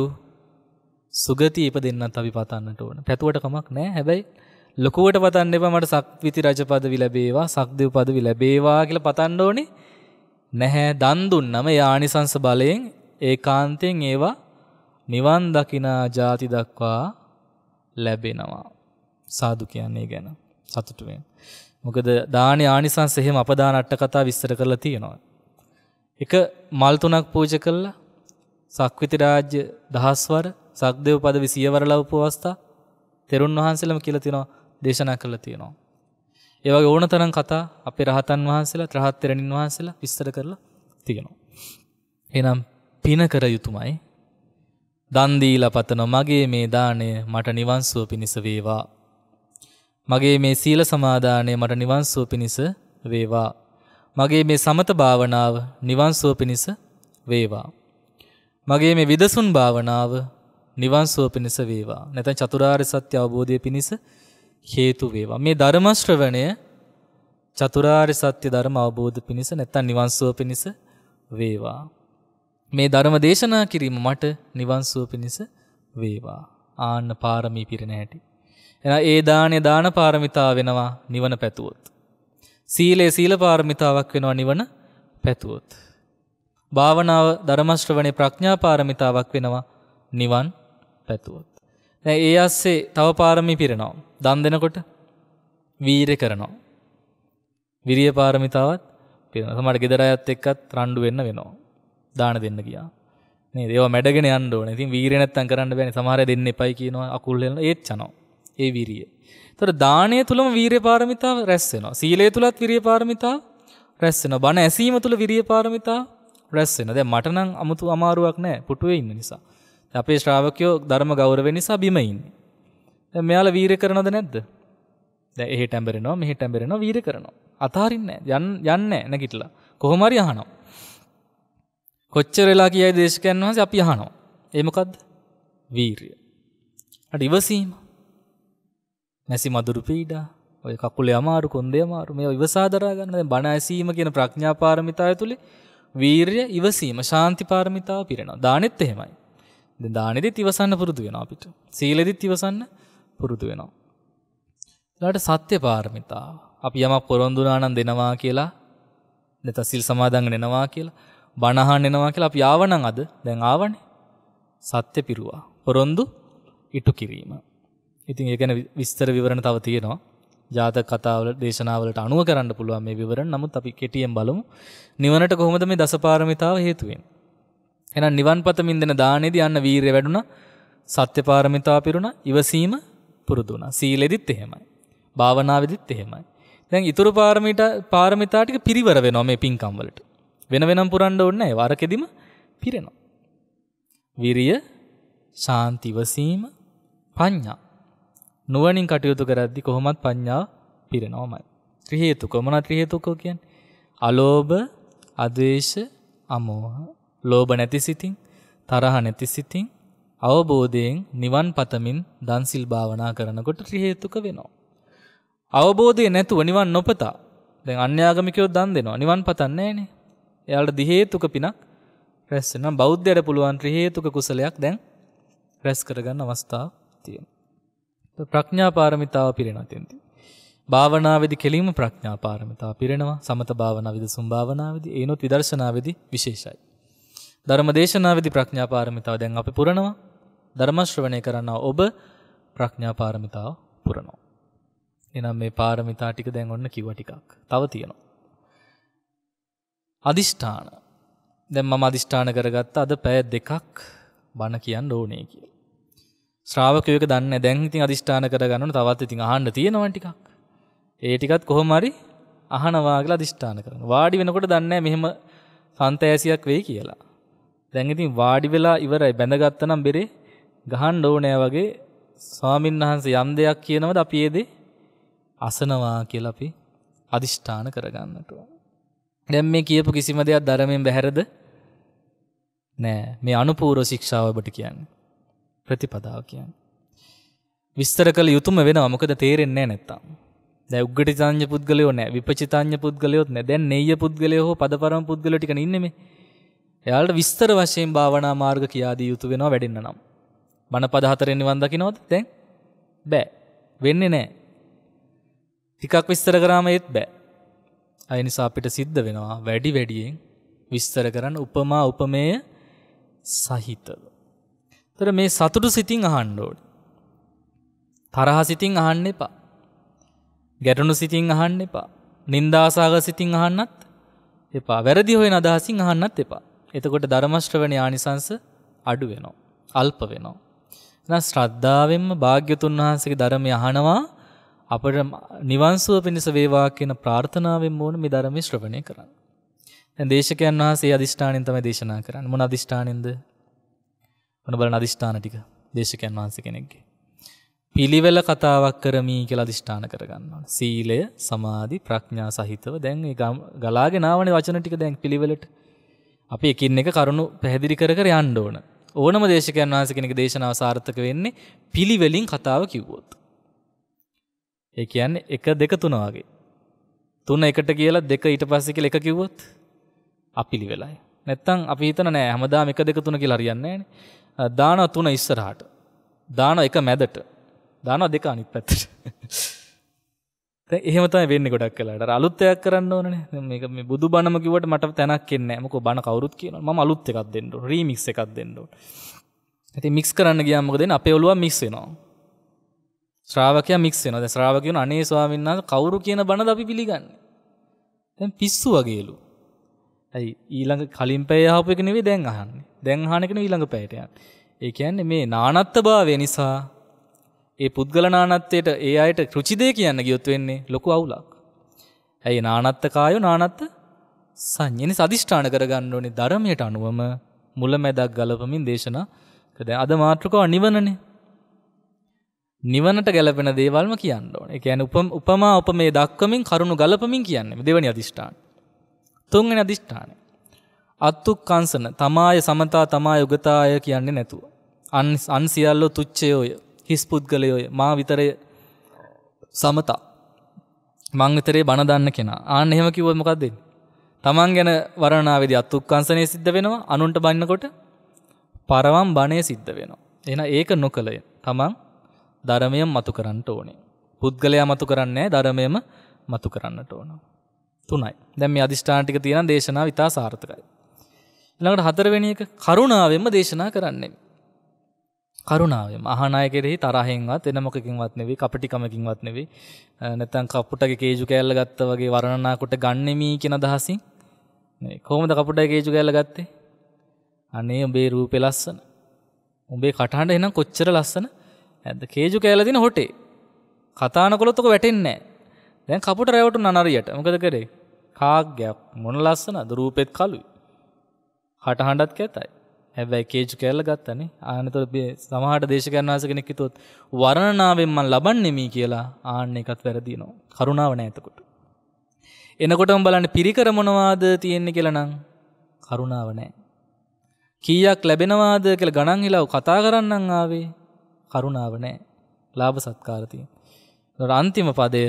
සුගති ඉපදෙන්නත් අපි පතන්නට ඕන. පැතුවට කමක් නැහැ. හැබැයි ලොකුවට පතන්න එපා මට සක්විති රජ පදවි ලැබේවා, සක්දෙව් පදවි ලැබේවා කියලා පතන්න ඕනේ නැහැ. දන් දුන්නම ඒ ආනිසංස බලයෙන් ඒකාන්තයෙන් ඒවා නිවන් දකිනා ಜಾති දක්වා ලැබෙනවා. සාදු කියන්නේ ගැන සතුටු වෙන. මොකද දානේ ආනිසංස එහෙම අපදාන අට කතා විස්තර කරලා තියෙනවා. එක මල් තුනක් පූජා කළා සක්විති රාජ්‍ය දහස්වර සක්දෙව් පද විසියවර ලවපු අවස්ථා තෙරුන් වහන්සේලම කියලා තියෙනවා දේශනා කරලා තියෙනවා. ඒවගේ ඕන තරම් කතා අපේ රහතන් වහන්සේලා ත්‍රහත් තෙරණින් වහන්සේලා විස්තර කරලා තියෙනවා. එහෙනම් පින කර යුතුයමයි. දන් දීලා පතන මගේ මේ දාණය මට නිවන්සුව පිණිස වේවා. මගේ මේ සීල සමාදානය මට නිවන්සුව පිණිස වේවා. මගේ මේ සමත භාවනාව නිවන්සුව පිණිස වේවා. මගේ මේ විදසුන් භාවනාව නිවන් සුව පිණිස වේවා. නැත්නම් චතුරාර්ය සත්‍ය අවබෝධය පිණිස හේතු වේවා. මේ ධර්ම ශ්‍රවණය චතුරාර්ය සත්‍ය ධර්ම අවබෝධ පිණිස නැත්නම් නිවන් සුව පිණිස වේවා. මේ ධර්ම දේශනා කිරීම මට නිවන් සුව පිණිස වේවා. ආන්න පාරමී පිරෙන හැටි. එහෙනම් ඒ දාණය දාන පාරමිතාව වෙනවා නිවන පැතුවොත්. සීලය සීල පාරමිතාවක් වෙනවා නිවන පැතුවොත්. භාවනාව ධර්මශ්‍රවණය ප්‍රඥා පාරමිතාවක් වෙනවා නිවන් පැතුවොත්. දැන් ඒ ඇස්සේ තව පාරමී පිරෙනවා. දන් දෙනකොට වීර කරනවා. විරිය පාරමිතාවත් පිරෙනවා. සමහර ගෙදර අයත් එක්කත් රණ්ඩු වෙන්න වෙනවා. දාන දෙන්න ගියා. නේද? ඒවා මැඩගෙන යන්න ඕනේ. ඉතින් වීරිය නැත්තම් කරන්න බෑනේ. සමහර අය දෙන්න එපයි කියනවා. අකුල් වෙන ඒත් චනෝ. ඒ විරිය. ඒතර දානය තුලම වීරිය පාරමිතාව රැස් වෙනවා. සීලය තුලත් විරිය පාරමිතාව රැස් වෙනවා. බණ ඇසීම තුල විරිය පාරමිතාව රැස්සෙන දැ මටනම් අමුතු අමාරුවක් නෑ පුටුවේ ඉන්න නිසා අපේ ශ්‍රාවකයෝ ධර්ම ගෞරව නිසා බිමයින්න මෙයාල වීර කරනද නැද්ද ඒ ටැම්බරෙනවා මෙහි ටැම්බරෙනවා වීර කරනවා අතාරන්න යන් යන්න නැගිටලා කොහොමරි අහනෝ කොච්චරලා කියයි දේශකයන් වහස අපි අහනෝ ඒමකද වීරය ඉවසීම නැසි මදුරු පීඩා ඔය කකුලේ අමාරු කොන්දේ අමාරු මේ ඉවසාදරාගන්න බණ ඇසීම කියන ප්‍රඥාපාරමිතාය තුළේ වීර්ය ඉවසීම ශාන්ති පාරමිතාව පිරෙනවා. දානෙත් එහෙමයි. දැන් දානෙදිත් ඉවසන්න පුරුදු වෙනවා අපිට. සීලෙදිත් ඉවසන්න පුරුදු වෙනවා. ඊළාට සත්‍ය පාරමිතාව. අපි යමක් පොරොන්දු නම් දෙනවා කියලා නැත්නම් සිල් සමාදන් වෙනවා කියලා බණ අහන්න එනවා කියලා අපි ආවනම් අද දැන් ආවනේ. සත්‍ය පිරුවා. පොරොන්දු ඉටු කිරීම. ඉතින් ඒ ගැන විස්තර විවරණ තව තියෙනවා. ජාත කතාවල දේශනාවලට අනුව කරන්න පුළුවන් මේ විවරණ නමුත් අපි කෙටියෙන් බලමු නිවනට කොහොමද මේ දසපාරමිතාව හේතුවෙන් එහෙනම් නිවන් පතමින් දෙන දානෙදි යන්න වීරිය වැඩුණා සත්‍ය පාරමිතාව පිරුණා ඉවසීම පුරුදු වුණා සීලෙදිත් එහෙමයි භාවනාවේදිත් එහෙමයි දැන් ඊතුරු පාරමිතා පාරමිතා ටික පිරිවර වෙනවා මේ පින්කම් වලට වෙන වෙනම් පුරන්න ඕනේ නැහැ වරකෙදිම පිරෙනවා විරිය ශාන්තිවසීම පඤ්ඤා නුවණින් කටයුතු කරද්දි කොහොමත් පඤ්ඤා පිරෙනවමයි. ත්‍රි හේතුක මොනවා ත්‍රි හේතුක කියන්නේ? අලෝභ, අද්වේෂ, අමෝහ. ලෝභ නැති සිතින්, තරහ නැති සිතින්, අවබෝධයෙන් නිවන් පතමින් දන්සිල් භාවනා කරනකොට ත්‍රි හේතුක වෙනවා. අවබෝධය නැතුව නිවන් නොපතා. දැන් අන්‍යාගමිකයෝ දන් දෙනවා. නිවන් පතන්නේ නැහනේ. එයාලට දි හේතුක පිනක් රැස් වෙනවා. බෞද්ධයට පුළුවන් ත්‍රි හේතුක කුසලයක් දැන් රැස් කරගන්න අවස්ථාවක් තියෙනවා. ප්‍රඥා පාරමිතාව පිරෙනවා තෙන්ති. භාවනාවේදී කෙලින්ම ප්‍රඥා පාරමිතාව පිරෙනවා. සමත භාවනාවේදී සුම්භාවනාවේදී ඒනොත් විදර්ශනාවේදී විශේෂයි. ධර්මදේශනාවේදී ප්‍රඥා පාරමිතාව දැන් අපි පුරනවා. ධර්ම ශ්‍රවණය කරනවා ඔබ ප්‍රඥා පාරමිතාව පුරනවා. එනම් මේ පාරමිතා ටික දැන් ඔන්න කිව්ව ටිකක්. තව තියෙනවා. අදිෂ්ඨාන. දැන් මම අදිෂ්ඨාන කරගත්ත අද පැය දෙකක් බණ කියන්න ඕනේ කියලා. ශ්‍රාවකයක දන්න දැන් ඉතින් අධිෂ්ඨාන කරගන්න තවත් ඉතින් අහන්න තියෙනවා ටිකක්. ඒ ටිකත් කොහොම හරි අහනවා කියලා අධිෂ්ඨාන කරනවා. වාඩි වෙනකොට දන්නේ මෙහෙම සන්තෑසියක් වෙයි කියලා. දැන් ඉතින් වාඩි වෙලා ඉවරයි බැඳගත්තනම් බෙරේ ගහන්න ඕනෑ වගේ ස්වාමීන් වහන්සේ යම් දෙයක් කියනවද අපි ඒ දේ අසනවා කියලා අපි අදිෂ්ඨාන කරගන්නට ඕන. දැන් මේ කියපු කිසිම දෙයක් ධර්මයෙන් බැහැරද? නෑ. මේ අනුපූර්ව ශික්ෂාව ඔබට කියන්නේ. ප්‍රතිපදාව කියන්නේ. විස්තර කළ යුතුම වෙනවා මොකද තේරෙන්නේ නැත්තම්. දැන් උග්ගටිතාඤ්ඤ පුද්ගලයෝ නැහැ, විපචිතාඤ්ඤ පුද්ගලයෝත් නැහැ. දැන් නෙය්‍ය පුද්ගලයෝ හෝ පදපරම පුද්ගලයෝ ටිකන ඉන්නේ මේ. එයාලට විස්තර වශයෙන් භාවනා මාර්ග කියා දිය යුතු වෙනවා වැඩෙන්න නම්. මනපද හතරෙන් නිවන් දකින්නවද? දැන් බෑ. වෙන්නේ නැහැ. ටිකක් විස්තර කරාම ඒත් බෑ. අය නිසා අපිට සිද්ධ වෙනවා වැඩි වැඩියෙන් විස්තර කරන්න උපමා උපමේය සහිතව. තර මේ සතුටු සිතින් අහන්න ඕන. තරහ සිතින් අහන්න එපා. ගැටනු සිතින් අහන්න එපා. නින්දාසාග සිතින් අහන්නත් එපා. වැරදි හොයන අදහසින් අහන්නත් එපා. එතකොට ධර්මශ්‍රවණ ආනිසංස අඩු වෙනවා. අල්ප වෙනවා. එහෙනම් ශ්‍රද්ධාවෙන්ම භාග්‍යතුන් වහන්සේගේ ධර්මය අහනවා අපට නිවන්සුව පිණිස වේවා කියන ප්‍රාර්ථනාවෙන් ඕන මේ ධර්මයේ ශ්‍රවණය කරන්න. දැන් දේශකයන් වහන්සේ අදිෂ්ඨාණයෙන් තමයි දේශනා කරන්නේ. මොන අදිෂ්ඨාණයෙන්ද? වන බල අධිෂ්ඨාන ටික දේශකයන් වහන්ස කෙනෙක්ගේ. පිළිවෙල කතාවක් කරමී කියල අධිෂ්ඨාන කරගන්නවා. සීලය සමාධි ප්‍රඥා සහිතව දැන් ගලාගෙනාවන වචන ටික දැන් පිළිවෙලට අපි එකින් එක කරුණු පැහැදිලි කර කර යන්න ඕන. ඕනම දේශකයන් වහන්ස කෙනෙක දේශනාව සාර්ථක වෙන්නේ පිළිවෙලින් කතාව කිව්වොත්. ඒ කියන්නේ එක දෙක තුන වගේ. තුන එකට කියලා දෙක ඊට පස්සේ කියලා එක කිව්වොත් අපිලි වෙලයි. නැත්තම් අපි හිතන නෑ හැමදාම එක දෙක තුන කියලා හරියන්නේ නෑනේ. දාන තුන ඉස්සරහට. දාන එක මැදට. දාන දෙක අනිත් පැත්තට. එහෙම තමයි වෙන්නේ ගොඩක් වෙලාට. අලුත් දෙයක් කරන්න ඕනනේ. මේක මේ බුදු බණම කිව්වට මට තැනක් එන්නේ නැහැ. මොකෝ බණ කවුරුත් කියනවා. මම අලුත් එකක් දෙන්න ඕන. රීමික්ස් එකක් දෙන්න ඕන. ඉතින් මික්ස් කරන්න ගියාම මොකද වෙන්නේ? අපේ ඔළුව මික්ස් වෙනවා. ශ්‍රාවකයා මික්ස් වෙනවා. දැන් ශ්‍රාවකයන් අනේ ස්වාමීන් වහන්සේ කවුරු කියන බණද අපි පිළිගන්නේ? දැන් පිස්සු වගේලු. ඇයි ඊළඟ කලින් පැයහපු එක නෙවේ දැන් අහන්නේ දැන් හනකන ඊළඟ පැයටයන් ඒ කියන්නේ මේ නානත්ත භාවය නිසා ඒ පුද්ගල නානත්තයට ඒ අයට කෘචිදය කියන්න ගියොත් වෙන්නේ ලොකු අවුලක් ඇයි නානත්තකායෝ නානත්ත සංයනි සධිෂ්ඨාන කරගන්න ඕනේ ධර්මයට අනුවම මුල මැදක් ගලපමින් දේශනා කද අද මාතෘකව නිවනනේ නිවනට ගැලපෙන දේවල්ම කියන්න ඕනේ ඒ කියන්නේ උපමා උපමේ දක්වමින් කරුණු ගලපමින් කියන්නේ දෙවනි අධිෂ්ඨාන තුන්වෙනි අදිෂ්ඨානය. අත්තුක්කංශන තමාය සමතා තමා යුගතාය කියන්නේ නැතුව. අන් අන් සියල්ලෝ තුච්චයෝය. හිස් පුද්ගලයෝය. මා විතරේ සමතා. මං විතරේ බණ දන්න කෙනා. ආන්න එහෙම කිව්වොත් මොකක්ද වෙන්නේ? තමන් ගැන වරණාවේදී අත්තුක්කංශනේ සිද්ධ වෙනවා. අනුන්ට බනිනකොට පරවම් බණේ සිද්ධ වෙනවා. එහෙනම් ඒක නොකලය. තමන් ධර්මයෙන් මතු කරන්නට ඕනේ. පුද්ගලයා මතු කරන්නේ ධර්මයෙන්ම මතු කරන්නට ඕනවා. තුනයි. දැන් මේ අදිෂ්ඨාන ටික තියෙන දේශනාව ඉතා සාර්ථකයි. ඊළඟට හතරවෙනි එක කරුණාවෙන්ම දේශනා කරන්නේ. කරුණාවෙන් අහන අය කෙරෙහි තරහෙන්වත් එන මොකකින්වත් නෙවෙයි කපටිකමකින්වත් නෙවෙයි නැත්නම් කපුටගේ කේජු කෑල්ල ගත්තා වගේ වර්ණනා කොට ගන්නෙමි කියන අදහසින් නේ කොහොමද කපුටගේ කේජු කෑල්ල ගත්තේ අනේ උඹේ රූපේ ලස්සන උඹේ කටහඬ එහෙනම් කොච්චර ලස්සන නැද්ද කේජු කෑල්ල දින හොටේ කතානකොලොත් ඔක වැටෙන්නේ නැහැ දැන් කපුට රැවටුන අනරියට මොකද කරේ කාග්‍යයක් මොන ලස්සන දරූපෙත් කලුයි හටහඬත් කැතයි හැබැයි කේජ් කැල්ල ගත්තනේ ආනතර සමහට දේශකරණවාස කෙනෙක් හිතුවොත් වරණනාවෙන් මන් ලබන්නේ මේ කියලා ආන්න එකත් වැරදිනවා කරුණාව නැහැ එතකොට එනකොටම බලන්න පිරිකර මොනවාද තියෙන්නේ කියලා නම් කරුණාව නැහැ කීයක් ලැබෙනවාද කියලා ගණන් හිලව් කතා කරන්නන් ආවේ කරුණාව නැහැ ලාභ සත්කාර තියෙන රන්තිම පදය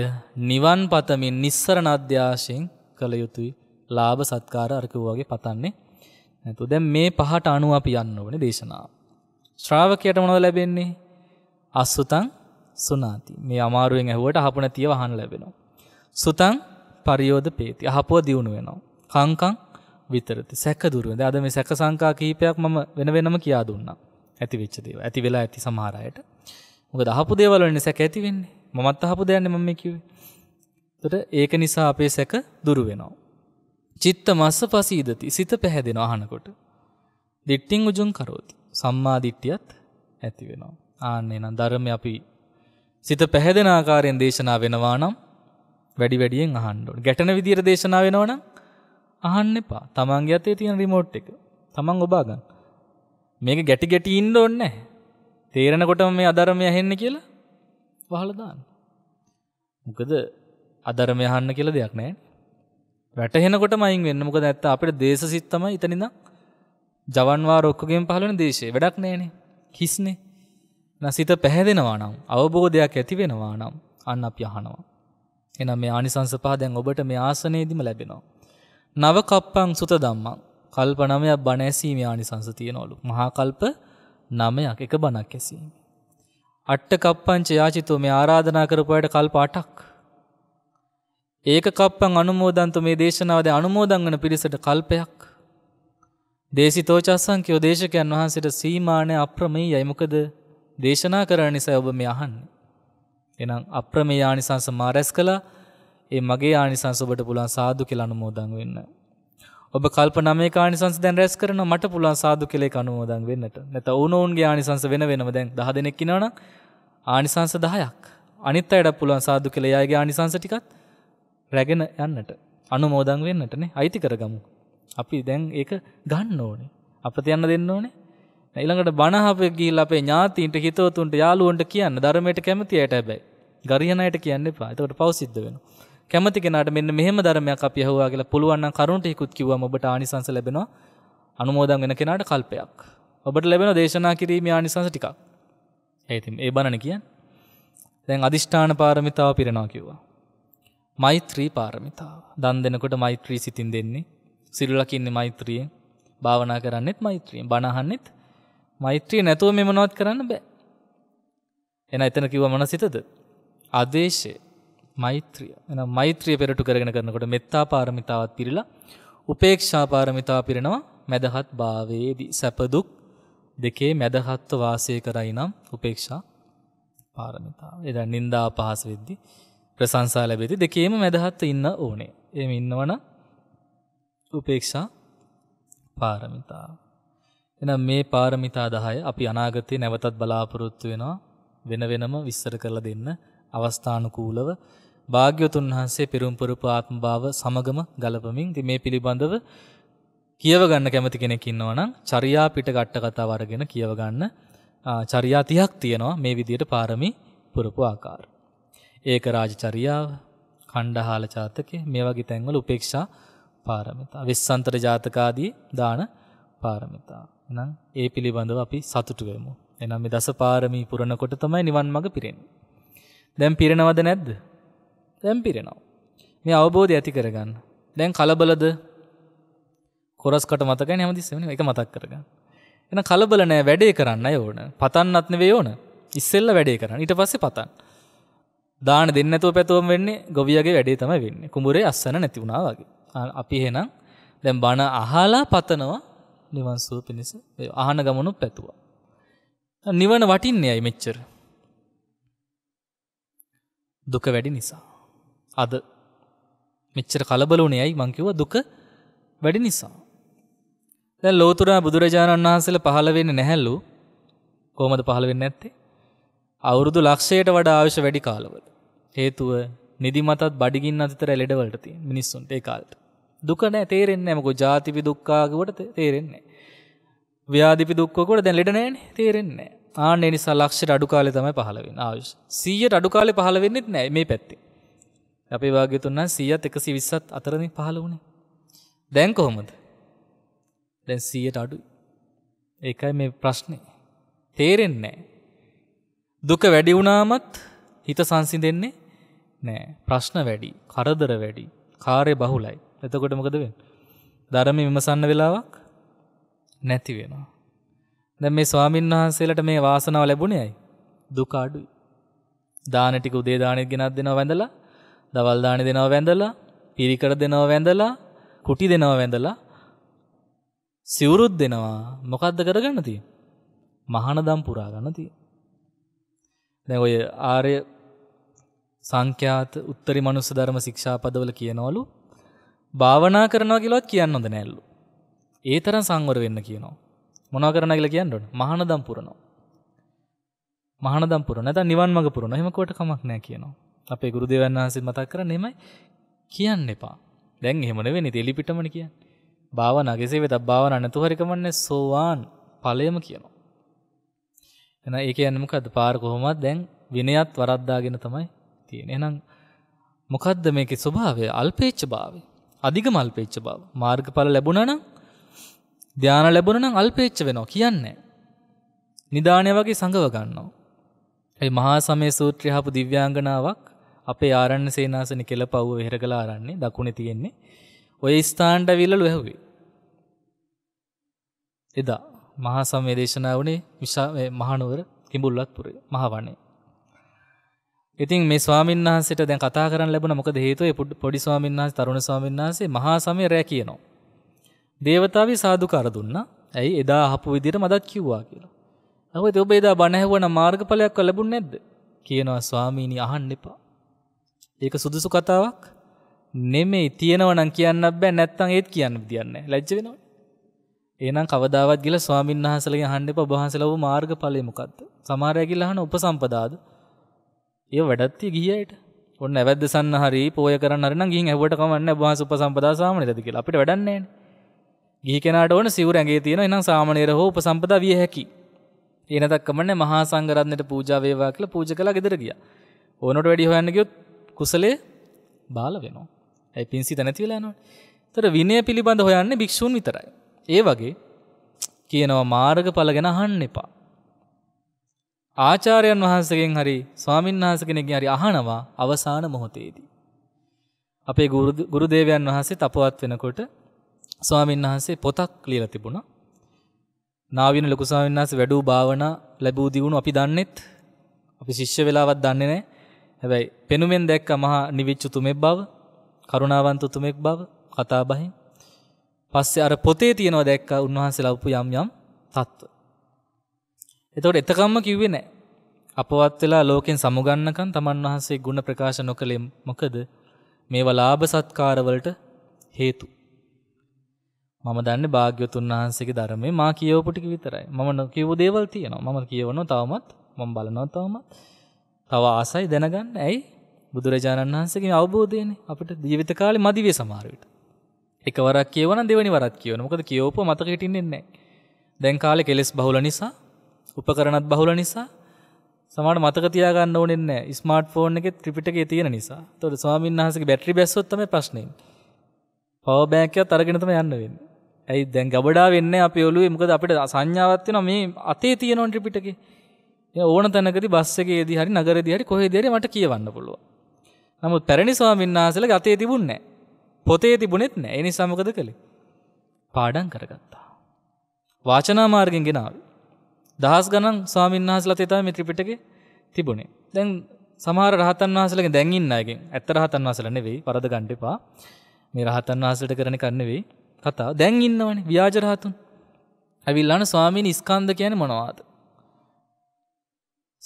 නිවන් පතමින් නිස්සරණ අධ්‍යාශයෙන් කළ යුතුයි ලාභ සත්කාර අරකව වගේ පතන්නේ නැතු දැන් මේ පහට අනුව අපි යන්න ඕනේ දේශනාව. ශ්‍රාවකයට මොනවද ලැබෙන්නේ? අසුතං සුනාති. මේ අමාරුවෙන් ඇහුවට අහපු නැතිව අහන්න ලැබෙනවා. සුතං පරියෝධ පේති. අහපුව දියුණු වෙනවා. කංකං විතරති. සැක දුර වෙනවා. අද මේ සැක සංකා කීපයක් මම වෙන වෙනම කියා දුන්නා. ඇති වෙච්ච දේවල්. ඇති වෙලා ඇති සමහර අයට. මොකද අහපු දේවල් වලින් සැක ඇති වෙන්නේ. මමත් අහපු දෙයන්නේ මම මේ කිව්වේ. එතකොට ඒක නිසා අපේ සැක දුරු වෙනවා. චිත්ත මස්ස පසීදති සිත පැහැදෙන අහනකොට. දිට්ටිං උජුන් කරෝති. සම්මා දිට්ඨියත් ඇති වෙනවා. ආන්න එහෙනම් ධර්මය අපි සිත පැහැදෙන ආකාරයෙන් දේශනා වෙනවා නම් වැඩි වැඩියෙන් අහන්න ඕනේ. ගැටෙන විදියට දේශනා වෙනවා නම් අහන්න එපා. තමන්ගේ අතේ තියෙන රිමෝට් එක තමන් ඔබා ගන්න. මේක ගැටි ගැටි ඉන්න ඕනේ නැහැ. තේරෙනකොටම මේ අධර්මය ඇහෙන්නේ කියලා පහලදාන්න මොකද අදරම යහන්න කියල දෙයක් නෑ වැටහෙනකොට මයින් වෙන්න මොක ඇත්ත අපට දේශ සිත්තම ඉතනිද ජවන්වා රොක්කගෙන් පහලන දේශය වැඩක් නෑනේ හිස්නේ නසිත පැහැදෙනවා නම් අවබෝධයක් ඇති වෙනවා නම් අන්න අප යහනවා එනම් මේ ආනිසංස පහදැන් ඔබට මේ ආසනයේදිම ලැබෙනවා නව කප්පං සුත දම්මක් කල්ප නමයක් බණඇසීම ආනිසංස තියනවලු මහාකල්ප නමයක් එක බණක් ඇසීම අට්ට කප්පංච යාචිතෝ මේ ආරාධනා කරපුවාට කල්ප 8ක්. ඒක කප්පං අනුමෝදන්තු මේ දේශනාවද අනුමෝදන් වන පිරිසට කල්පයක්. දේශිතෝචස්සංකයෝ දේශකයන් වහන්සේට සීමානය අප්‍රමේයයි මොකද දේශනා කරන්න නිසා ඔබ මේ අහන්නේ. එහෙනම් අප්‍රමේය ආනිසංස මා රැස් කළා. ඒ මගේ ආනිසංස ඔබට පුළුවන් සාදු කියලා අනුමෝදන් වෙන්න. ඔබ කල්පනමේ කානිසංස දැන් රැස් කරන මට පුළුවන් සාදු කෙලේ කනුවෝදන් වෙන්නට නැත ඕනෝන්ගේ ආනිසංස වෙන වෙනම දැන් දහ දෙනෙක් ඉනවන ආනිසංස දහයක් අනිත් අයට පුළුවන් සාදු කෙලේ අයගේ ආනිසංස ටිකත් රැගෙන යන්නට අනුමෝදන් වෙන්නටනේ අයිති කරගමු. අපි දැන් ඒක ගන්න ඕනේ. අපත යන්න දෙන්න ඕනේ. ඊළඟට බණහපේ ගිහිල්ලා අපේ ඥාතීන්ට හිතවතුන්ට යාළුවන්ට කියන්න ධර්මයට කැමති අයට හැබැයි. ගරියන අයට කියන්න එපා. එතකොට පෞසිද්ධ වෙනවා. කැමති කෙනාට මෙන්න මෙහෙම ධර්මයක් අපි ඇහුවා කියලා පුළුවන් නම් කරුණට හිකුත් කිව්වම ඔබට ආනිසංස ලැබෙනවා. අනුමෝදන් වෙන කෙනාට කල්පයක්. ඔබට ලැබෙන දේශනා කිරීමේ ආනිසංස ටිකක්. ඒ ඉතින් ඒ බණනේ කියන්නේ. දැන් අදිෂ්ඨාන පාරමිතාව පිරෙනවා කිව්වා. මෛත්‍රී පාරමිතාව. දන් දෙනකොට මෛත්‍රී සිතින් දෙන්නේ. සිල් රකින්නේ මෛත්‍රියෙන්. භාවනා කරන්නෙත් මෛත්‍රියෙන්. බණ අහන්නෙත් මෛත්‍රිය නැතුව මේ මොනවත් කරන්න බෑ. එන එතන කිව්ව මොන සිතද? ආදේශය. මෛත්‍රිය එන මෛත්‍රිය පෙරටු කරගෙන කරනකොට මෙත්තා පාරමිතාවත් පිරිලා උපේක්ෂා පාරමිතාව පිරෙනවා මැදහත් භාවයේදී සැපදුක් දෙකේ මැදහත්ව වාසය කරයි නම් උපේක්ෂා පාරමිතාව. එදා නින්දා පහස වෙද්දී ප්‍රශංසා ලැබෙති දෙකේම මැදහත්ව ඉන්න ඕනේ. එහෙම ඉන්නවන උපේක්ෂා පාරමිතාව. එහෙනම් මේ පාරමිතා 10 අපි අනාගතේ නැවතත් බලාපොරොත්තු වෙනවා වෙන වෙනම විස්තර කරලා දෙන්න අවස්ථානුකූලව භාග්‍යවතුන් වහන්සේ පෙරම්පුරපු ආත්ම භාව සමගම ගලපමින් ඉතින් මේ පිළිබඳව කියව ගන්න කැමති කෙනෙක් ඉන්නවා නම් චර්යා පිට ගැට්ට කතාව අරගෙන කියව ගන්න චර්යා 30ක් තියෙනවා මේ විදියට පාරමී පුරපු ආකාරය. ඒක රාජචර්යාව, ඛණ්ඩාහාල ජාතකේ මේ වගේ තැන්වල උපේක්ෂා පාරමිතා, විස්සන්තර ජාතක ආදී දාන පාරමිතා. එහෙනම් ඒ පිළිබඳව අපි සතුටු වෙමු. එහෙනම් මේ දසපාරමී පුරනකොට තමයි නිවන් මඟ පිරෙන්නේ. දැන් පිරෙනවද නැද්ද? තැම්පිරෙනවා. මේ අවබෝධය ඇති කරගන්න. දැන් කලබලද කොරස්කට මතකයි හැමතිස්සෙම එක මතක් කරගන්න. එන කලබල නෑ වැඩේ කරන්න ඕන. පතන්නත් නෙවෙයි ඕන. ඉස්සෙල්ල වැඩේ කරන්න. ඊට පස්සේ පතන්න. දාන දෙන්න නැතුව පැතුවම වෙන්නේ ගොවියගේ වැඩේ තමයි වෙන්නේ. කුඹුරේ අස්සන නැති වුණා වගේ. අපි එහෙනම් දැන් බණ අහලා පතනවා නිවන් සුව පිණිස අහන ගමනුත් පැතුවා. නිවන වටින්නේ අයි මෙච්චර. දුක වැඩි නිසා. අද මෙච්චර කලබලුණයයි මංකිව දුක වැඩි නිසා. දැ ලෝතුරා බුදුරජාණන් වහන්සල පහළවෙන්න නැහැල්ලු කෝමද පහළවෙන්න ඇත්තේ. අවුරුදු ලක්ෂයට වඩා ආවශ වැඩි කාලවල. හේතුව නිදිමතත් බඩිගින් අතතර ලෙඩවලටති මිනිස්සුන්ට ඒ කාල්ට. දුකනෑ තේරෙන්නේ ඇමකු ජාතිපි දුක්කාගවට තේරෙන්නේ. ව්‍යාධිපි දුක්කොට දැන් ලෙඩනෑන තේරෙන්නේ ආනේ නිසා ලක්ෂයට අඩු කාලෙ තමයි පහළවෙන්න ආවශ සීයට අඩු කාලෙ පහළවෙන්නෙත් නෑ මේ පැත්තේ. අපේ භාග්‍යතුන් නම් 100ත් 120ත් අතරනේ පහළ වුණේ. දැන් කොහොමද? දැන් 100ට අඩුයි. ඒකයි මේ ප්‍රශ්නේ. තේරෙන්නේ නැහැ. දුක වැඩි වුණාමත් හිත සංසිඳෙන්නේ නැහැ. ප්‍රශ්න වැඩි, කරදර වැඩි, කාර්ය බහුලයි. එතකොට මොකද වෙන්නේ? ධර්ම විමසන්න වෙලාවක් නැති වෙනවා. දැන් මේ ස්වාමීන් වහන්සේලාට මේ වාසනාව ලැබුණේ ඇයි? දුක අඩුයි. දාන ටික උදේ දානෙත් ගෙනත් දෙනවා වැඳලා දවල්දාන දෙනව වැඳලා පිරිකර දෙනව වැඳලා කුටි දෙනව වැඳලා සිවුරුත් දෙනවා මොකක්ද කරගන්න තිය මහනදම් පුරා ගන්න තිය දැ ඔය ආරය සංඛ්‍යාත උත්තරි මනුස්ස ධර්ම ශික්ෂාපදවල කියනවලු භාවනා කරනවා කිලොත් කියන්න ොද නැල්ලු ඒ තරන් සංවර වෙන්න කියනවා මොනා කරන කියලා කියන්නට මහනදම් පුරනවා මහනදම් පුරන ඇත නිවන් මඟ පුරන හෙමකොට කමක් නෑ කියනවා අපේ ගුරු දෙවන්න වහන්සේ මතක් කර නෙමයි කියන්න එපා දැන් එහෙමන වෙනි තෙලිපිටමන කියන්න භාව නගෙසේ වෙතත් භාවන නැතු හරිකමන්න සෝවාන් පලයම කියනවා. එන ඒ කියන්නමකද පාර කොහොමත් දැන් විනයත් වරද්දාගෙන තමයි තියෙන එනම් මොකද්ද මේක ස්වභාවය අල්පේච්ච භාවය අධික මල්පේච්ච බව මාර්ගඵල ලැබුණනම් ධ්‍යාන ලැබුණනම් අල්පේච්ච වෙනවා කියන්නේ. නිදානය වගේ සංගව ගන්නවා. ඒ මහා සමය සූත්‍රය හපු දිව්‍යාංගනාවක් අපේ ආරන්න සේනාසන කෙල පව් වෙහර කලා අරන්නේ දකුණ තියෙන්නේ ඔය ස්ථාන්ට විල්ල ලොහැවේ එදා මහා සමය දේශනාවනේ විශා මහනුවර කිඹුල්ලත් පුර මහවන්නේ ඉතින් මේ ස්වාමීන් වහන්සේට දැන් කතා කරන්න ලැබුණ මොකද හේතුව ඒ පොඩි ස්වාමීන් වහන්සේ තරුණ ස්වාමීන් වහන්සේ මහා සමය රැ කියනවා දේවතාවි සාදුකාර දුන්නා ඇයි එදා අහපු විදිහට මදක් කිව්වා කියලා අවද ඔබ එදා බණ ඇහුවනම් මාර්ගඵලයක් ලැබුණ නැද්ද කියනවා ස්වාමීනි අහන්න එපා ඒක සුදුසු කතාවක් නෙමෙයි තියෙනවනම් කියන්න බෑ නැත්තම් ඒත් කියන්න දෙන්නේ ලැජ්ජ වෙනවා. එහෙනම් කවදාවත් ගිහලා ස්වාමීන් වහන්සේලගෙන් අහන්න එපා ඔබවහන්සේලා වූ මාර්ගඵලය මොකද්ද? සමහර අය ගිහලා අහන උපසම්පදාද? ඒ වැඩත් ගියයිට. ඔන්න ඇවැද්දසන්න හරි පෝය කරන්න හරි නම් ගිහින් ඇහුවට කමන්නේ ඔබවහන්සේ උපසම්පදා සාමනේරද කියලා. අපිට වැඩක් නැහැ නේ. ගිහි කෙනාට ඕන සිවුර ඇඟේ තියෙන එහෙනම් සාමනීර හෝ උපසම්පදා විය හැකි. ඒ නැතත් කමන්නේ මහා සංඝරත්නයට පූජා වේවා කියලා පූජා කළා ගෙදර ගියා. ඕනට වැඩි හොයන්න ගියොත් කුසලේ බාල වෙනවා. ඇයි පින්සිත නැති වෙලා යනවා. ඒතර විනය පිළිබඳ හොයන්නේ භික්ෂූන් විතරයි. ඒ වගේ කියනවා මාර්ගඵල ගැන අහන්න එපා. ආචාර්යයන් වහන්සේගෙන් හරි ස්වාමීන් වහන්සේ කෙනෙක්ගෙන් හරි අහනවා අවසාන මොහොතේදී. අපේ ගුරු දේවයන් වහන්සේ තපවත් වෙනකොට ස්වාමීන් වහන්සේ පොතක් ලියලා තිබුණා. නාවින ලොකු ස්වාමීන් වහන්සේ වැඩූ භාවනා ලැබූ දියුණු අපි දන්නෙත් අපි ශිෂ්‍ය වෙලාවත් දන්නේ නැහැ. හැබැයි පෙනුමෙන් දැක්ක මහා නිවිච්චුතුමෙක් බව, කරුණාවන්තුතුමෙක් බව කතා බහින්. පස්සේ අර පොතේ තියෙනවා දැක්ක උන්වහන්සේලා උපු යම් යම් තත්ත්ව. එතකොට එතකම්ම කිව්වේ නැහැ. අපවත් වෙලා ලෝකෙන් සමුගන්නකම් තමන් වහන්සේ ගුණ ප්‍රකාශ නොකළේ මොකද? මේවා ලාභ සත්කාරවලට හේතු. මම දන්නේ භාග්‍යවතුන් වහන්සේගේ ධර්මයේ මා කියවපු ටික විතරයි. මම නොකියපු දේවල් තියෙනවා. මම කියවනවා තවමත්. මම බලනවා තවමත්. තව ආසයි දැනගන්න ඇයි බුදුරජාණන් වහන්සේගේ අවබෝධයනේ අපිට ජීවිත කාලේ මදි වේ සමහර විට. එක වරක් කියවන දෙවනි වරක් කියවන. මොකද කියවපුව මතක හිටින්නේ නැහැ. දැන් කාලේ කෙලස් බහුල නිසා, උපකරණත් බහුල නිසා සමහරට මතක තියාගන්න ඕනේ නැහැ. ස්මාර්ට් ෆෝන් එකේ ත්‍රිපිටකය තියෙන නිසා. ඒතකොට ස්වාමීන් වහන්සේගේ බැටරි බැස්සොත් තමයි ප්‍රශ්නේ. පවර් බෑන්ක් එකත් අරගෙන තමයි යන්න වෙන්නේ. ඇයි දැන් ගබඩා වෙන්නේ අපි ඔළුවේ මොකද අපිට සංඥාවක් තියෙනවා මේ අතේ තියෙන ත්‍රිපිටකේ. ඕන තැනකදී බස් එකේදී හරි නගරේදී හරි කොහේදී හරි මට කියවන්න පුළුවන්. නමුත් පැරණි ස්වාමීන් වහන්සේලා ගතේ තිබුණේ නැහැ. පොතේ තිබුණෙත් නැහැ. ඒ නිසා මොකද කළේ? පාඩම් කරගත්තා. වාචනා මාර්ගෙන් ගෙනාවේ. දහස් ගණන් ස්වාමීන් වහන්සේලා තේ තමයි මේ ත්‍රිපිටකේ තිබුණේ. දැන් සමහර රහතන් වහන්සේලාගෙන් දැන් ඉන්න අයගෙන් ඇත්ත රහතන් වහන්සේලා නෙවෙයි වරද ගන්න එපා. මේ රහතන් වහන්සේලට කරන කර නෙවෙයි කතාව. දැන් ඉන්නවනේ ව්‍යාජ රහතුන්. අවිල්ලාන ස්වාමීන් ස්කන්ධ කියන්නේ මොනවද?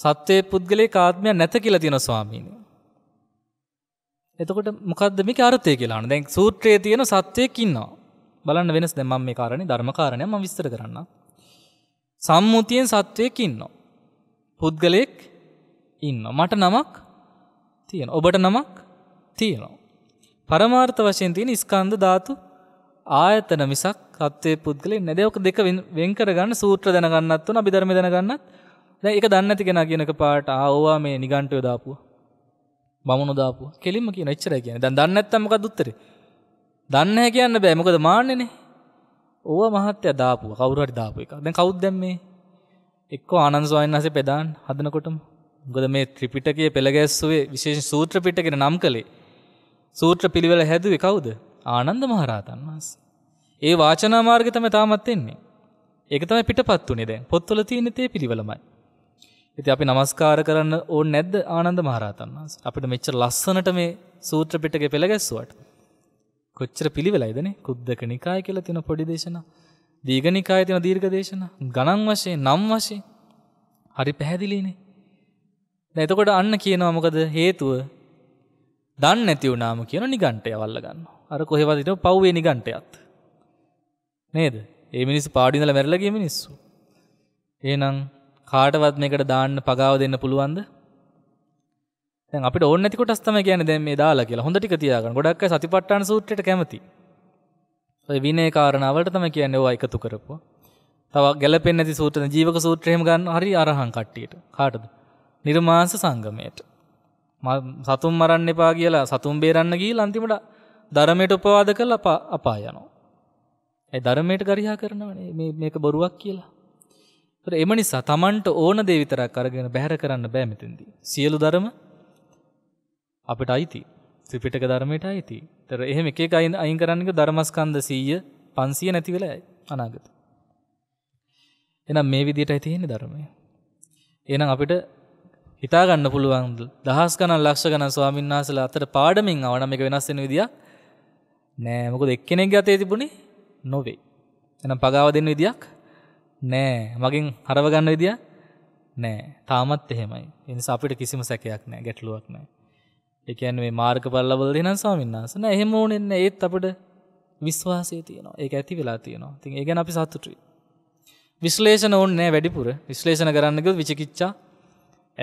සත්වයේ පුද්ගලයේ කාත්මයක් නැත කියලා තියෙන ස්වාමීනි. එතකොට මොකද්ද මේකේ අර්ථය කියලා අහන. දැන් සූත්‍රයේ තියෙන සත්වයක් ඉන්නවා. බලන්න වෙනස් දැන් මම මේ කාරණේ ධර්ම කාරණේ මම විස්තර කරන්නම්. සම්මුතියෙන් සත්වයක් ඉන්නවා. පුද්ගලයෙක් ඉන්නවා. මට නමක් තියෙනවා. ඔබට නමක් තියෙනවා. පරමාර්ථ වශයෙන් තියෙන ස්කන්ධ ධාතු ආයතන මිසක් සත්වයේ පුද්ගලයේ නැදේක දෙක වෙන් කරගන්න සූත්‍ර දැනගන්නත් උන අභිධර්ම දැනගන්නත් දැන් ඒක දන්නේ නැති කෙනා කියනක පාට ආවවා මේ නිගණ්ඨය දාපුවා. බමුණු දාපුවා. කෙලින්ම කියන එච්චරයි කියන්නේ. දැන් දන්නේ නැත්තම් මොකද උත්තරේ? දන්නේ නැහැ කියන්න බෑ. මොකද මාන්නේනේ. ඕවා මහත්තයා දාපුවා. කවුරු හරි දාපු එක. දැන් කවුද දැන් මේ? එක්ක ආනන්ද ස්වාමීන් වහන්සේ පෙදාන් හදනකොටම. මොකද මේ ත්‍රිපිටකයේ පෙළ ගැස්සුවේ විශේෂ සූත්‍ර පිටකේ නම් කළේ. සූත්‍ර පිළිවෙල හැදුවේ කවුද? ආනන්ද මහරහතන් වහන්සේ. ඒ වාචනා මාර්ගය තමයි තාමත් එන්නේ. ඒක තමයි පිටපත් උනේ දැන්. පොත්වල තියෙන තේ පිළිවෙලමයි. ඉති අපි නමස්කාර කරන්න ඕන් නැද්ද ආනන්ද මහරහතන් වස අපිට මෙච්ච ලස්සනට මේ සූත්‍ර පිටක පෙළගැස්වට. කොච්චර පිළිවෙලයිදන කුද්දක නිකාය කියලා තින පොඩි දේශන දීගනිකාය තින දීර්ඝ දේශන ගණන් වශය නම් වශය හරි පැහැදිලිනේ. නැතකොට අන්න කියනවා මොකද හේතුව දන්න නැතිව නාම කියන නිගන්ටය වල්ල ගන්න අර කොහෙවදිට පව්වේ නිගන්ටයත්. නේද ඒ මිනිස් පාඩිඳල මැරලගේ මිනිස්සු. ඒනම් කාටවත් මේකට දාන්න පගාව දෙන්න පුළුවන්ද? දැන් අපිට ඕන නැති කොටස් තමයි කියන්නේ දැන් මේ දාලා කියලා. හොඳ ටික තියාගන්න. ගොඩක් අය සතිපට්ඨාන සූත්‍රයට කැමති. ඔය විනය කාරණාවලට තමයි කියන්නේ ඒවා එකතු කරපුවා. තව ගැළපෙන්නේ නැති සූත්‍ර ජීවක සූත්‍රය එහෙම ගන්න හරි අරහං කට්ටියට. කාටද? නිර්මාංශ සංගමයට. සතුන් මරන්න එපා කියලා සතුන් බේරන්න ගිහලා අන්තිමට ධර්මයට උපවාද කරලා අපාය යනවා. ඒ ධර්මයට ගරිහා කරනවනේ මේ මේක බොරුවක් කියලා. තොට එම නිසා තමන්ට ඕන දේ විතරක් අරගෙන බැහැර කරන්න බෑ මෙතෙන්දී. සියලු ධර්ම අපිට අයිති. ත්‍රිපිටක ධර්මයට අයිති. තර එහෙම එක එක අයින් අයින් කරන්නක ධර්මස්කන්ධ 100 500 නැති වෙලා අනාගත. එහෙනම් මේ විදිහටයි තියෙන්නේ ධර්මය. එහෙනම් අපිට හිතා ගන්න පුළුවන් දහස් ගණන් ලක්ෂ ගණන් ස්වාමීන් වහන්සේලා අතර පාඩමින් ආවනම් මේක වෙනස් වෙන විදියක් නෑ. මොකද එක්කෙනෙක්ගේ අතේ තිබුණේ නොවේ. එහෙනම් පගාව දෙන්න විදියක් නෑ මගින් හරවගන්න විදිිය නෑ තාමත් එහෙමයි එනිසා අපිට කිසිම සැකයක් නෑ ගැටලුවක් නෑ එකන් මේ මාර්ක පල්ලබල දෙන සාමින්න්නසන එහෙම ඕනෙන්න ඒත් අපට විශ්වාසය තියනවා ඒ ඇති වෙලා තියනවා තින් ඒ ගැන අපි සත්තුටුයි විශ්ලේෂණ ඕන්නෑ වැඩිපුර විශ්ලේෂණ කරන්නක විචිකිච්චා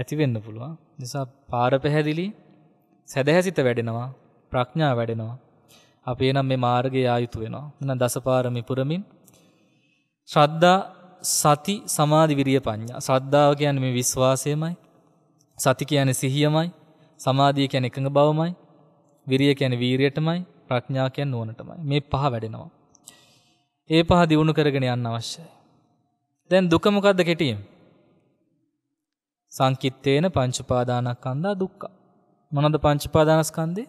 ඇතිවෙන්න පුළුවන් නිසා පාර පැහැදිලි සැදැහැසිත වැඩෙනවා ප්‍රඥා වැඩෙනවා අපේ නම් මේ මාර්ගය ආයුතු වෙනවා න දසපාරමි පුරමින් ශ්‍රද්ධා සති සමාධි විරිය පඤ්ඤා. ශ්‍රද්ධාව කියන්නේ මේ විශ්වාසයමයි. සති කියන්නේ සිහියමයි. සමාධිය කියන්නේ එකඟ බවමයි. විරිය කියන්නේ වීරියටමයි. ප්‍රඥා කියන්නේ නුවණටමයි. මේ පහ වැඩෙනවා. ඒ පහ දියුණු කරගෙන යන්න අවශ්‍යයි. දැන් දුක මොකද්ද කෙටියෙන්? සංකිට්ඨේන පංච උපාදානස්කන්ධා දුක්ඛ. මොනවාද පංච උපාදානස්කන්ධේ?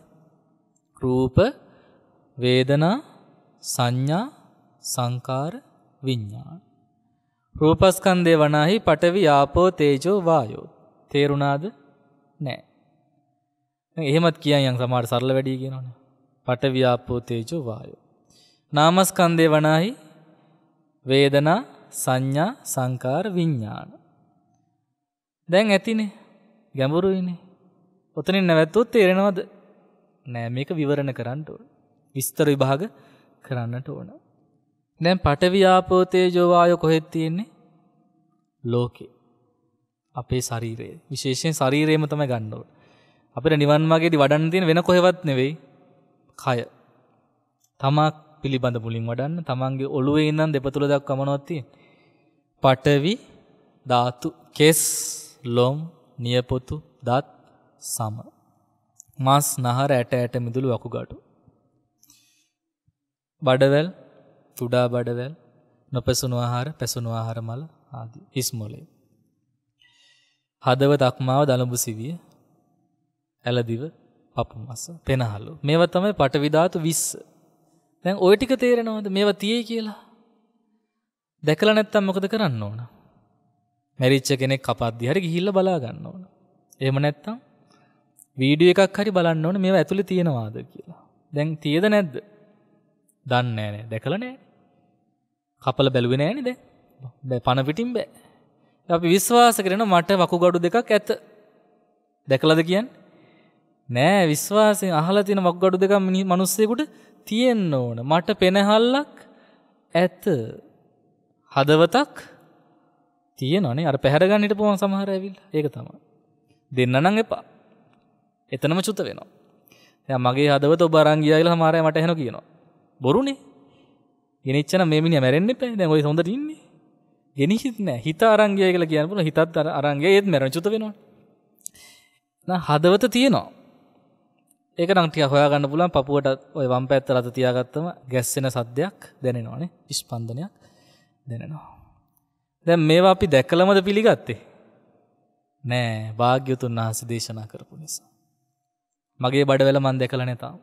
රූප, වේදනා, සංඥා, සංකාර, විඥාන. රූපස්කන්ධය වනාහි පටවි ආපෝ තේජෝ වායෝ තේරුණාද නෑ එහෙමත් කියන් යන් සමහර සරල වැඩි කියනවනේ පටවි ආපෝ තේජෝ වායෝ නාමස්කන්ධය වනාහි වේදනා සංඥා සංකාර විඥාන දැන් ඇතිනේ ගැඹුරුයිනේ ඔතනින් නැවැත්තුවොත් තේරෙනවද නෑ මේක විවරණ කරන්න ඕන විස්තර විභාග කරන්නට ඕන දැන් පඨවි ආපෝ තේජෝ වායෝ කොහෙද තියෙන්නේ? ලෝකේ. අපේ ශරීරයේ. විශේෂයෙන් ශරීරයම තමයි ගන්න ඕනේ. අපිට නිවන් මාර්ගයේදී වඩන්න තියෙන වෙන කොහෙවත් නෙවෙයි. කය. තමා පිළිබඳ මුලින් වඩන්න. තමන්ගේ ඔළුවේ ඉඳන් දෙපතුල දක්වා මොනවද තියෙන්නේ? පඨවි ධාතු කෙස් ලොම් නියපොතු දත් සම මස් නහර ඇට ඇට මිදුළු වකුගඩු බඩවැල් තුඩා බඩවැල් නොපැසුණු ආහාර පැසුණු ආහාර මල ආදී ඉස්මොලේ. හදව දක්මාව දළඹු සිවිය ඇලදිව පපු මස පෙනහලු මේව තමයි පටවිධාතු විස්ස දැන් ඔය ටික තේරෙනවද මේව තියේ කියලා දැකලා නැත්තම් මොකද කරන්න ඕන මැරිච්ච කෙනෙක් කපද්දි හරි ගිහිල්ලා බලා ගන්න ඕන එහෙම නැත්තම් වීඩියෝ එකක් හරි බලන්න ඕන මේව ඇතුලේ තියෙනවාද කියලා දැන් තියද නැද්ද දන්නේ නැහැ දැකලා නැහැ කපල බැලුවෙන ඇනිද බැ පණපිටින් බෑ. අපි විශ්වාස කරන මට වකුගඩු දෙකක් ඇත දැකලද කියන් නෑ විශ්වාසය අහලා තියෙන වකුගඩු දෙක මනුස්සයකුට තියෙන්න ඕන මට පෙනහල්ලක් ඇත හදවතක් තියනනේ අර පැහැරගන්නට පුුවන් සමහර ඇවිල් ඒක තම දෙන්න නං එපා එතනම චුත වෙනවා. මගේ හදවත බරංගියයිල හමාරය මට හැන කියනවා. බොරුණේ ගෙනනිච්චන මෙමිනි මැරෙන්න්න පැ දැ ඔයි හොඳ ඉන්නේ ගෙනනිහිත්න හිත අරංගේ කල කියනපුල හිතත් අර අරන්ගේ ඒත් මැර චුත වෙනවා හදවත තියෙනවා ඒක නංටිය හොයාගන්න පුලන් පපුුවට ඔය වම් පැත්ත රත තියාගත්තම ගැස්සෙන සද්‍යයක් දැනෙනවානේ ඉස්්පන්ධනයක් දෙනෙනවා. දැන් මේවා අපි දැකළමද පිළිගත්තේ. නෑ භාග්‍යතුන් වහසි දේශනා කරපු නිසා. මගේ බඩවෙල මන් දෙකළ නැතාම්.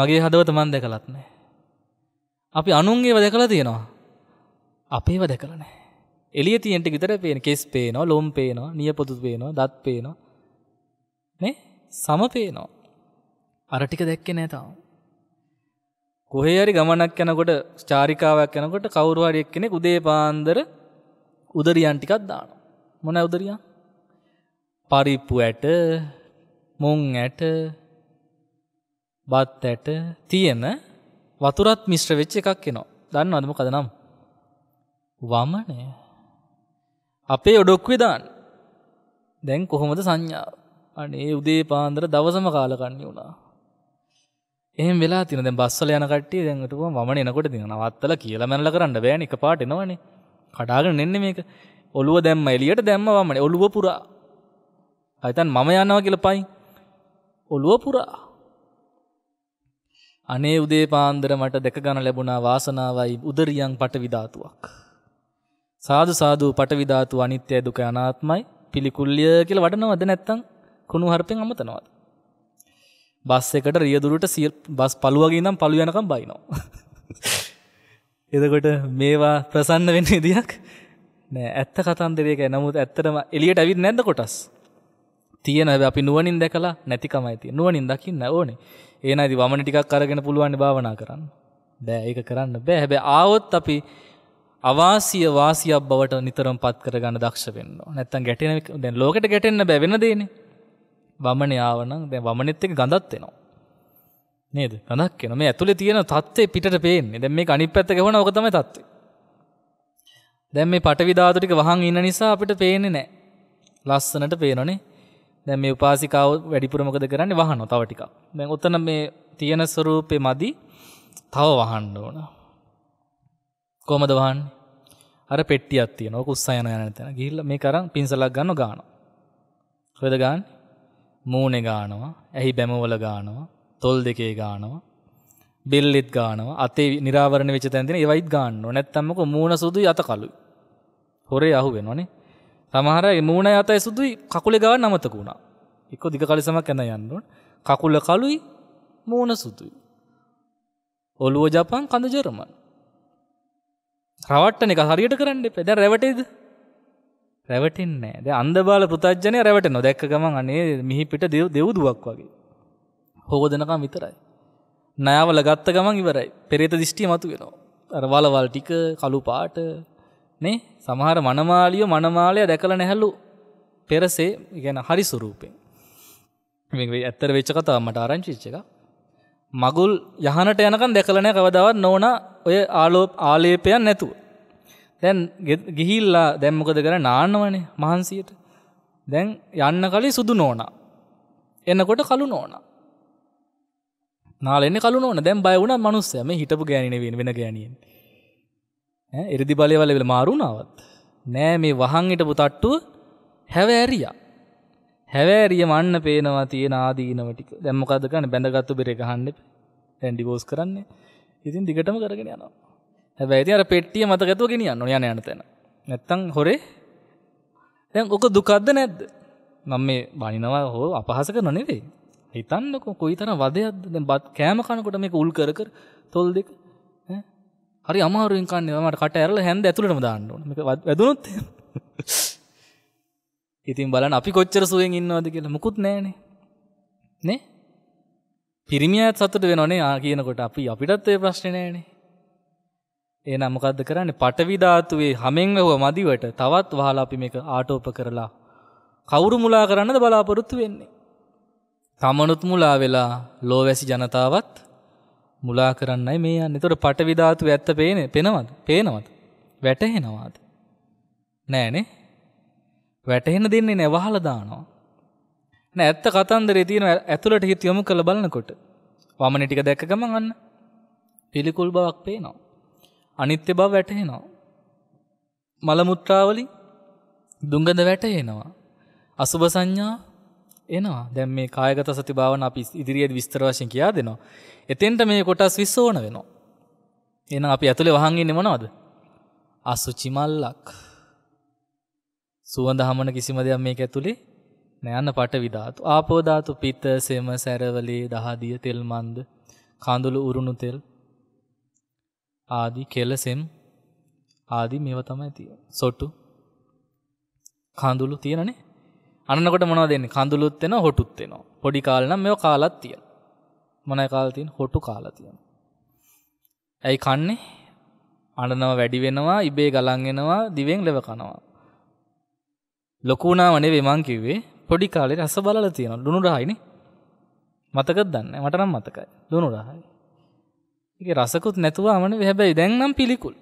මගේ හදවත මන් දෙකලත් නෑ. අපි අනුන්ගේව දැකලා තියෙනවා. අපේව දැකලා නැහැ. එළිය තියෙන්ට විතර පේන කෙස් පේනවා, ලොම් පේනවා, නියපොතු පේනවා, දත් පේනවා. නේ? සම පේනවා. අර ටික දැක්කේ නැහැ තාම. කොහේ හරි ගමනක් යනකොට, චාරිකාවක් යනකොට කවුරු හරි එක්කෙනෙක් උදේ පාන්දර උදරියන් ටිකක් දානවා. මොන උදරියන්? පරිප්පු ඇට, මොන් ඇට, බත් ඇට තියෙන වතුරත් මිශ්‍ර වෙච්ච එකක් එනවා. දන්න අදම කදනම්. වමනය. අපේ ඔඩොක්වේ දාන්න. දැන් කොහොමද සංඥාව. අනේ උදේ පාන්දර දවසම කාලකන්නේ වුණා. එහෙම වෙලා තින දැන් බස්සල යන කට්ටිය දැන් අටුව මම එනකොට දින නවත්තලා කියලා මැනලා කරන්න බෑනේ එකපාරට එනවනේ. කඩාගෙන එන්නේ මේක. ඔළුව දැම්ම එළියට දැම්ම වමනේ. ඔළුව පුරා. ආයතන් මම යනවා කියලා පයින්. ඔළුව පුරා. අනේ උදේ පාන්දර මට දැක ගන්න ලැබුණා වාසනාවයි උදරියන් පටවි ධාතුවක්. සාදු සාදු පටවි ධාතුව අනිත්‍ය දුක අනාත්මයි පිළිකුල්ය කියලා වඩනවද නැත්තම් කුණු හරපෙන් අමතනවද? බස් එකට රියදුරට බස් පළුවගේ නම් පළු යනකම් බයිනවා. එතකොට මේවා ප්‍රසන්න වෙන්න දෙයක් නෑ ඇත්ත කතන්දරයක නමුත් ඇත්තටම එලියට ඇවිත් නැද්ද කොටස්. තියෙන අපි නුවනින් දැකලා නැතිකමයි තියෙන නුවනින් දකින්න ඕනේ. ඒන ඇති වමන ටිකක් අරගෙන පුළුවන්න භාවනා කරන්න බෑ ඒක කරන්න බෑ හැබැ ආවොත් අපි අවාසිය වාසියක් බවට නිතරම් පත් කරගන්න දක්ෂ වෙන්න නැත්තන් ගැටෙන දැන් ලෝකට ගැටෙන්න්න බැවෙන දේන වමන යාවනම් දැ වමනෙත් එක ගඳත් එනවා නේද ගඳක් එන මේ ඇතුළේ තියෙන තත්වේ පිට පේන්නේ දැම් මේ අනි පැත්ත ගවන ඕකතම තත්වේ දැම් මේ පටවිධාතුටික වහන් ඉන්න නිසා අපිට පේනෙ නෑ ලස්සනට පේනනේ දැ මේ උපාසිකාව වැඩිපුරමකද කරන්නේ වහනො තව ටිකක් දැන් ඔතන මේ තියෙන ස්වරූපය මදි තව වහන්න ඕන කොමද වහන් අර පෙට්ටියත් තියෙන ඕක උස්සයන යන තැන ගිහිල්ල මේ කරන් පින්සලක් ගන්න ගාන හොද ගාන මූනෙ ගානවා ඇහි බැමවල ගානවා තොල් දෙකේ ගානවා බෙල්ලෙත් ගානවා අතේ නිරාවරණ වෙච තැන්තින ඒවයිත් ගන්න නැත්තම්මක මූුණ සුදු අත කලු හොරේ අහු වෙනවානේ සමහර මූුණ අතයි සුදුයි කකුල ගව නමතක වුණා එක්ක දිග කලිසමක් ඇන යන්නුන් කකුල කලුයි මූුණ සුතුයි ඔලුව ජපන් කඳ ජර්මන් රවට්ටන එක හරියට කරන්න පෙද රැවටේද රැවටින්නේ ද අන්දබාල පුතජ්ජනය රැවට නොදැක්ක ගමන් අනේ මිහි පිට දෙව් දෙව්දුවක් වගේ හෝග දෙනකම් විතරයි නයාවල ගත්ත ගමන් ඉවරයි පෙරේත දිෂ්ටි මතු වෙනවා අරවාලවල් ටික කළු පාට නේ සමහර මනමාලියෝ මනමාලය දැකලා නැහැලු පෙරසේ ගැන හරි ස්වරූපෙන් මේ ඇත්තර වෙච්ච කතාව මට ආරංචි වෙච්ච එක මගුල් යහනට යනකම් දැකලා නැහැ කවදාවත් නෝනා ඔය ආලෝප ආලේපයන් නැතුව දැන් ගිහිල්ලා දැන් මොකද කරන්නේ නාන්නවනේ මහන්සියට දැන් යන්න කලින් සුදු නෝනා එනකොට කළු නෝනා නාලෙන්නේ කළු නෝනා දැන් බය වුණා මිනිස්සයා මේ හිටපු ගෑණිනේ වෙන ගෑණියෙන්නේ එරිදි බලයවල වෙල මාරුණාවත්. නෑ මේ වහන්ගට පුතට්ටුව හැවෑරිය. හැවෑරිය මන්න පේනවා තියෙන ආදීනවටික දැම්මකදකන බැඳගත්තු බෙරෙ ගහන්න ඇන්ඩිබෝස් කරන්නේ ඉතින් දිගටම කරගෙන යනවා. හැබැයි අර පෙට්ටිය මතකතුව ගෙන යන්න යන යන තැන. නැත්තං හොරේ දැන් ඕක දුකක්ද නැද්ද. මම මේ බනිනවා හෝ අපහස කර නෙවෙයි. හිතන්නකො කොයි තර වදයක්ද බත් කෑම කනකොට මේක උල් කර තොල් දෙක හරි අමාරුවෙන් කන්න මට කට ඇරල හැන්ද ඇතුළටම දාන්න වැදනුත් ඉතින් බලන් අපි කොච්චර සුවෙන් ඉන්නවාද කියලා මුකුත් නෑන නේ පිරිමියත් සතුට වෙනනේ ආ කියනකොට අපි අපිටත් ඒ ප්‍රශ්න නෑනේ ඒ නමකක්ද කරන්නේ පටවිධාතුවේ හමෙන්ගව මදිවට තවත් වහලා අපි මේක ආටෝප කරලා කවුරු මුලා කරන්නද බලාපොරොත්තු වෙන්නේ තමනුත් මුලා වෙලා ලෝවැසි ජනතාවත් මුලා කරන්නයි මේ යන්න තොට පටවිධාතු ඇත්ත පේන පෙනවද පේනවද වැටහෙනවාද නෑනේ වැටහෙන දෙන්නේ නැවහල දානවා නෑ ඇත්ත කතන්දර තියෙන ඇතුළට හිත යොමු කළ බලනකොට වමන ටික දැක්ක ගමන් පිළිකුල් බවක් පේනවා අනිත්‍ය බව වැටහෙනවා මලමුත්‍රාවලින් දුංගඳ වැටහෙනවා අසුභ සංඥා එනවා දැම් මේ කායගත සති භාවන අපි ඉදිරිියද විස්තර වශයෙන් කියා දෙනවා. එතෙන්ට මේ කොටස් විස්සෝන වෙනවා. එන අපි ඇතුළේ වහන්ගේ නෙමනවද. අසුචිමල්ලක් සුවඳ හමන කිසිම දෙයක් මේක ඇතුළේ නෑන්න පට විධාතු ආපෝධාතු පිත්ත සෙම සැරවලේ දහදිය තෙල් මන්ද කඳුළු උරුණු තෙල් ආදි කෙලසෙම් ආදි මේව තම ඇති සොට්ටු කඳුළු තියෙනනේ අන්නකොට මොනව දෙන්නේ කඳුළුත් වෙනවා හොටුත් වෙනවා පොඩි කාලේ නම් මේව කාලත් තියෙනවා මොනයි කාලේ තියෙන හොටු කාලා තියෙනවා ඇයි කන්නේ අඬනවා වැඩි වෙනවා ඉබේ ගලන් එනවා දිවෙන් ලෙව කනවා ලොකු වුණාම නෙවෙයි මං කිව්වේ පොඩි කාලේ රස බලලා තියෙනවා ලුණු රහයිනේ මතකද දන්නේ මට නම් මතකයි ලුණු රහයි ඒකේ රසකුත් නැතුවම නෙවෙයි හැබැයි දැන් නම් පිළිකුල්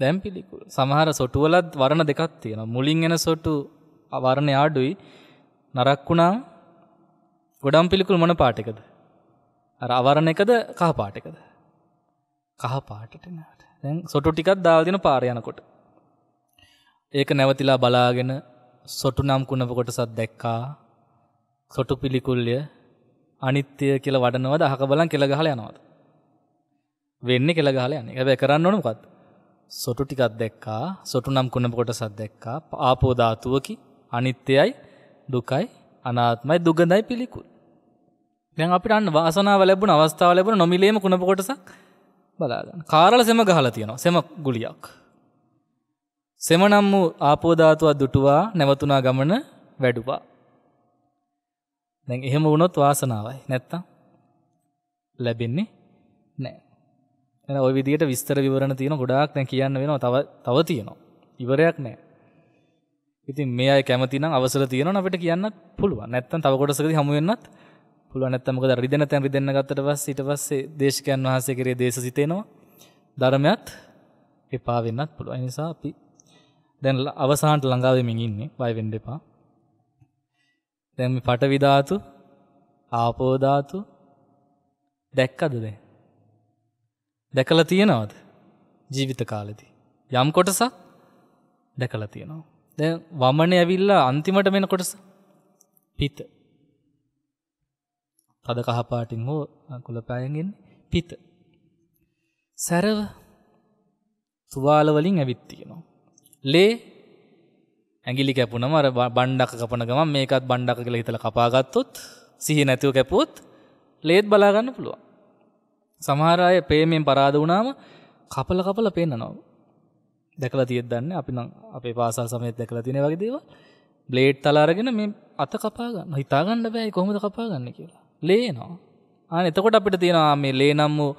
දැන් පිළිකුල් සමහර සොටුවලත් වරණ දෙකක් තියෙනවා මුලින් එන සොටු වර්ණය ආඩුයි නරක් වුණා ගොඩම් පිළිකුල් මොන පාටකද අර අවරණ එකද කහ පාටකද කහ පාටට නට දැන් සොටු ටිකත් දාවදින පාර යනකොට ඒක නැවතිලා බලාගෙන සොටු නම් කුණප කොටසක් දැක්කා සොටු පිළිකුල්ය අනිත්‍ය කියලා වඩනවා දහක බලන් කෙල ගහලා යනවාද වෙන්නේ කෙල ගහලා යන්නේ හැබැයි කරන්න ඕන මොකද්ද සොටු ටිකක් දැක්කා සොටු නම් කුණප කොටසක් දැක්කා ආපෝ ධාතුවකි අනිත්‍යයි දුකයි අනාත්මයි දුගඳයි පිළිකුල්. දැන් අපිට අන්න වාසනාව ලැබුණ අවස්ථාව ලැබුණ නොමිලේම කුණප කොටසක් බලාගන්න. කාරල සෙම ගහලා තියෙනවා. සෙම ගුලියක්. සෙම නම් වූ ආපෝ ධාතුවක් දුටුවා නැවතුණා ගමන වැඩුවා. දැන් එහෙම වුණොත් වාසනාවයි. නැත්තම් ලැබෙන්නේ නැහැ. එහෙනම් ওই විදිහට විස්තර විවරණ තියෙන ගොඩාක් දැන් කියන්න වෙනවා. තව තව තියෙනවා. ඉවරයක් නැහැ. ඉතින් මේ අය කැමති නම් අවසර තියෙනවා අපිට කියන්නත් පුළුවන්. නැත්තම් තව කොටසකදී හමු වෙන්නත් පුළුවන්. නැත්තම් මොකද රිදෙන තැන් රිදෙන්න ගත්තට පස්සේ ඊට පස්සේ දේශකයන් වහන්සේ කෙරේ දේශසිතේනවා. ධර්මයක් එපා වෙන්නත් පුළුවන්. ඒ නිසා අපි දැන් අවසානට ළඟා වෙමින් ඉන්නේ. බය වෙන්න එපා. දැන් මේ පටවි ධාතු, ආපෝ ධාතු දැක්කද දැන්? දැකලා තියෙනවද? ජීවිත කාලෙදී. යම් කොටසක් දැකලා තියෙනවා. දැන් වමන ඇවිල්ලා අන්තිමට වෙන කොටස පිත. තද කහපාටින් හෝ කොළපෑයගෙන් පිත. සැරව තුවාලවලින් ඇවිත්තියෙනවා. ලේ ඇගිලි කැපුනම අර බණ්ඩක් කපන ගමන් මේකත් බණ්ඩක කළ හිතල කපාගත්තොත් සිහි නැතිව කැපුවොත් ලේත් බලාගන්න පුළුවන්. සමහර අය පේමෙන් පරාද වුණාම කපල කපල පෙන්න්නනවා. දැකලා තියෙදන්න අපි නම් අපේ පාසල් සමයත් දැකලා තියෙන වගේ දේව බ්ලේඩ් තලාරගෙන මේ අත කපාගන්න හිතාගන්න බෑයි කොහොමද කපාගන්න කියලා ලේනවා ආන එතකොට අපිට තියෙනවා මේ ලේ නම් වූ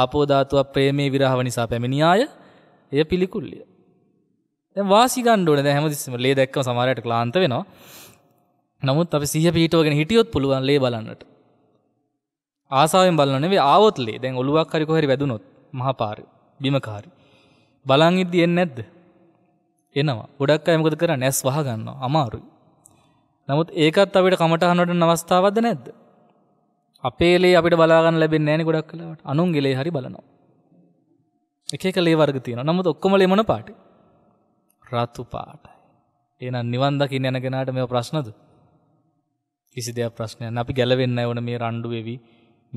ආපෝධාතුවක් ප්‍රේමේ විරහව නිසා පැමිණි අය එය පිළිකුල්ලිය වාසි ගණ්ඩුවන හැමදිස්සම ලේ දැක්කව සමරයට ක්ලාන්ත වෙනවා නමුත් අපි සිහ පිටෝගෙන හිටියොත් පුළුවන් ලේ බලන්නට ආසාාවෙන් බලනනේ ආවොත්ලේ දැන් ඔලුවක් කරි කොහරි වැදුනොත් මහපාරි බිමකාරි බලන් ඉද්දි එන්නේ නැද්ද? එනවා. ගොඩක් අය මොකද කරන්නේ? ඇස් වහ ගන්නවා. අමාරුයි. නමුත් ඒකත් අපිට කමටහන වඩන අවස්ථාවක්ද නැද්ද? අපේ ලේ අපිට බලා ගන්න ලැබෙන්නේ නැහැ නේ ගොඩක් වෙලාවට. අනුන්ගේ ලේ හරි බලනවා. එක එක ලේ වර්ග තියෙනවා. නමුත් ඔක්කොම ලේ මොන පාටයි? රතු පාටයි. එහෙනම් නිවන් දකින්න යන කෙනාට මේව ප්‍රශ්නද? කිසි දෙයක් ප්‍රශ්නයක් නෑ. අපි ගැලවෙන්න ඕන මේ රණ්ඩු වෙවි.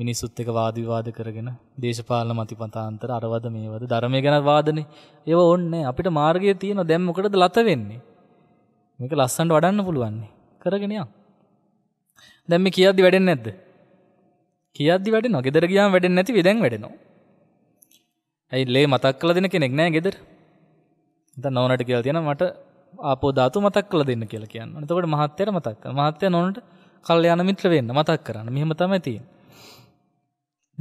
මිනිස්සුත් එක වාදවිවාද කරගෙන දේශපාලන මතිපතාන්තර අරවද මේවද ධර්මය ගැන වාදනේ ඒව ඔන්න අපිට මාර්ගය තියෙන දැම්මකටද ලත වෙන්නේ මේක ලස්සන්ට වඩන්න පුළුවන්නේ කරගෙනයා දැම්ම කියද්දි වැඩෙන් නැද්ද කියද්දි වැඩ නොගෙදර ගියාම් වැඩෙන් නැති විදැන් වැඩෙනවා ඇයි ලේ මතක් කළ දෙන කෙනෙක් නෑ ගෙදර ත නොනට කියල් තියෙන මට ආපෝධාතු මතක් කළ දෙන්න කියලා කියන්න තකට මහත්තයට මතක් මහත්තය නොනට කල්්‍යයාන මිත්‍ර වෙන්න මතක් කරන්න මෙහම තමයිතිී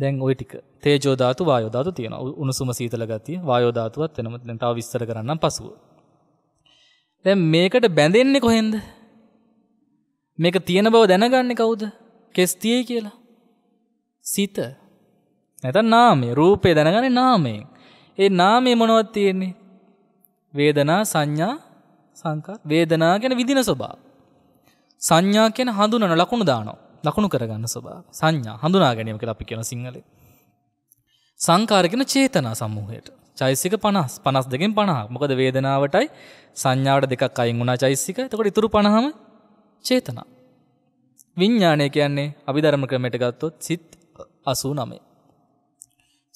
දැන් ඔය ටික තේජෝ ධාතු වායෝ ධාතු තියෙනවා. උණුසුම සීතල ගතිය වායෝ ධාතුවත් වෙනම දැන් තව විස්තර කරන්නම් පසුව. දැන් මේකට බැඳෙන්නේ කොහෙන්ද? මේක තියෙන බව දැනගන්නේ කවුද? කෙස් තියේ කියලා. සිත. නැත්නම් නාමය, රූපේ දැනගන්නේ නාමයෙන්. ඒ නාමයේ මොනවද තියෙන්නේ? වේදනා, සංඥා, සංකාර. වේදනා කියන්නේ විදින ස්වභාව. සංඥා කියන්නේ හඳුනන ලකුණු දානවා. ලකුණු කරගන්න ස්වභාව සංඥා හඳුනා ගැනීම කියලා අපි කියන සිංහලේ. සංකාරගෙන චේතනා සමූහයට චෛසික පනස් පනස් දෙකෙන් පණහක් මොකද වේදනාවටයි සංඥාවට දෙකක් අයින් වුණා චෛසික එතකොට ඉතුරු පණහම චේතනා. විඤ්ඥානය කියන්නේ අභිධර්ම ක්‍රමයට ගත්තොත් සිත් අසූ නමේ.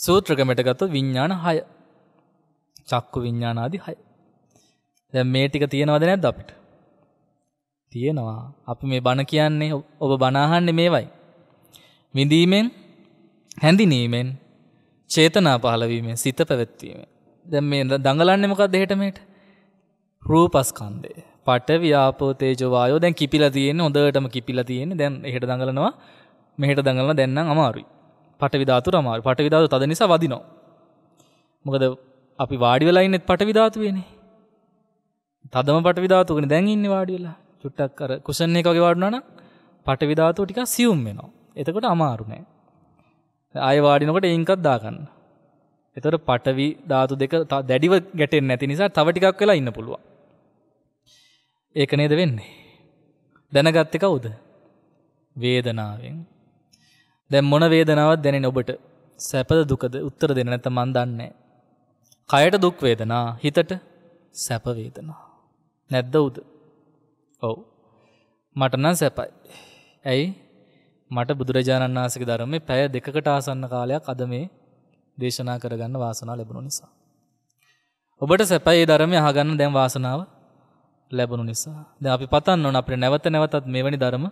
සූත්‍ර ක්‍රමයට ගත්තොත් විඤ්ඥාන හය චක්කු විඤ්ඥානාදි හය. දැ මේ ටික තියෙනවද නැද්ද අපිට තියෙනවා. අපි මේ බණ කියන්නේ ඔබ බණ මේවයි. විඳීමෙන් හැඳිනීමෙන් චේතනා පහළවීමෙන් සිත පැවැත්වීමෙන්. දැන් මේ දඟලන්නේ මොකක්ද එහෙට මෙහෙට? රූපස්කන්ධය. පට ව්‍යාපෝ තේජෝ වායෝ දැන් කිපිලා තියෙන්නේ හොඳටම කිපිලා තියෙන්නේ. දැන් එහෙට දඟලනවා. මෙහෙට දඟලනවා දැන් නම් අමාරුයි. පටවි ධාතුර අමාරුයි. පටවි ධාතුව තද නිසා වදිනවා. මොකද අපි වාඩි වෙලා ඉන්නේ පටවි ධාතුවේනේ. තදම පටවි ධාතුවනේ දැන් ඉන්නේ වාඩි වෙලා. චුට්ටක් අර කුෂන් එක වගේ වඩුනන පටවිධාතුව ටික සියුම් වෙනවා. එතකොට අමාරුනෑ. අය වාඩිනකොට ඒංකත් දාගන්න. එතට පටවි ධාතු දෙක දැඩිව ගැටෙන් නැති නිසා තව ටිකක් වෙලා ඉන්න පුළුවන්. ඒක නේද වෙන්නේ. දැනගත්ත කවුද. වේදනාවෙන්. දැම් මොන වේදනාවත් දැනෙන ඔබට සැපද දුකද උත්තර දෙන නැත මන් දන්නේ. කයට දුක් වේදනා හිතට සැපවේදනා. නැද්ද උද? ඔවු. මටනම් සැපයි. ඇයි මට බුදුරජාණන් වහන්සක ධරම පැය දෙකට ආසන්න කාලයක් අද මේ දේශනා කරගන්න වාසනා ලැබුණු නිසා. ඔබට සැපයි ධරම අහගන්න දැම් වාසනාව ලැබුණු නිසා ද අපි පතන්න ඕන අපේ නැවත නැවතත් මෙවැනි ධරම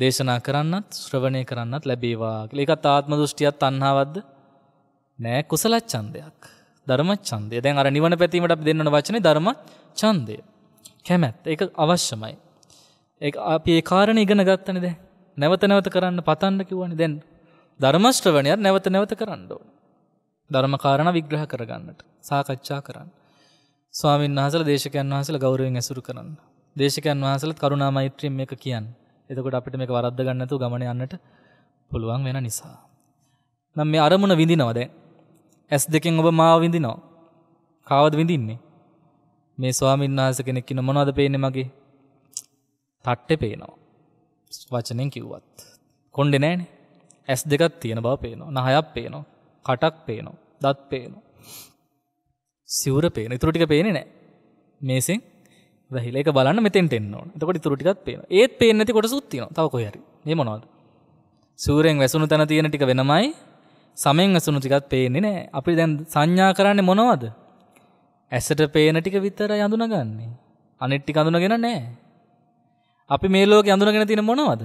දේශනා කරන්නත් ශ්‍රවණය කරන්නත් ලැබේවා එකත් ආත්ම දෘෂ්ටියත් අන්හාවද්ද නෑ කුසලත් චන්දයක් ධර්ම චන්දය දැන් අර නිවන පැතීමට අප දෙන්නන වචන ධර්ම චන්දය කැමැත්ත ඒක අවශ්‍යමයි. ඒ අපි ඒ කාරණ ඉගෙන ගත්තන දැ නැවත නැවත කරන්න පතන්න කිවනි දැන් ධර්මශ්‍රවණයක් නැවත නැවත කරන්න ඕන. ධර්මකාරණ විග්‍රහ කරගන්නට සාකච්ඡා කරන්න. ස්වාමීන් වහසල දේශකයන් වහසල ගෞරවෙන් ඇසුරු කරන්න. දේශකයන් වහසලත් කරුණා මෛත්‍රීම් එක කියන්න. එතකොට අපිට මේක වරද්ද ගන්නතු ගමන යන්නට පුළුවන් වෙන නිසා. නම් මේ අරමුණ විඳිනවද ඇස් දෙකෙන් ඔබ මාව විඳිනවා. කාවද විඳින්නේ. මේ ස්වාමීන් වහස කෙනෙක් ඉන්න මොනවද පේන්නේ මගේ? තට්ටේ පේනවා. වචනෙන් කිව්වත්. කොණ්ඩේ නැහනේ. ඇස් දෙකක් තියෙන බව පේනවා. නහයක් පේනවා. කටක් පේනවා. දත් පේනවා. සිවුර පේනවා. ඊටු ටික පේන්නේ නැහැ. මේසෙන් වැහිලා ඒක බලන්න මෙතෙන්ට එන්න ඕන. එතකොට ඊටු ටිකක් පේනවා. ඒත් පේන්නේ නැති කොටසුත් තියෙනවා. තව කොහේ හරි. මේ මොනවද? සූරෙන් වැසුණු තැන තියෙන ටික වෙනමයි සමෙන් වැසුණු ටිකත් පේන්නේ නැහැ. අපි දැන් සංඥා කරන්නේ මොනවද? ඇසට පේන ටික විතර යඳුනගන්නේ. අනෙට්ටි අඳුනගෙන නෑ. අපි මේ ලෝක අඳුනගෙන තියෙන මොනවද.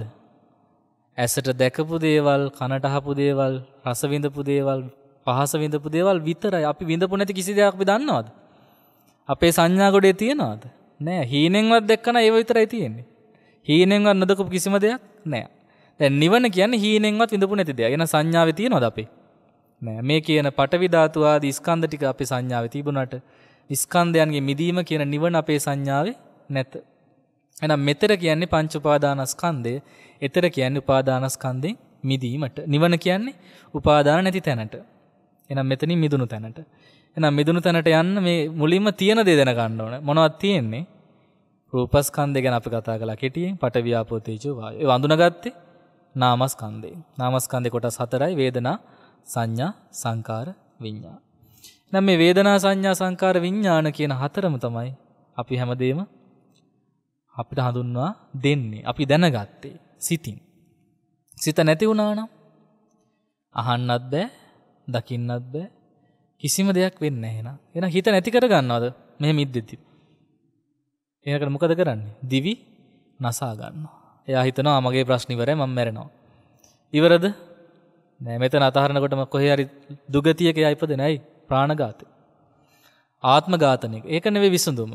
ඇසට දැකපු දේවල් කනටහපු දේවල් රසවිඳපු දේවල් පහස විඳපු දේවල් විතරයි අපි විඳපු නැති කිසි දෙයක් අපි දන්නවද. අපේ සංඥාගොඩේ තියෙනවද. නෑ හීනෙන්වත් දෙක්කන ඒ විතරයි තියෙන්නේ. හීනෙන්වත් නොදකපු කිසිම දෙයක් නෑ. දැන් නිවන කියන්නේ හීනෙන්වත් විඳපු නැති දෙයක්. එන සංඥාවේ තියෙනවද අපේ? නෑ මේ කියන පටවි ධාතු ආදී ස්කන්ධ ටික අපේ සංඥාවේ තිබුණාට ස්කන්ධයන්ගේ මිදීම කියන නිවන අපේ සංඥාවේ නැත. එහෙනම් මෙතර කියන්නේ පංච උපාදානස්කන්ධය, එතර කියන්නේ උපාදානස්කන්ධෙන් මිදීමට. නිවන කියන්නේ උපාදාන නැති තැනට. එහෙනම් මෙතනින් මිදුණු තැනට. එහෙනම් මිදුණු තැනට යන්න මේ මුලින්ම තියෙන දේ දැනගන්න ඕන. මොනවද තියෙන්නේ? රූපස්කන්ධය ගැන අපි කතා කළා කෙටියෙන් පටවියාපෝ තේජෝ වායෝ. ඒ වඳුනගත්තේ නාමස්කන්ධේ. නාමස්කන්ධේ කොටස් හතරයි වේදනා, සංඥා, සංකාර, විඤ්ඤාණ. දැන් මේ වේදනා සංඥා සංකාර විඥාන කියන හතරම තමයි අපි හැමදේම අපිට හඳුන්වා දෙන්නේ. අපි දැනගත්තේ සිතින්. සිත නැති වුණා නම් අහන්නත් බෑ, දකින්නත් බෑ. කිසිම දෙයක් වෙන්නේ නැහැ නේද? එහෙනම් හිත නැති කරගන්නවද? මෙහෙම ඉද්දෙති. එනකට මොකද කරන්නේ? දිවි නසා ගන්නවා. එයා හිතනවා මගේ ප්‍රශ්න ඉවරයි මම මැරෙනවා. ඉවරද? නෑ මෙතන අතහරිනකොටම කොහේ හරි දුගතියක යයිපද නැයි. ප්‍රාණඝාතය. ආත්ම ඝාතනය. ඒක නෙවෙයි විසඳුම.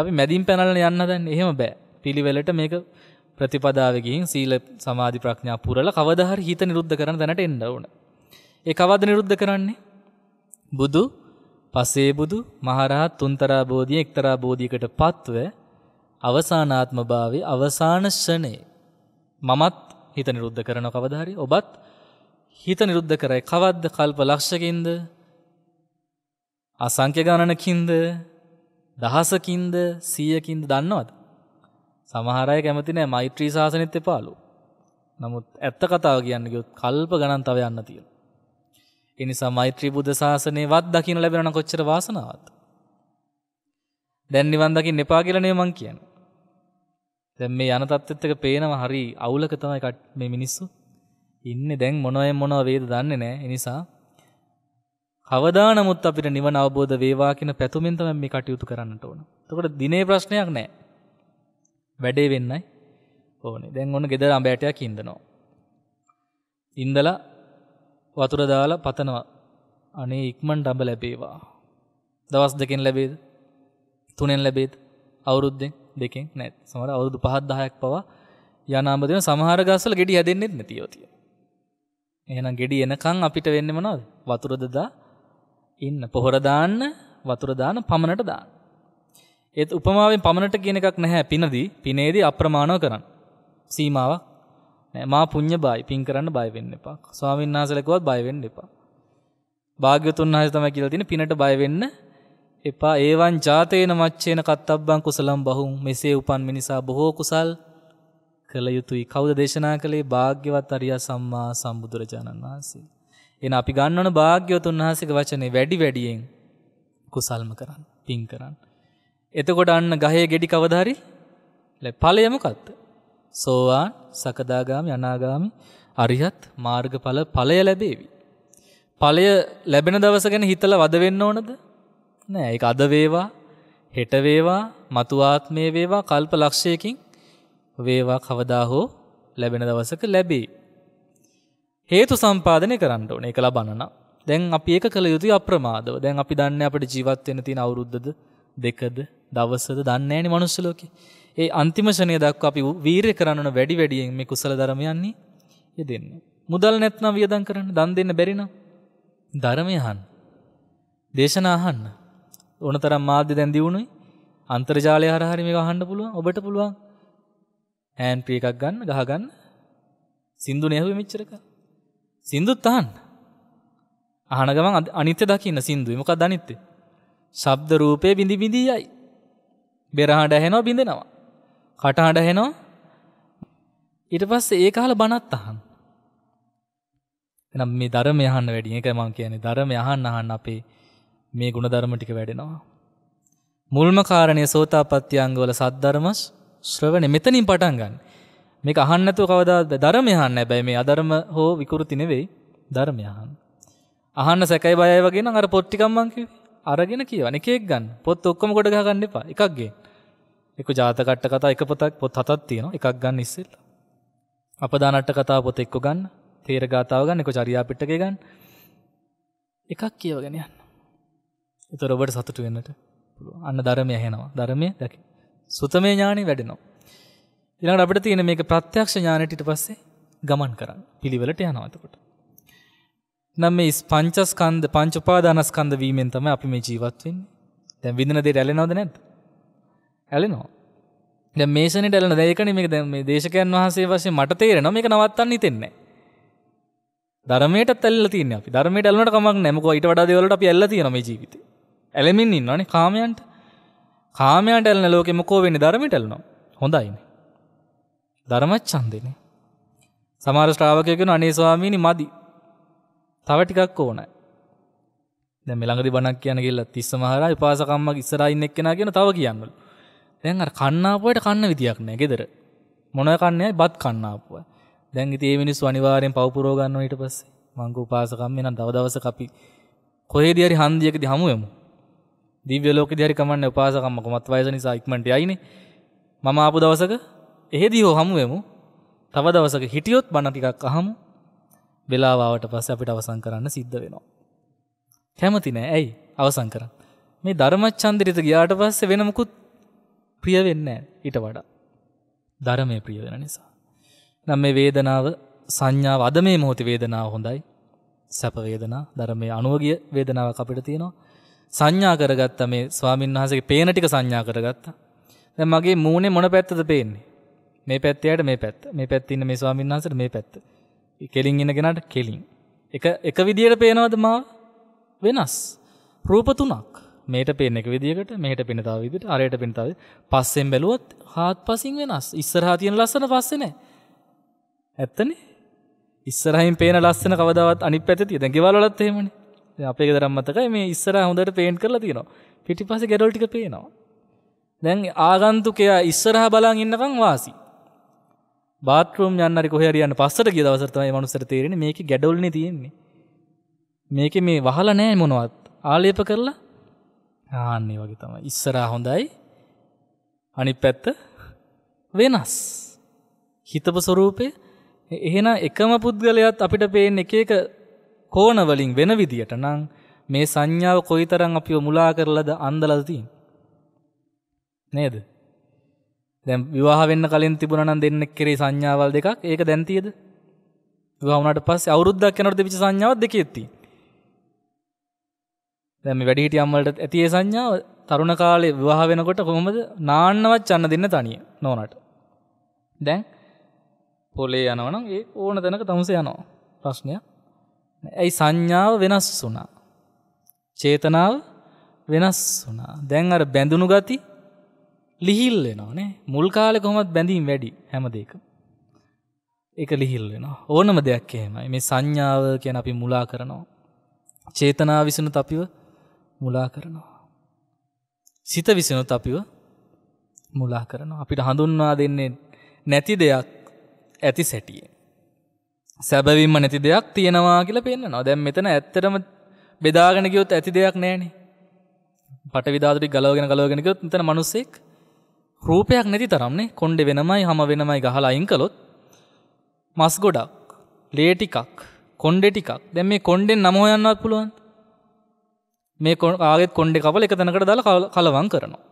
අපි මැදින් පැනලා යන්න හදන්නේ එහෙම බෑ. පිළිවෙලට මේක ප්‍රතිපදාවේ ගිහින් සීල සමාධි ප්‍රඥා පුරලා කවදා හරි හිත නිරුද්ධ කරන දැනට එන්න ඕන. ඒ කවද නිරුද්ධ කරන්නේ? බුදු, පසේ බුදු, මහරහත් තුන්තරා බෝධිය එක්තරා බෝධියකට පත්ව අවසානාත්ම භාවයේ අවසාන ෂණේ මමත් හිත නිරුද්ධ කරන කවදා හරි ඔබත් හිත නිරුද්ධ කරයි කවද්ද කල්ප ලක්ෂකින්ද අසංක්‍ය ගණනකින්ද දහසකින්ද සීයකින්ද දන්නවද? සමහර අය කැමති නෑ මෛත්‍රී ශාසනෙත් එපාලු. නමුත් ඇත්ත කතාව කියන්න ගියොත් කල්ප ගණන් තව යන්න තියෙනවා. ඒ නිසා මෛත්‍රී බුද්ධ ශාසනයවත් දකින්න ලැබෙනවා කොච්චර වාසනාවක්. දැන් නිවන් දකින්න එපා කියලා නේ මං කියන්නේ. දැන් මේ යන තත්ත්වෙත් එක පේනවා හරි අවුලක තමයි මේ මිනිස්සු ඉන්නේ දැන් මොනවෙන් මොනව වේද දන්නේ නැහැ. ඒ නිසා කවදා නමුත් අපිට නිවන අවබෝධ වේවා කියන පැතුමින් තමයි මේ කටයුතු කරන්නට ඕන. එතකොට දිනේ ප්‍රශ්නයක් නැහැ. වැඩේ වෙන්නයි ඕනේ. දැන් ඔන්න ගෙදර අඹයටයක් ඉඳනවා. ඉඳලා වතුර දාලා පතනවා. අනේ ඉක්මනට අඹ ලැබේවා. දවස් දෙකෙන් ලැබේද? තුනෙන් ලැබේද? අවුරුද්දෙන් දෙකෙන් නැත්. සමහර අවුරුදු 5 10ක් පවා යන අඹ දෙන සමහර ගස්වල ගෙඩි හැදෙන්නෙත් නැතිව තියෙනවා. එහෙනම් ගෙඩි එනකන් අපිට වෙන්නේ මොනවද? වතුර දදා ඉන්න පොහොර දාන්න වතුර දාන පමණට දාන්න. ඒත් උපමාවෙන් පමණට කියන එකක් නැහැ පිනදී පිනේදී අප්‍රමාණව කරන්න. සීමාවක් නැහැ. මා පුඤ්ඤ බයි පින් කරන්න බය වෙන්න එපා. ස්වාමීන් වහන්සේලා කිව්වත් බය වෙන්න එපා. භාග්‍යතුන් වහන්සේ තමයි කියලා තියෙන්නේ පිනට බය වෙන්න එපා. ඒවං ජාතේන මච්චේන කත්තබ්බං කුසලම් බහුම් මෙසේ උපන් මිනිසා බොහෝ කුසල් කළ යුතුයි. කවුද දේශනා කළේ? භාග්‍යවත් අරියා සම්මා සම්බුදුරජාණන් වහන්සේ. එන අපි ගන්නවන භාග්‍යවතුන් වහන්සේක වචනේ වැඩි වැඩියෙන් කුසල්ම කරන්න පින් කරන්න. එතකොට අන්න ගහේ ගෙඩි කවදාරි ඵලයමකත්ත. සෝවා සකදාගාමි අනාගාමි අරිහත් මාර්ගඵල ඵලය ලැබේවි. ඵලය ලැබෙන දවස ගැන හිතලා වද වෙන්න ඕනද? නෑ ඒක අද වේවා හෙට වේවා මතු ආත්මයේ වේවා කල්ප ලක්ෂයකින් වේවා කවදා හෝ ලැබෙන දවසක ලැබේ. හේතු සම්පාදනය කරන්න ඕන එක ලබන්න. දැන් අපි ඒක කළ යුතු අප්‍රමාදව දැන් අපි දන්න අපට ජීවත්වෙන තියෙන අවුරුද්ධද දෙකද දවසද දන්නෑනි මනුස්සලෝකෙ. ඒ අන්තිමශනය දක්ව අපි වීරය කරන්නන වැඩි වැඩියෙන් මේ කුසල ධරමයන්නේ යෙදන්න. මුදල් නැත්නම් වියදන් කරන්න දන් දෙන්න බැරින ධර්මයහන් දේශනාහන්න ඕන තරම් මාධ්‍ය දැන් දියුණුයි අන්තර්ජාලය හරහරි මේ වහන්න පුළුවන් ඔබට පුළුවන් හෑන් ප්‍රිය එකක් ගන්න ගහගන්න සිින්දු නැහුව මිච්චරක සින්දුත් අහන්න. අහන ගමන් අනිත්‍ය දකින්න සින්දුයි මොකක්ද අනිත්‍ය? ශබ්ද රූපේ බිඳි බිඳි යයි. බෙරහඬ ඇහෙනවා බිඳෙනවා. කටහඬ ඇහෙනවා. ඊට පස්සේ ඒක අහලා බණත් අහන්න. එහෙනම් මේ ධර්මය අහන්න වැඩි. ඒක මම කියන්නේ ධර්මය අහන්න අහන්න අපේ මේ ಗುಣධර්ම ටික වැඩෙනවා. මුල්ම කාරණය සෝතාපට්ටි අංගවල සද්ධර්ම ශ්‍රවණය මෙතනින් පටන් ගන්න. මේක අහන්න නැතුව කවදාවත් ධර්මය අහන්න හැබැයි මේ අධර්ම හෝ විකෘති නෙවෙයි ධර්මය අහන්න. අහන්න සැකයි බයයි වගේ නම් අර පොත් ටිකක් මං කිව්වේ. අරගෙන කියවන එකෙක් ගන්න. පොත් ඔක්කොම කොට ගහ ගන්න එපා. එකක් ගේන්න. එක ජාතක කට්ට කතා එක පොතක් පොත් හතක් තියෙනවා. එකක් ගන්න ඉස්සෙල්ලා. අපදානට්ට කතා පොත එක්ක ගන්න. තේර ගාතාව ගන්න එක චරියා පිටකේ ගන්න. එකක් කියවගෙන යන්න. ඒතර ඔබට සතුටු වෙන්නට පුළුවන්. අන්න ධර්මය ඇහෙනවා. ධර්මය දැකි. සුතමේ ඥාණි වැඩෙනවා. ඊළඟට අපිට තියෙන මේක ප්‍රත්‍යක්ෂ ඥානයට ඊට පස්සේ ගමන් කරන්න. පිළිවෙලට යනවා එතකොට. නම් මේ පංචස්කන්ධ පංච උපාදානස්කන්ධ වීමෙන් තමයි අපි මේ ජීවත් වෙන්නේ. දැන් විඳින දේ ඇලෙනවද නැද්ද? ඇලෙනවා. දැන් මේෂනේ ඇලෙන දැන් ඒකනේ මේක දැන් මේ දේශකයන් වහන්සේ වශයෙන් මට තේරෙනවා මේක නවත්තන්න හිතෙන්නේ නැහැ. ධර්මයටත් ඇල්ලලා තියන්නේ අපි. ධර්මයට ඇල්ලුණට කමක් නැහැ. මොකෝ ඊට වඩා දේවල් වලට අපි ඇල්ලලා තියෙනවා මේ ජීවිතේ. ඇලෙමින් ඉන්නවනේ කාමයන්ට. කාමයන්ට ඇල්ලන ලෝකෙ මොකෝ වෙන්නේ ධර්මයට ඇල්ලනවා. හොඳයිනේ. ධර්මච්ඡන්දනේ. සමහර ශ්‍රාවකයෝ කියන අනේ ස්වාමීනි මදි. තව ටිකක් ඕනයි. දැන් මේ ළඟදී බණක් කියන ගිල්ලා තිස්ස මහරා විපාසකම්මක ඉස්සරහා ඉන්න එක්කෙනා කියන තව කියන්නලු. දැන් අර කන්නාපුවට කන්න විදියක් නැහැ ගෙදර. මොන කන්නේයි බත් කන්නාපුව. දැන් ඉතින් මේ මිනිස්සු අනිවාර්යෙන් පව පුරව ගන්නවා ඊට පස්සේ. මං කෝ උපාසකම්ම නම් දව දවසක අපි කොහෙදී හරි හන්දියකදී හමු වෙමු. දිව්‍ය ලෝකෙදී හරි කමන්නේ උපාසකම්ම කොමත් වයස නිසා ඉක්මනට යයිනේ. මම ආපු දවසක එහෙදී හෝ හමුවමු තව දවසක හිටියොත් බණටිකක් අහමු වෙලාවාවට පස්ස අපිට අවසං කරන්න සිද්ධ වෙනවා. කැමති නෑ ඇයි අවසං කරන්න. මේ ධර්මච්චන්දිරිත ගියාට පස්ස වෙනමකුත් ප්‍රිය වෙන්න ඊට වඩා. ධර්මය ප්‍රිය වෙන නිසා. නම් මේ වේදනාව සංඥාව අද මේ මොහොති වේදනාව හොඳයි සැපවේදනා ධර්මය අනුවගිය වේදනාවක් අපිට තියෙනවා. සංඥා කරගත්ත මේ ස්වාමීන් වහසගේ පේන ටික සංඥා කරගත්තා. දැන් මගේ මූණේ මොන පැත්තද පේන්නේ? මේ පැත්තයට මේ පැත් මේ පැත්තින්න මේ ස්වාමීන් වහන්සට මේ පැත්ත කෙලින් ඉන්නගෙනට කෙලින් එක එක විදියට පේනවද මා වෙනස් රූපතුනක් මේට පේන එක විදිකට මේට පිනතාව විදිට අරයට පිනතාව පස්සෙන් බැලුවොත් හාත් පසින් වෙනස් ඉස්සරහා තියෙන ලස්සන පස්සෙනේ ඇත්තනේ ඉස්සරහින් පේන ලස්සන කවදාවත් අනිත් පැත්තේ තියෙන ගෙවල්වලත් එහෙමනේ අපේ ගෙදරම් මතකයි මේ ඉස්සරහා හොඳට පේන්ට් කරලා තියෙනවා පිටිපස්සේ ගැඩොල් ටික පේනවා දැන් ආගන්තුකයා ඉස්සරහා බලන් ඉන්නකම් වාසි බාත්‍රම් යන්නරි කොහරයන්න පස්සට කිය දවසරතමයි මනුසර තේරෙන මේක ගැඩවල්න තියෙන්නේ මේක මේ වහල නෑ මොනවත් ආලේප කරලා ආන්නේ වගේ තම ඉස්සරා හොඳයි අනි පැත්ත වෙනස් හිතප ස්වරූපය එහෙන එකම පුද්ගලයත් අපිට පේෙන් එක එක කෝනවලින් වෙන විදියට නං මේ සංඥාව කොයිතරං අපිෝ මුලා කරලද අන්දලදතිී නේද දැම් විවාහ වෙන්න කලින් තිබුණනන් දෙන්න කෙරේ සංඥාවල් දෙකක් ඒක දැන්තියද විවාහනට පස් අවුරුද්දක් කැනට දෙවිච සංඥාවත් දෙක ඇත්ති දැම වැඩිහිටි අම්මලට ඇතිේ සංඥාව තරුණ කාලේ විවාහ වෙනකොට කොහොමද නාන්නවත් චන්න දෙන්න තනිය නොනට දැන් පොලේ යනවනම් ඒ ඕන තැනක තමුස යනවා ප්‍රශ්නය ඇයි සංඥාව වෙනස් වුණා චේතනාව වෙනස් වුණා දැන් අර බැඳුණු ගති ලිහිල් වෙනවානේ මුල් කාලෙ කොහොමත් බැඳීම් වැඩි හැමදේක එක ලිහිල් වෙන ඕනම දෙයක් එහෙමයි මේ සංඥාව කියන අපි මුලා කරනවා චේතනා විසුණු අපිව මුලා කරනවා සිත විසනුත් අපිව මුලා කරනවා අපිට හඳුන්වා දෙන්නේ නැති දෙයක් ඇති සැටිය සැබවින්ම නැති දෙයක් තියෙනවා කියලා පෙන්න්නවා දැම් මෙතන ඇත්තරම බෙදාගෙනකයොත් ඇති දෙයක් නෑනේ පට විදාදරි ගලෝගෙන ගලෝගෙනකොත් තන මනුස්සෙක් රූපයක් නැති තරම්නේ කොන්්ඩෙ වෙනමයි හම වෙනමයි ගහලා අයින් කළොත් මස් ගොඩක් ලේ ටිකක් කොන්්ඩෙ ටිකක් දැන් මේ කොන්්ඩෙන් නම හොයන්නත් පුළුවන් මේ ආගෙත් කොන්්ඩෙ කපල එක තැනකට දාලා කලවම් කරනවා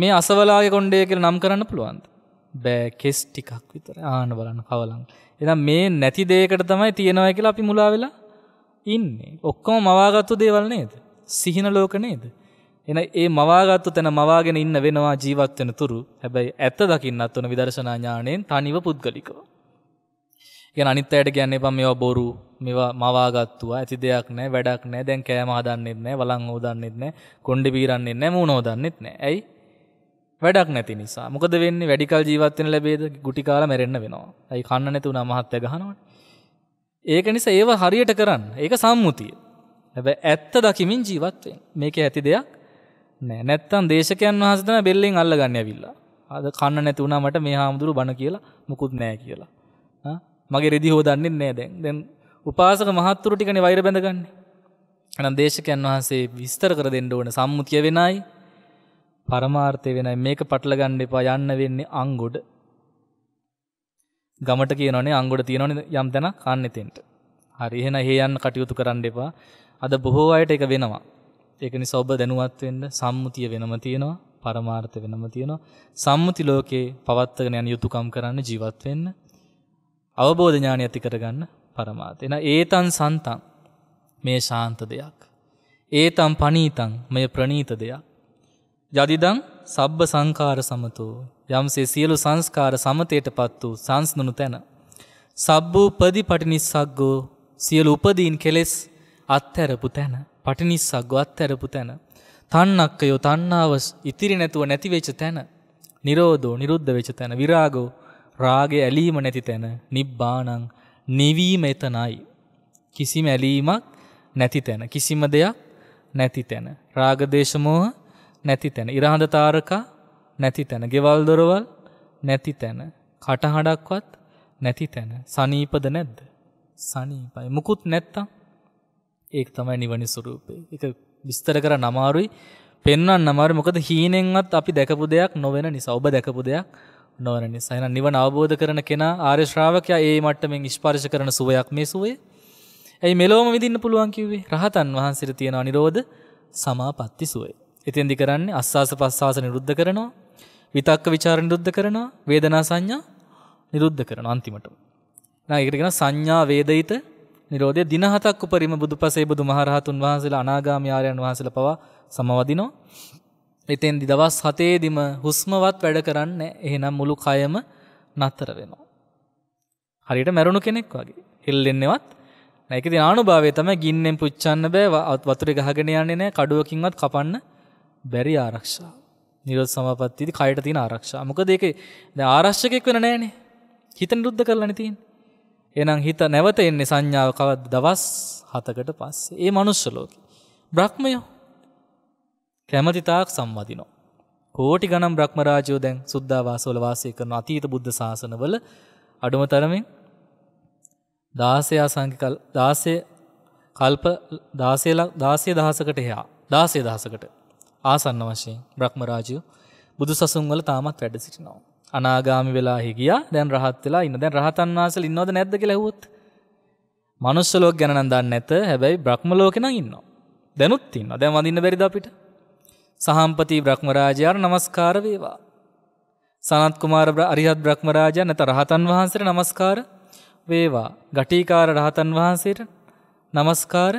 මේ අසවලාගේ කොන්්ඩය කියලා නම් කරන්න පුළුවන්ද බෑ කෙස් ටිකක් විතර ආන බලන්න කවලම් එනම් මේ නැති දේකට තමයි තියෙනවා කියලා අපි මුලා වෙලා ඉන්නේ ඔක්කොම මවාගත්තු දේවල් නේද සිහින ලෝක නේද එන ඒ මවාගත්තු තැන මවාගෙන ඉන්න වෙනවා ජීවත්වෙන තුරු හැබැයි ඇත්ත දකින්නත් වන විදර්ශනා ඥානයෙන් තනිව පුද්ගලිකව. ගැන අනිත් අයට ගැන්න එපම් මෙවා බොරු මෙවා මවාගත්තුවා ඇති දෙයක් නෑ වැඩක් නෑ දැන් කෑම හදන්නෙත් නෑ වලං හෝදන්නෙත් නෑ කොන්්ඩි පීරන්නෙත් නෑ මූුණෝදන්නෙත් නෑ ඇයි වැඩක් නැති නිසා මොකද වෙන්නේ වැඩිකල් ජීවත්වෙන ලැබේද ගුටිකාල මැරෙන්න්න වෙනවා ඇයි කන්න නැතුන මහත්ත ගහනවට. ඒක නිසා ඒව හරියට කරන්න ඒක සම්මුතිය. හැබැ ඇත්ත දකිමින් ජීවත්වෙන් මේක ඇති දෙයක් නෑ නැත්තම් දේශකයන් වහසතම බෙල්ලෙන් අල්ල ගන්න ඇවිල්ලා අද කන්න නැති වුණාමට මේ හාමුදුරු බණ කියලා මුකුත් නෑ කියලා මගේ රෙදි හෝදන්නේ නෑ දැන් දැන් උපාසක මහත්තුරු ටිකන වෛර බැඳගන්නේ අනම් දේශකයන් වහන්සේ විස්තර කර දෙන්න ඕන සම්මුතිය වෙනයි පරමාර්ථය වෙනයි මේක පටල ගණ්ඩ එපා යන්න වෙන්නේ අංගොඩ ගමට කියනේ අංගොඩ තියෙනවන යම් තැන කන්න තෙන්ට හරි එහෙන හේයන් කටයුතු කරන්න එපා අද බොහෝ අයට එක වෙනවා ඒක නිසා ඔබ දැනුවත් වෙන්න සම්මුතිය වෙනම තියෙනවා, පරමාර්ථ වෙනම තියෙනවා. සම්මුති ලෝකේ පවත්වගෙන යන යුතුයකම් කරන්න ජීවත් වෙන්න. අවබෝධ ඥානය ඇති කරගන්න පරමාර්ථ. එන ඒතන් සන්තං මේ ශාන්ත දෙයක්. ඒතම් පනීතං මෙය ප්‍රනීත දෙයක්. යදිදං සබ්බ සංකාර සමතෝ යම්සේ සියලු සංස්කාර සමතයටපත් වූ සංස්නනු තැන සබ්බූපදි පටිනිස්සක්ගෝ සියලු උපදීන් කෙලෙස් අත්හැරපු තැන පටිනිස්සග්ග අත්හැරපු තැන. තන්නක්කයෝ තණ්හාව ඉතිරි නැතුව නැති වෙච්ච තැන. නිරෝධෝ නිරුද්ධ වෙච්ච තැන. විරාගෝ රාගය ඇලීම නැති තැන. නිබ්බාණං නිවීම එතනයි. කිසිම ඇලීමක් නැති තැන. කිසිම දෙයක් නැති තැන. රාග දේශ මොහ නැති තැන. ඉරහඳ තාරකා නැති තැන. ගෙවල් දොරවල් නැති තැන. කටහඬක්වත් නැති තැන. සනීපද නැද්ද? සනීපයි. මුකුත් නැත්තම් ඒක තමයි නිවනි ස්වරූපය එක විස්තර කර නමාරුයි පෙන්වන්න නමාරු මොකද හීනෙන්වත් අපි දැකපු දෙයක් නොවෙන නිසා ඔබ දැකපු දෙයක් නොවන නිසා එහෙනම් නිවන අවබෝධ කරන කෙනා ආර්ය ශ්‍රාවකයා ඒ මට්ටමින් ස්පර්ශ කරන සුවයක් මේ සුවේ ඇයි මෙලොවම විඳින්න පුළුවන් කිව්වේ රහතන් වහන්සේට තියෙන අනිරෝධ සමාපatti සුවේ එතෙන්දි කරන්නේ අස්වාස පස්වාස නිරුද්ධ කරනවා විතක්ක ਵਿਚාර නිරුද්ධ කරනවා වේදනා සංඥා නිරුද්ධ කරනවා අන්තිමට. ඊළඟට කියන සංඥා වේදිත නිරෝධය දින හතක් උපරිම බුදුපසේ බුදුමහරහතුන් වහන්සේලා අනාගාමී ආර්යයන් වහන්සේලා පවා සමවදිනවා. එතෙන්දි දවස් 7ෙදිම හුස්මවත් වැඩ කරන්නේ එහෙනම් මුළු කයම නතර වෙනවා. හරියට මැරුණු කෙනෙක් වගේ. හෙල්ලෙන්නේවත් නැහැ. ඒකේ තියෙන අනුභවය තමයි ගින්නෙන් පුච්චන්න බෑ, වතුරේ ගහගෙන යන්නේ නැහැ, කඩුවකින්වත් කපන්න බැරි ආරක්ෂාව. නිරෝධ සමාපත්තියේදී කයට තියෙන ආරක්ෂාව. මොකද ඒකේ දැන් ආරක්ෂකෙක් වෙන නැහැනේ. හිතන රුද්ධ කරලානේ තියෙන්නේ. එනම් හිත නැවත එන්නේ සංඥාව කවද දවස් හතකට පස්සේ. ඒ මනුස්සලෝක. බ්‍රහ්මයෝ කැමතිතාක් සම්වදිනෝ. කෝටි ගනම් බ්‍රහ්මරාජයෝ දැන් සුද්ධවාසවල වාසය කරන අතීත බුද්ධ ශාසනවල අඩුම තරමින් දාසය අසංකල් දාසය කල්ප දාසයලක් දාසය දහසකට එහා දාසය දහසකට ආසන්න වශයෙන් බ්‍රහ්මරාජයෝ බුදු සසුන් වල තාමත් වැඩ සිටිනවා. අනාගාමි වෙලා හිගිය දැන් රහත් වෙලා ඉන්න දැන් රහතන් වහන්සේලා ඉන්නවද නැද්ද කියලා ඇහුවොත් මනුස්ස ලෝක ගැන නම් දන්නේ නැත හැබැයි බ්‍රහ්ම ලෝකේ නම් ඉන්නවා දැනුත් ඉන්නවා දැන් වඳින්න බැරිද අපිට සහම්පති බ්‍රහ්ම රාජයාට নমස්කාර වේවා සනත් කුමාර අරිහත් බ්‍රහ්ම රාජයා නැත රහතන් වහන්සේට নমස්කාර වේවා ගටිකාර රහතන් වහන්සේට নমස්කාර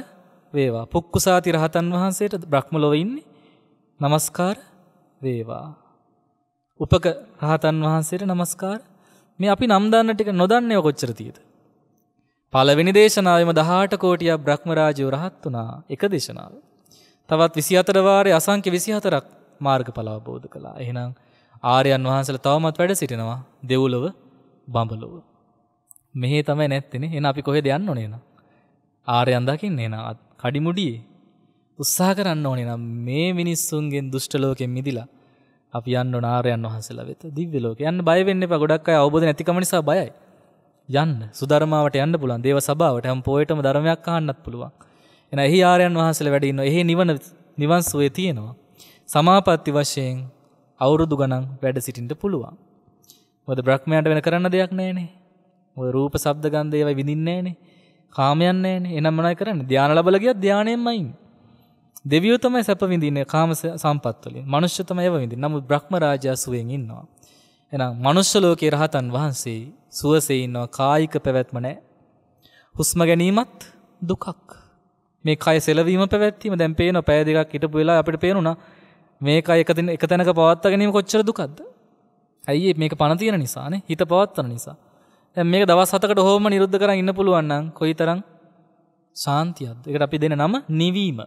වේවා පුක්කුසාති රහතන් වහන්සේට බ්‍රහ්ම ලොව ඉන්නේ নমස්කාර වේවා උපක රහතන් වහන්සේට নমස්කාර. මේ අපි නම් දන්න ටික නොදන්නේ කොච්චර තියෙද? පළවෙනි දේශනාවෙම 18 කෝටියක් බ්‍රහ්ම රාජ්‍යව රහත් වුණා එක දේශනාව. තවත් 24 වාරේ අසංඛ්‍ය 24ක් මාර්ගඵල අවබෝධ කළා. එහෙනම් ආර්යයන් වහන්සේලා තවමත් වැඩ සිටිනවා දෙව්ලොව බඹලොව. මෙහි තමයි නැත්තේනේ. එහෙනම් අපි කොහෙද යන්න ඕනේ නේද? ආර්යයන් දකින්න නේද? කඩිමුඩියේ උත්සාහ කරන්න ඕනේ නම් මේ මිනිස්සුන්ගෙන් දුෂ්ට ලෝකෙන් මිදිලා අපි යන්න නාරයන් වහන්සලා වෙත දිව්‍යලෝක යන්න බයවෙන්න පගොඩක් අය අවබෝධ නැතිකම නිසා බයයි. යන්න සුධර්මාවට යන්න පුළුවන් දේව සභාවට හැම පොයටම ධර්මයක් අහන්නත් පුළුවන්. එන එහි ආර්යයන් වහන්සේලා වැඩ ඉන්නවා. එහි නිවන නිවන් සුවේ තියෙනවා. සමාපatti වශයෙන් අවුරුදු ගණන් වැඩ සිටින්න පුළුවන්. මොකද බ්‍රහ්මයාට වෙන කරන්න දෙයක් නැහැනේ. මොකද රූප, ශබ්ද, ගන්ධ ඒවා විඳින්නේ නැහැනේ. කාමයන් නැහැනේ. එහෙනම් මොනවයි කරන්නේ? ධානය ලැබලා ගියත් ධානයෙන්මයි ඉන්නේ. දෙවියෝ තමයි සැප විඳින්නේ කාම සම්පත්වලින්. මනුෂ්‍ය තමයි ඒව විඳින්නේ. නමුත් බ්‍රහ්ම රාජයා සුවෙන් ඉන්නවා. එහෙනම් මනුෂ්‍ය ලෝකේ රහතන් වහන්සේ සුවසේ ඉන්නවා. කායික පැවැත්ම නැහැ. හුස්ම ගැනීමත් දුකක්. මේ කය සෙලවීම පැවැත්වීම දැන් පේනවා. පය දෙකක් හිටපු වෙලාව අපිට පේනුණා මේ කය එක එක තැනක පවත්වා ගැනීම කොච්චර දුකක්ද? ඇයි මේක පණ තියෙන නිසානේ. හිත පවත්වන නිසා. දැන් මේක දවස් හතකට හොවම නිරුද්ධ කරන් ඉන්න පුළුවන් නම් කොයිතරම් සාන්තියක්ද? ඒකට අපි දෙන නම නිවීම.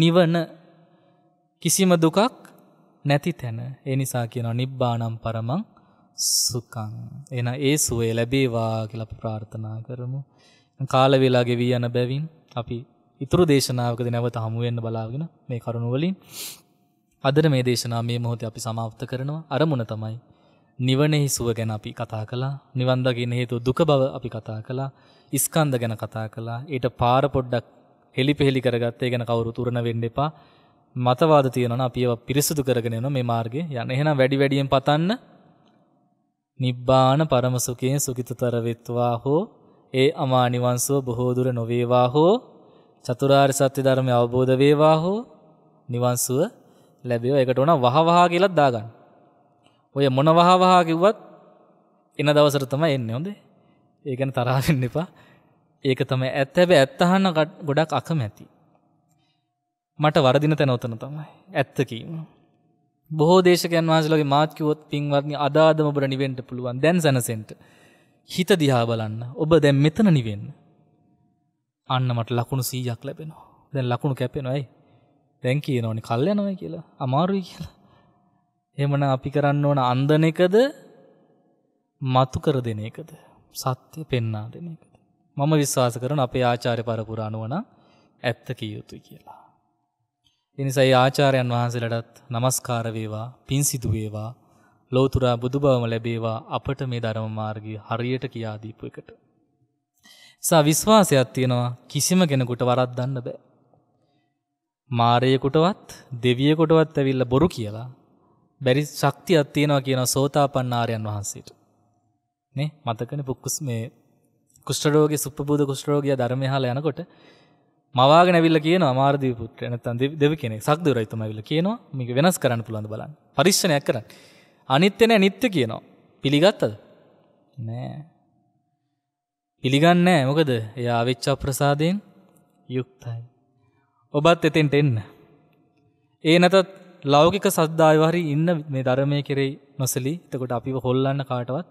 නිවන කිසිම දුකක් නැති තැන. ඒ නිසා කියනවා නිබ්බානම් පරමං සුඛං. එන ඒ සුවය ලැබේවා කියලා අපි ප්‍රාර්ථනා කරමු. කාල වේලා ගෙවී යන බැවින් අපි ඉතුරු දේශනාවකදී නැවත හමු වෙන්න බලාගෙන මේ කරුණ වලින් අදට මේ දේශනාව මේ මොහොතේ අපි સમાප්ත කරනවා. අරමුණ තමයි නිවනෙහි සුව ගැන අපි කතා කළා නිවන් දකින්න හේතුව දුක බව අපි කතා කළා ස්කන්ධ ගැන කතා කළා ඊට පාර පොඩ්ඩක් හෙලි පෙහෙලි කරගත්ත ගැන කවරු තුරණ වෙන්න එපා මතවාද තියෙනවා අපි ඒවා පිරිසුදු කරගෙන යන මේ මාර්ගේ යන එහෙනම් වැඩි වැඩියෙන් පතන්න නිබ්බාන පරමසුඛයෙන් සුඛිතතර වෙත්වා හෝ ඒ අමා නිවන්සෝ බොහෝ දුර නොවේවා හෝ චතුරාර්ය සත්‍ය ධර්මය අවබෝධ වේවා හෝ නිවන්සුව ලැබේවා ඒකට උනා වහවහා කියලා දාගන්න. ඔය මොන වහවහා කිව්වත් එන දවසට තමයි එන්නේ හොඳේ. ඒ ගැන තරහ වෙන්න එපා. ඒක තමයි ඇත්තැබ ඇත්තහන්න ගොඩක් අකමැති. මට වරදින තැන ඔතන තමයි ඇත්තකීම. බොහෝ දේශකයන් වහන්සලගේ මාත්‍යවොත් පින්වත්නි අදාදම ඔබට නිවෙන්ට පුළුවන් දැන් සැනසෙන්ට හිත දිහා බලන්න ඔබ දැන් මෙතන නිවෙන්න අන්න මට ලකුණු සීයක් ලැබෙනවා දැන් ලකුණු කැපෙනයි දැන් කියනවනි කල් යනවයි කියලා අමාරුයි කියලා එමන අපි කරන්න ඕන අන්දන එකද මතු කර දෙන එකද සත්‍ය පෙන්නා දෙන එක මම විශ්වාස කරන අපේ ආචාර්ය පරපුර අනුවන ඇත්ත කිය යුතුයි කියලා. එනිසයි ආචාරයන් වහන්සේලටත් නමස්කාර වේවා පින් සිදු වේවා ලෝතුරා බුදුබවම ලැබේවා අපට මේ ධර්ම මාර්ගය හරියට කියා දීපු එකට. සා විශ්වාසයක් තියෙනවා කිසිම කෙනෙකුට වරද්දන්න බෑ. මාරයෙකුටවත් දෙවියෙකුටවත් ඇවිල්ලා බොරු කියලා බැරි ශක්තියක් තියෙනවා කියන සෝතාපන්න ආර්යයන් වහන්සේට. නේ මතකනේ පුක්කුස් මේ කුෂ්ටරෝග සුපබූධ කුෂ්ටරෝගය ධර්මහල යනකොට මවාග නැවිල්ල කියන අමාර්දීපුට නතන් දෙව කෙනෙ සක්දුරයිතම විල්ල කියනවා මේක වෙනස් කරන්න පුළන්ඳ බලන්න පරිශ්ණයක් කරන්න අනිත්‍යනය නිත්‍ය කියනවා පිළිගත්තද නෑ පිළිගන්න මොකද එයා වෙච්චා ප්‍රසාදයෙන් යුක්තයි ඔබත් එතෙන්ට එන්න ඒ නැතත් ලෞකික සද්ධාවහරි ඉන්න මේ ධර්මය කෙරෙයි නොසලී තකොට අපිව හොල්ලන්න කාටවත්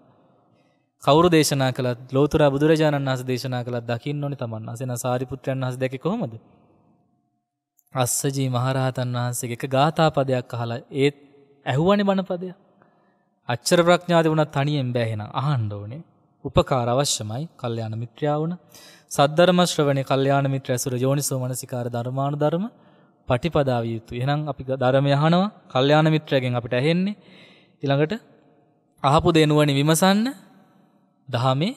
කවරු දේශනා කළත් ලෝතුර බුදුරජාණන් වහස දේශනා කළත් දකින්න ඕනි තමන් අසෙන සාරිපුත්‍රයන් වහස දැක කොහොමද. අස්සජී මහරහතන් වහන්සේ එක ගාථාපදයක් අහලා ඒත් ඇහුවනි බණපදය. අච්චර ප්‍රඥාති වුණත් තනියෙන් බෑහෙන අහන්ඩ ඕනේ උපකාර අවශ්‍යමයි කල්්‍යයාන මිත්‍රියාවන සද්ධර්ම ශ්‍රවණය කල්්‍යයාන මිත්‍ර ඇසුර යෝනිසෝ මනසිකාර ධර්මාණ ධර්ම පටිපදාව යුතු එනම් අපි ධර්ම යහනවා කල්්‍යයාන මිත්‍රයගෙන් අපිට ඇහෙන්නේ ඉළඟට අහපු දෙනුවනි විමසන්න දහමේ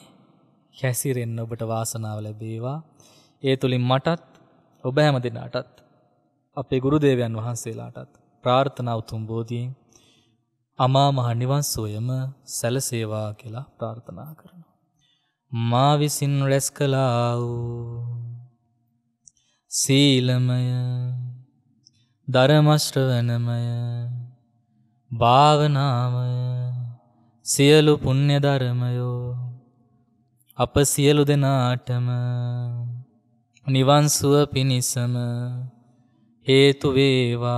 කැසිරෙන්න ඔබට වාසනාව ලැබේවා. ඒ තුළින් මටත් ඔබ හැම දෙනාටත් අපේ ගුරුදේවයන් වහන්සේලාටත් ප්‍රාර්ථනා උතුම් බෝධීන් අමා මහ නිවන් සෝයම සැලසේවා කියලා ප්‍රාර්ථනා කරනවා. මා විසින් රැස් කළා වූ සීලමය ධර්මශ්‍රවණමය භාවනාමය සියලු පුණ්‍යධර්මයෝ අප සියලු දෙනාටම නිවන්සුව පිණිසම හේතුවේවා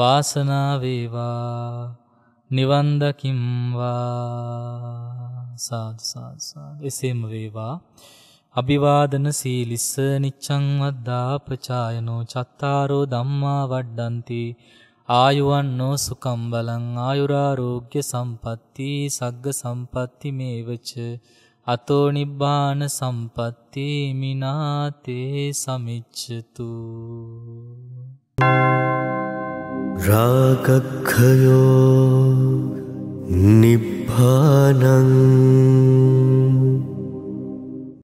වාසනාවේවා නිවන්දකිම්වා සාධසාසා එසේම වේවා අභිවාදන සීලිස්ස නිච්චංවද්දා ප්‍රචායනෝ චත්තාරෝ දම්මා වඩ්ඩන්තිී ආයුවන්නෝ සුකම්බලං ආයුරාරෝග්‍ය සම්පත්ති සග්ග සම්පත්ති මේවච අතෝ නිබ්බාන සම්පත්ති මිනාතේ සමිච්ඡතු රාගක්ඛයෝ නිබ්බානං